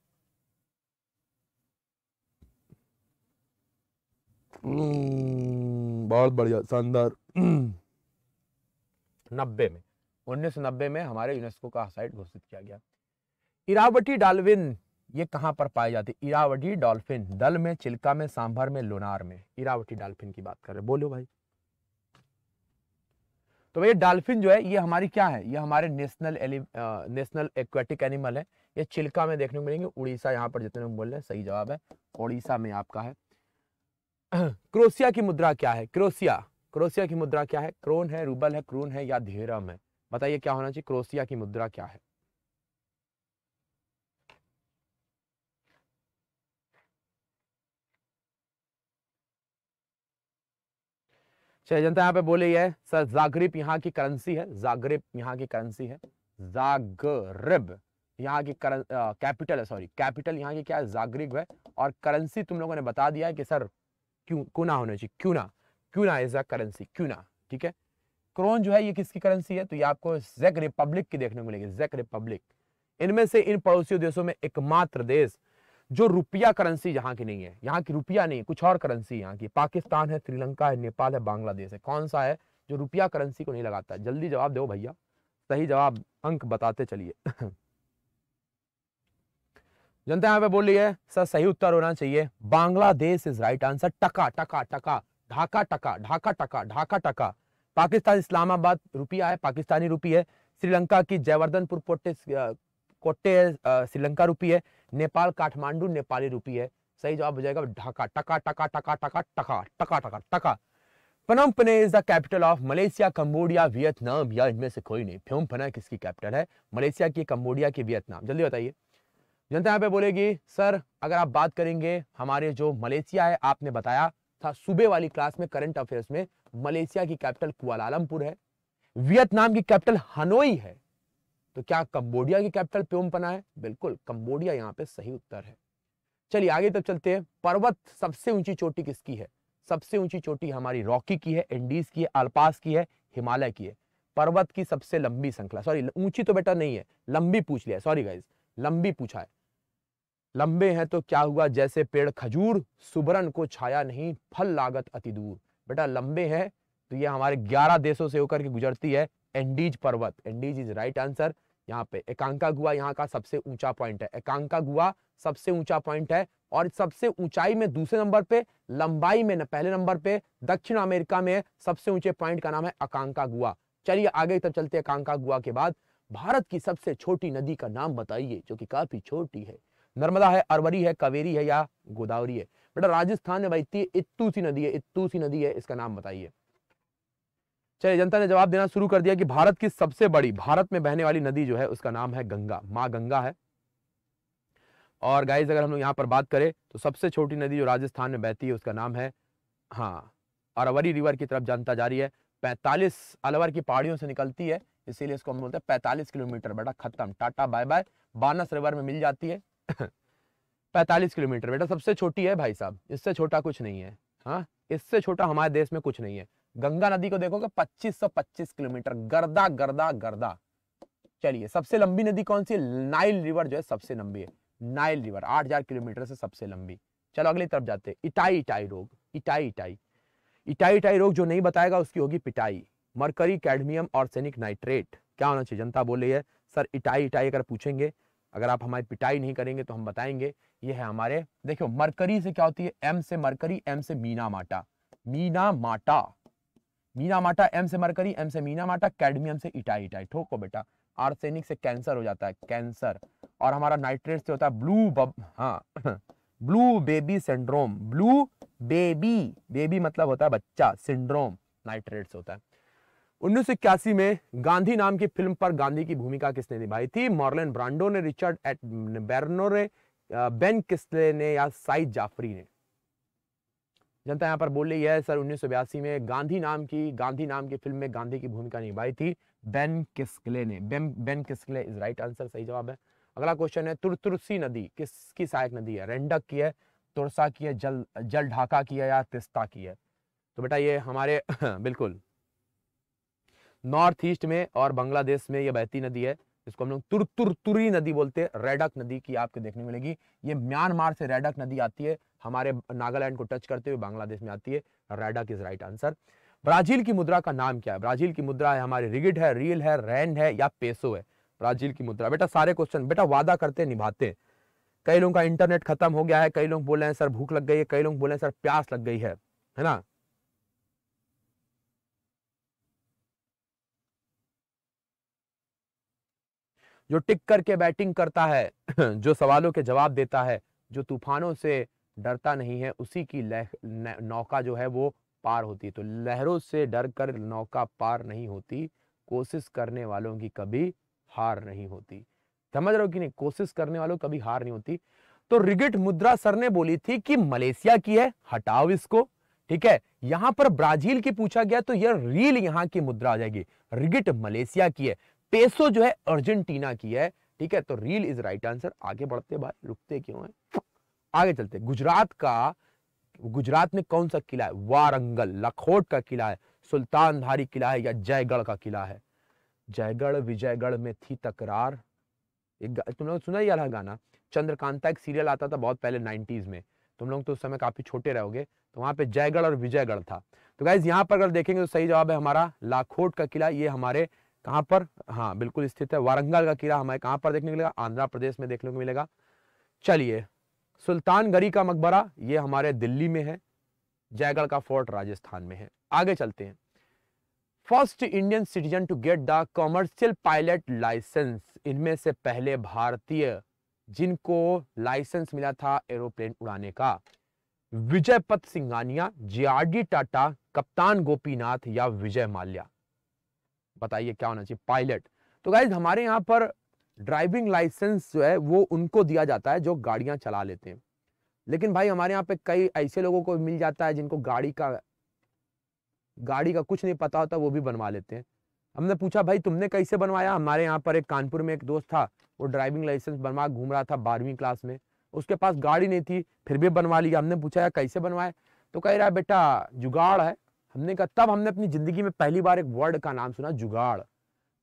hmm. बहुत बढ़िया शानदार नब्बे में उन्नीस नब्बे में हमारे यूनेस्को का साइट घोषित किया गया इरावटी डालविन ये कहां पर पाई जाती है इरावटी डॉल्फिन दल में चिल्का में सांभर में लोनार में इरावटी डॉल्फिन की बात कर रहे बोलो भाई तो ये डॉल्फिन जो है ये हमारी क्या है ये हमारे नेशनल एलि... नेशनल एक्वेटिक एनिमल है ये चिल्का में देखने को मिलेंगे उड़ीसा यहाँ पर जितने लोग बोल रहे हैं सही जवाब है उड़ीसा में आपका है [CLEARS THROAT] क्रोसिया की मुद्रा क्या है क्रोसिया क्रोसिया की मुद्रा क्या है क्रोन है रूबल है क्रून है या धीरम है बताइए क्या होना चाहिए क्रोसिया की मुद्रा क्या है चलिए जनता यहां पे बोले ये सर जागरिप यहां की करेंसी है जागरिब यहां की करेंसी है जागरिब यहाँ की करन, कैपिटल है सॉरी कैपिटल यहाँ की क्या है जागरिब है और करेंसी तुम लोगों ने बता दिया है कि सर क्यों को होना चाहिए क्यूना क्यूना इज अ करेंसी क्यूना ठीक है क्रोन जो है ये किसकी करेंसी है तो ये आपको जेक रिपब्लिक की देखने को मिलेगी जेक रिपब्लिक इनमें से इन पड़ोसी देशों में एकमात्र देश जो रुपया करेंसी यहाँ की नहीं है यहाँ की रुपया नहीं कुछ और करेंसी यहाँ की पाकिस्तान है श्रीलंका है नेपाल है बांग्लादेश है कौन सा है जो रुपया करेंसी को नहीं लगाता जल्दी जवाब दो भैया सही जवाब अंक बताते चलिए [LAUGHS] जनता यहाँ पे बोल रही है सर सही उत्तर होना चाहिए बांग्लादेश इज राइट आंसर टका टका टका ढाका टका ढाका टका ढाका टका पाकिस्तान इस्लामाबाद रुपया है पाकिस्तानी रुपी है श्रीलंका की जयवर्धनपुर पोटे कोटे श्रीलंका रुपी है नेपाल काठमांडू नेपाली रुपी है सही जवाब हो जाएगा ढाका टका टका टका टका टका टका टका टका Phnom Penh is the capital of Malaysia Cambodia Vietnam या इनमें से कोई नहीं फ्योम फना किसकी कैपिटल है मलेशिया की कंबोडिया की वियतनाम जल्दी बताइए जनता यहाँ पे बोलेगी सर अगर आप बात करेंगे हमारे जो मलेशिया है आपने बताया था सुबह वाली क्लास में करंट अफेयर्स में मलेशिया की कैपिटल कुआलालमपुर है वियतनाम की कैपिटल हनोई है तो क्या कंबोडिया की कैपिटल प्योमपना है बिल्कुल कंबोडिया यहाँ पे सही उत्तर है चलिए आगे तब चलते हैं पर्वत सबसे ऊंची चोटी किसकी है सबसे ऊंची चोटी हमारी रॉकी की है एंडीज की है अल्पास की है हिमालय की है पर्वत की सबसे लंबी श्रृंखला सॉरी ऊंची तो बेटा नहीं है लंबी पूछ लिया सॉरी गाइज लंबी पूछा है लंबे हैं तो क्या हुआ जैसे पेड़ खजूर सुबरन को छाया नहीं फल लागत अति दूर बेटा लंबे हैं तो ये हमारे 11 देशों से होकर के गुजरती है एंडीज पर्वत एंडीज इज राइट आंसर यहाँ पे एकांका गुआ यहाँ का सबसे ऊंचा पॉइंट है एकांका गुआ सबसे ऊंचा पॉइंट है और सबसे ऊंचाई में दूसरे नंबर पे लंबाई में न, पहले नंबर पे दक्षिण अमेरिका में सबसे ऊंचे पॉइंट का नाम है अकांका गुआ चलिए आगे तब चलते हैं अकांका गुआ के बाद भारत की सबसे छोटी नदी का नाम बताइए जो कि काफी छोटी है नर्मदा है अरवरी है कावेरी है या गोदावरी है बेटा राजस्थान में बहती है सी नदी है सी नदी है इसका नाम बताइए चलिए जनता ने जवाब देना शुरू कर दिया कि भारत की सबसे बड़ी भारत में बहने वाली नदी जो है उसका नाम है गंगा माँ गंगा है और गाइज अगर हम लोग यहाँ पर बात करें तो सबसे छोटी नदी जो राजस्थान में बहती है उसका नाम है हाँ अरवरी रिवर की तरफ जनता जा रही है पैंतालीस अलवर की पहाड़ियों से निकलती है इसीलिए इसको हम बोलते हैं पैंतालीस किलोमीटर बेटा खत्म tata bye bye Banas river में मिल जाती है [LAUGHS] पैंतालीस किलोमीटर बेटा सबसे छोटी है भाई साहब इससे छोटा कुछ नहीं है हाँ इससे छोटा हमारे देश में कुछ नहीं है गंगा नदी को देखोगे पच्चीस सौ पच्चीस किलोमीटर गर्दा गर्दा गर्दा चलिए सबसे लंबी नदी कौन सी नाइल रिवर जो है सबसे लंबी है नाइल रिवर आठ हजार किलोमीटर से सबसे लंबी चलो अगली तरफ जाते हैं इटाई इटाई रोग इटाई इटाई इटाई इटाई रोग जो नहीं बताएगा उसकी होगी पिटाई मरकरी कैडमियम और सैनिक नाइट्रेट क्या होना चाहिए जनता बोल रही है सर इटाई इटाई अगर पूछेंगे अगर आप हमारी पिटाई नहीं करेंगे तो हम बताएंगे ये है हमारे देखियो मरकरी से क्या होती है एम से मरकरी एम से मीना माटा मीना माटा मीना माटा एम से मरकरी एम से मीना माटा कैडमियम से इटाई इटाई ठोको बेटा आर्सेनिक से कैंसर हो जाता है कैंसर और हमारा नाइट्रेट से होता है ब्लू बब हाँ [CLEARS THROAT] blue baby syndrome blue baby baby मतलब होता है बच्चा सिंड्रोम नाइट्रेट से होता है उन्नीस में गांधी नाम की फिल्म पर गांधी की भूमिका किसने निभाई थी मॉर्लन ब्रांडो ने रिचर्ड एट बैरनो ने बेन किस्ले ने या साइद जाफरी ने जनता यहां पर बोल रही है सर उन्नीस में गांधी नाम की गांधी नाम की फिल्म में गांधी की भूमिका निभाई थी बेन किस्ले ने Ben Ben Kingsley is right answer सही जवाब है अगला क्वेश्चन है तुरतुरसी नदी किसकी सहायक नदी है रेंडक की है तुरसा की है जल जल ढाका की है या तिस्ता की है तो बेटा ये हमारे [LAUGHS] बिल्कुल नॉर्थ ईस्ट में और बांग्लादेश में यह बहती नदी है इसको हम लोग तुरतुरतुरी नदी बोलते हैं रेडक नदी की आपको देखने मिलेगी ये म्यांमार से रेडक नदी आती है हमारे नागालैंड को टच करते हुए बांग्लादेश में आती है रेडक इज राइट आंसर ब्राजील की मुद्रा का नाम क्या है ब्राजील की मुद्रा है हमारी रिगिड है रील है रैंड है या पेसो है ब्राजील की मुद्रा बेटा सारे क्वेश्चन बेटा वादा करते निभाते हैं कई लोगों का इंटरनेट खत्म हो गया है कई लोग बोल रहे हैं सर भूख लग गई है कई लोग बोल रहे हैं सर प्यास लग गई है है ना जो टिक करके बैटिंग करता है [CLEARS THROAT] जो सवालों के जवाब देता है जो तूफानों से डरता नहीं है उसी की नौका जो है वो पार होती तो लहरों से डर कर नौका पार नहीं होती कोशिश करने वालों की कभी हार नहीं होती समझ रहे हो कि नहीं कोशिश करने वालों कभी हार नहीं होती तो रिगिट मुद्रा सर ने बोली थी कि मलेशिया की है हटाओ इसको ठीक है यहां पर ब्राजील की पूछा गया तो यह रील यहां की मुद्रा आ जाएगी रिगिट मलेशिया की है पेसो जो है अर्जेंटीना की है ठीक है तो रील इज राइट आंसर आगे बढ़ते भाई रुकते क्यों है आगे चलते गुजरात का गुजरात में कौन सा किला है वारंगल लखोट का किला है सुल्तानधारी किला है या जयगढ़ का किला है जयगढ़ विजयगढ़ में थी तकरार एक तुम लोग सुना ही रहा गाना चंद्रकांता एक सीरियल आता था बहुत पहले नाइनटीज में तुम लोग तो उस समय काफी छोटे रहोगे तो वहां पे जयगढ़ और विजयगढ़ था तो गाइज यहाँ पर अगर देखेंगे तो सही जवाब है हमारा लाखोट का किला ये हमारे कहां पर हाँ बिल्कुल स्थित है वारंगल का किला हमें कहां पर देखने को मिलेगा आंध्र प्रदेश में देखने को मिलेगा चलिए सुल्तान गरी का मकबरा ये हमारे दिल्ली में है जयगढ़ का फोर्ट राजस्थान में है आगे चलते हैं first Indian citizen to get the commercial pilot licence इनमें से पहले भारतीय जिनको लाइसेंस मिला था एरोप्लेन उड़ाने का विजयपत सिंघानिया जीआरडी टाटा कप्तान गोपीनाथ या विजय माल्या बताइए क्या होना चाहिए पायलट तो गाइज हमारे यहाँ पर ड्राइविंग लाइसेंस जो है वो उनको दिया जाता है जो गाड़ियां चला लेते हैं लेकिन भाई हमारे यहाँ पे कई ऐसे लोगों को मिल जाता है जिनको गाड़ी का गाड़ी का कुछ नहीं पता होता वो भी बनवा लेते हैं हमने पूछा भाई तुमने कैसे बनवाया हमारे यहाँ पर एक कानपुर में एक दोस्त था वो ड्राइविंग लाइसेंस बनवा घूम रहा था बारहवीं क्लास में उसके पास गाड़ी नहीं थी फिर भी बनवा लिया हमने पूछा यार कैसे बनवाए तो कह रहा बेटा जुगाड़ है हमने कहा तब हमने अपनी जिंदगी में पहली बार एक वर्ड का नाम सुना जुगाड़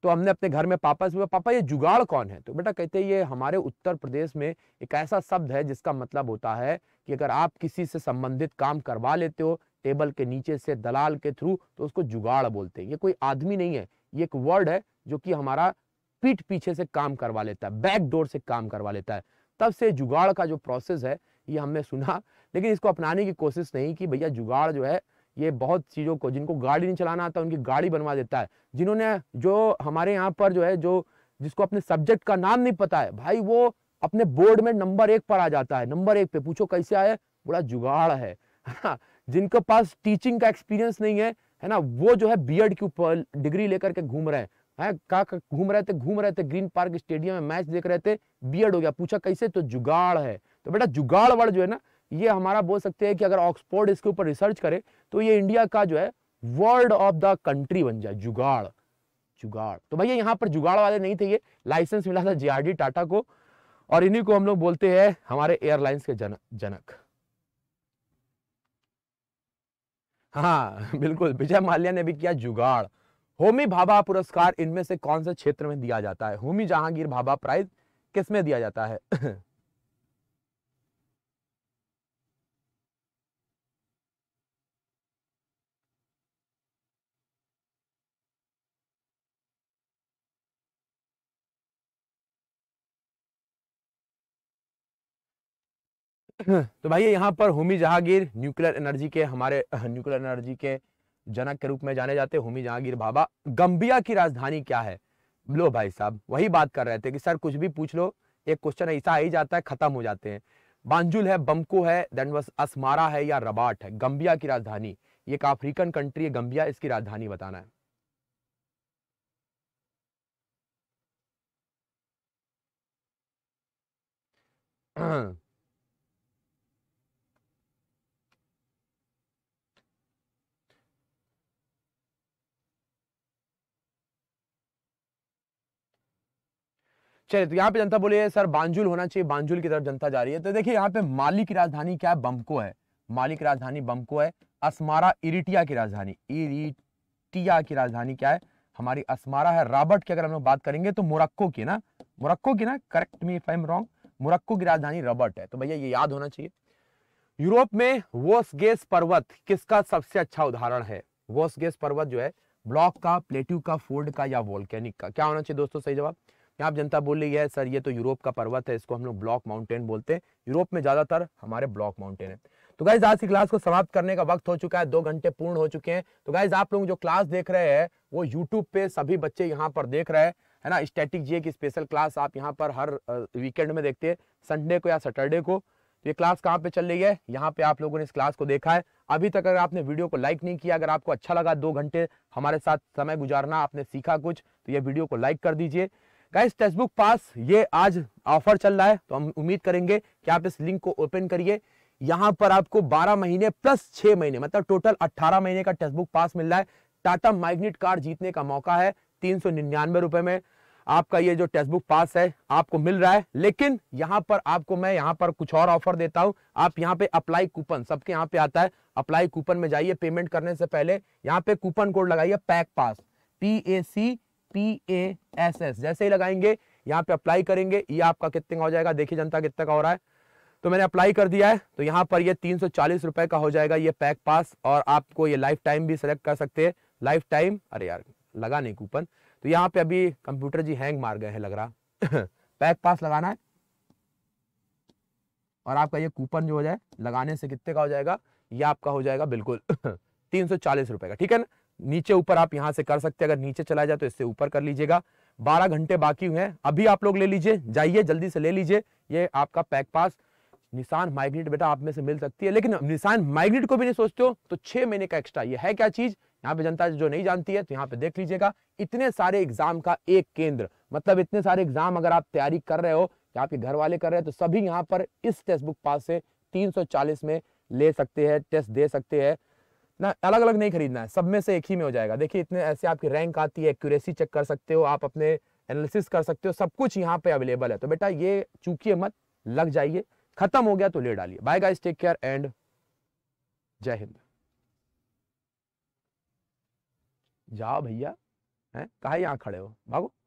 तो हमने अपने घर में पापा से पापा ये जुगाड़ कौन है तो बेटा कहते ये हमारे उत्तर प्रदेश में एक ऐसा शब्द है जिसका मतलब होता है कि अगर आप किसी से संबंधित काम करवा लेते हो टेबल के नीचे से दलाल के थ्रू तो उसको जुगाड़ बोलते हैं ये कोई आदमी नहीं है ये एक वर्ड है जो कि हमारा पीठ पीछे से काम करवा लेता है बैक डोर से काम करवा लेता है तब से जुगाड़ का जो प्रोसेस है ये हमने सुना लेकिन इसको अपनाने की कोशिश नहीं की भैया जुगाड़ जो है ये बहुत चीज़ों को जिनको गाड़ी नहीं चलाना आता उनकी गाड़ी बनवा देता है जिन्होंने जो हमारे यहाँ पर जो है जो जिसको अपने सब्जेक्ट का नाम नहीं पता है भाई वो अपने बोर्ड में नंबर एक पर आ जाता है नंबर एक पे पूछो कैसे आए बड़ा जुगाड़ है [LAUGHS] हाँ, जिनके पास टीचिंग का एक्सपीरियंस नहीं है है ना वो जो है बीएड के ऊपर डिग्री लेकर के घूम रहे हैं है का घूम रहे थे घूम रहे थे ग्रीन पार्क स्टेडियम में मैच देख रहे थे बीएड हो गया पूछा कैसे तो जुगाड़ है तो बेटा जुगाड़ वर्ड जो है ना ये हमारा बोल सकते हैं कि अगर ऑक्सफोर्ड इसके ऊपर रिसर्च करे तो ये इंडिया का जो है वर्ल्ड ऑफ द कंट्री बन जाए जुगाड़ जुगाड़ तो भैया यहाँ पर जुगाड़ वाले नहीं थे ये लाइसेंस मिला था जीआरडी टाटा को और इन्हीं को हम लोग बोलते हैं हमारे एयरलाइंस के जन, जनक हाँ बिल्कुल विजय माल्या ने भी किया जुगाड़ होमी भाभा पुरस्कार इनमें से कौन से क्षेत्र में दिया जाता है होमी जहांगीर भाभा प्राइज किसमें दिया जाता है [CLEARS THROAT] तो भाई यहाँ पर होमी जहांगीर न्यूक्लियर एनर्जी के हमारे [CLEARS THROAT] न्यूक्लियर एनर्जी के जनक के रूप में जाने जाते होमी जहांगीर बाबा गंबिया की राजधानी क्या है लो भाई साहब वही बात कर रहे थे कि सर कुछ भी पूछ लो एक क्वेश्चन ऐसा ही जाता है खत्म हो जाते हैं बांजुल है बमको है देन वस असमारा है या रबाट है गंबिया की राजधानी ये एक अफ्रीकन कंट्री है गंबिया इसकी राजधानी बताना है [CLEARS THROAT] चलिए तो यहाँ पे जनता बोली है सर बांजुल होना चाहिए बांजुल की तरफ जनता जा रही है तो देखिए यहाँ पे माली की राजधानी क्या है बमको है माली की राजधानी बमको है असमारा इरिटिया की राजधानी इरिटिया की राजधानी क्या है हमारी असमारा है राबर्ट की अगर हम लोग बात करेंगे तो मोरक्को की ना मोरक्को की ना correct me if I am wrong Morocco की राजधानी रॉबर्ट है तो भैया ये याद होना चाहिए यूरोप में वोसगेस पर्वत किसका सबसे अच्छा उदाहरण है वोसगेस पर्वत जो है ब्लॉक का प्लेट्यू का फोल्ड का या वोल्केनिक का क्या होना चाहिए दोस्तों सही जवाब यहाँ आप जनता बोल रही है सर ये तो यूरोप का पर्वत है इसको हम लोग ब्लॉक माउंटेन बोलते हैं यूरोप में ज़्यादातर हमारे ब्लॉक माउंटेन है तो गाइज आज की क्लास को समाप्त करने का वक्त हो चुका है दो घंटे पूर्ण हो चुके हैं तो गाइज आप लोग जो क्लास देख रहे हैं वो यूट्यूब पे सभी बच्चे यहाँ पर देख रहे हैं है ना स्टैटिक जी की स्पेशल क्लास आप यहाँ पर हर वीकेंड में देखते हैं संडे को या सैटरडे को तो ये क्लास कहाँ पे चल रही है यहाँ पे आप लोगों ने इस क्लास को देखा है अभी तक अगर आपने वीडियो को लाइक नहीं किया अगर आपको अच्छा लगा दो घंटे हमारे साथ समय गुजारना आपने सीखा कुछ तो ये वीडियो को लाइक कर दीजिए गाइस टेक्स्ट बुक पास ये आज ऑफर चल रहा है तो हम उम्मीद करेंगे कि आप इस लिंक को ओपन करिए यहाँ पर आपको 12 महीने प्लस 6 महीने मतलब टोटल 18 महीने का टेक्स्ट बुक पास मिल रहा है टाटा माइग्नेट कार्ड जीतने का मौका है तीन सौ निन्यानवे रुपए में आपका ये जो टेक्स्ट बुक पास है आपको मिल रहा है लेकिन यहाँ पर आपको मैं यहाँ पर कुछ और ऑफर देता हूँ आप यहाँ पे अप्लाई कूपन सबके यहाँ पे आता है अप्लाई कूपन में जाइए पेमेंट करने से पहले यहाँ पे कूपन कोड लगाइए pack pass P A C P A S S जैसे ही लगाएंगे यहाँ पे अप्लाई करेंगे ये आपका कितने का हो जाएगा देखिए जनता कितने का हो रहा है तो मैंने अप्लाई कर दिया है तो यहाँ पर ये तीन सौ का हो जाएगा ये पैक पास और आपको ये लाइफ टाइम भी सिलेक्ट कर सकते हैं लाइफ टाइम अरे यार लगा नहीं कूपन तो यहाँ पे अभी कंप्यूटर जी हैंग मार गए हैं लग रहा पैक [COUGHS] पास लगाना है और आपका ये कूपन जो हो जाए लगाने से कितने का हो जाएगा ये आपका हो जाएगा बिल्कुल [COUGHS] तीन सौ चालीस रुपए का ठीक है ना नीचे ऊपर आप यहां से कर सकते हैं अगर नीचे चला जाए तो इससे ऊपर कर लीजिएगा बारह घंटे बाकी हुए हैं अभी आप लोग ले लीजिए जाइए जल्दी से ले लीजिए ये आपका पैक पास निशान माइग्नेट बेटा आप में से मिल सकती है लेकिन निशान माइग्नेट को भी नहीं सोचते हो तो छह महीने का एक्स्ट्रा ये है क्या चीज यहाँ पे जनता जो नहीं जानती है तो यहाँ पे देख लीजिएगा इतने सारे एग्जाम का एक केंद्र मतलब इतने सारे एग्जाम अगर आप तैयारी कर रहे हो या आपके घर वाले कर रहे हैं तो सभी यहाँ पर इस टेक्स्ट बुक पास से तीन में ले सकते हैं टेस्ट दे सकते हैं ना अलग अलग नहीं खरीदना है सब में से एक ही में हो जाएगा देखिए इतने ऐसे आपकी रैंक आती है एक्यूरेसी चेक कर सकते हो आप अपने एनालिसिस कर सकते हो सब कुछ यहाँ पे अवेलेबल है तो बेटा ये चूकिए मत लग जाइए खत्म हो गया तो ले डालिए bye guys take care and Jai Hind जाओ भैया हैं कहा यहाँ खड़े हो भागो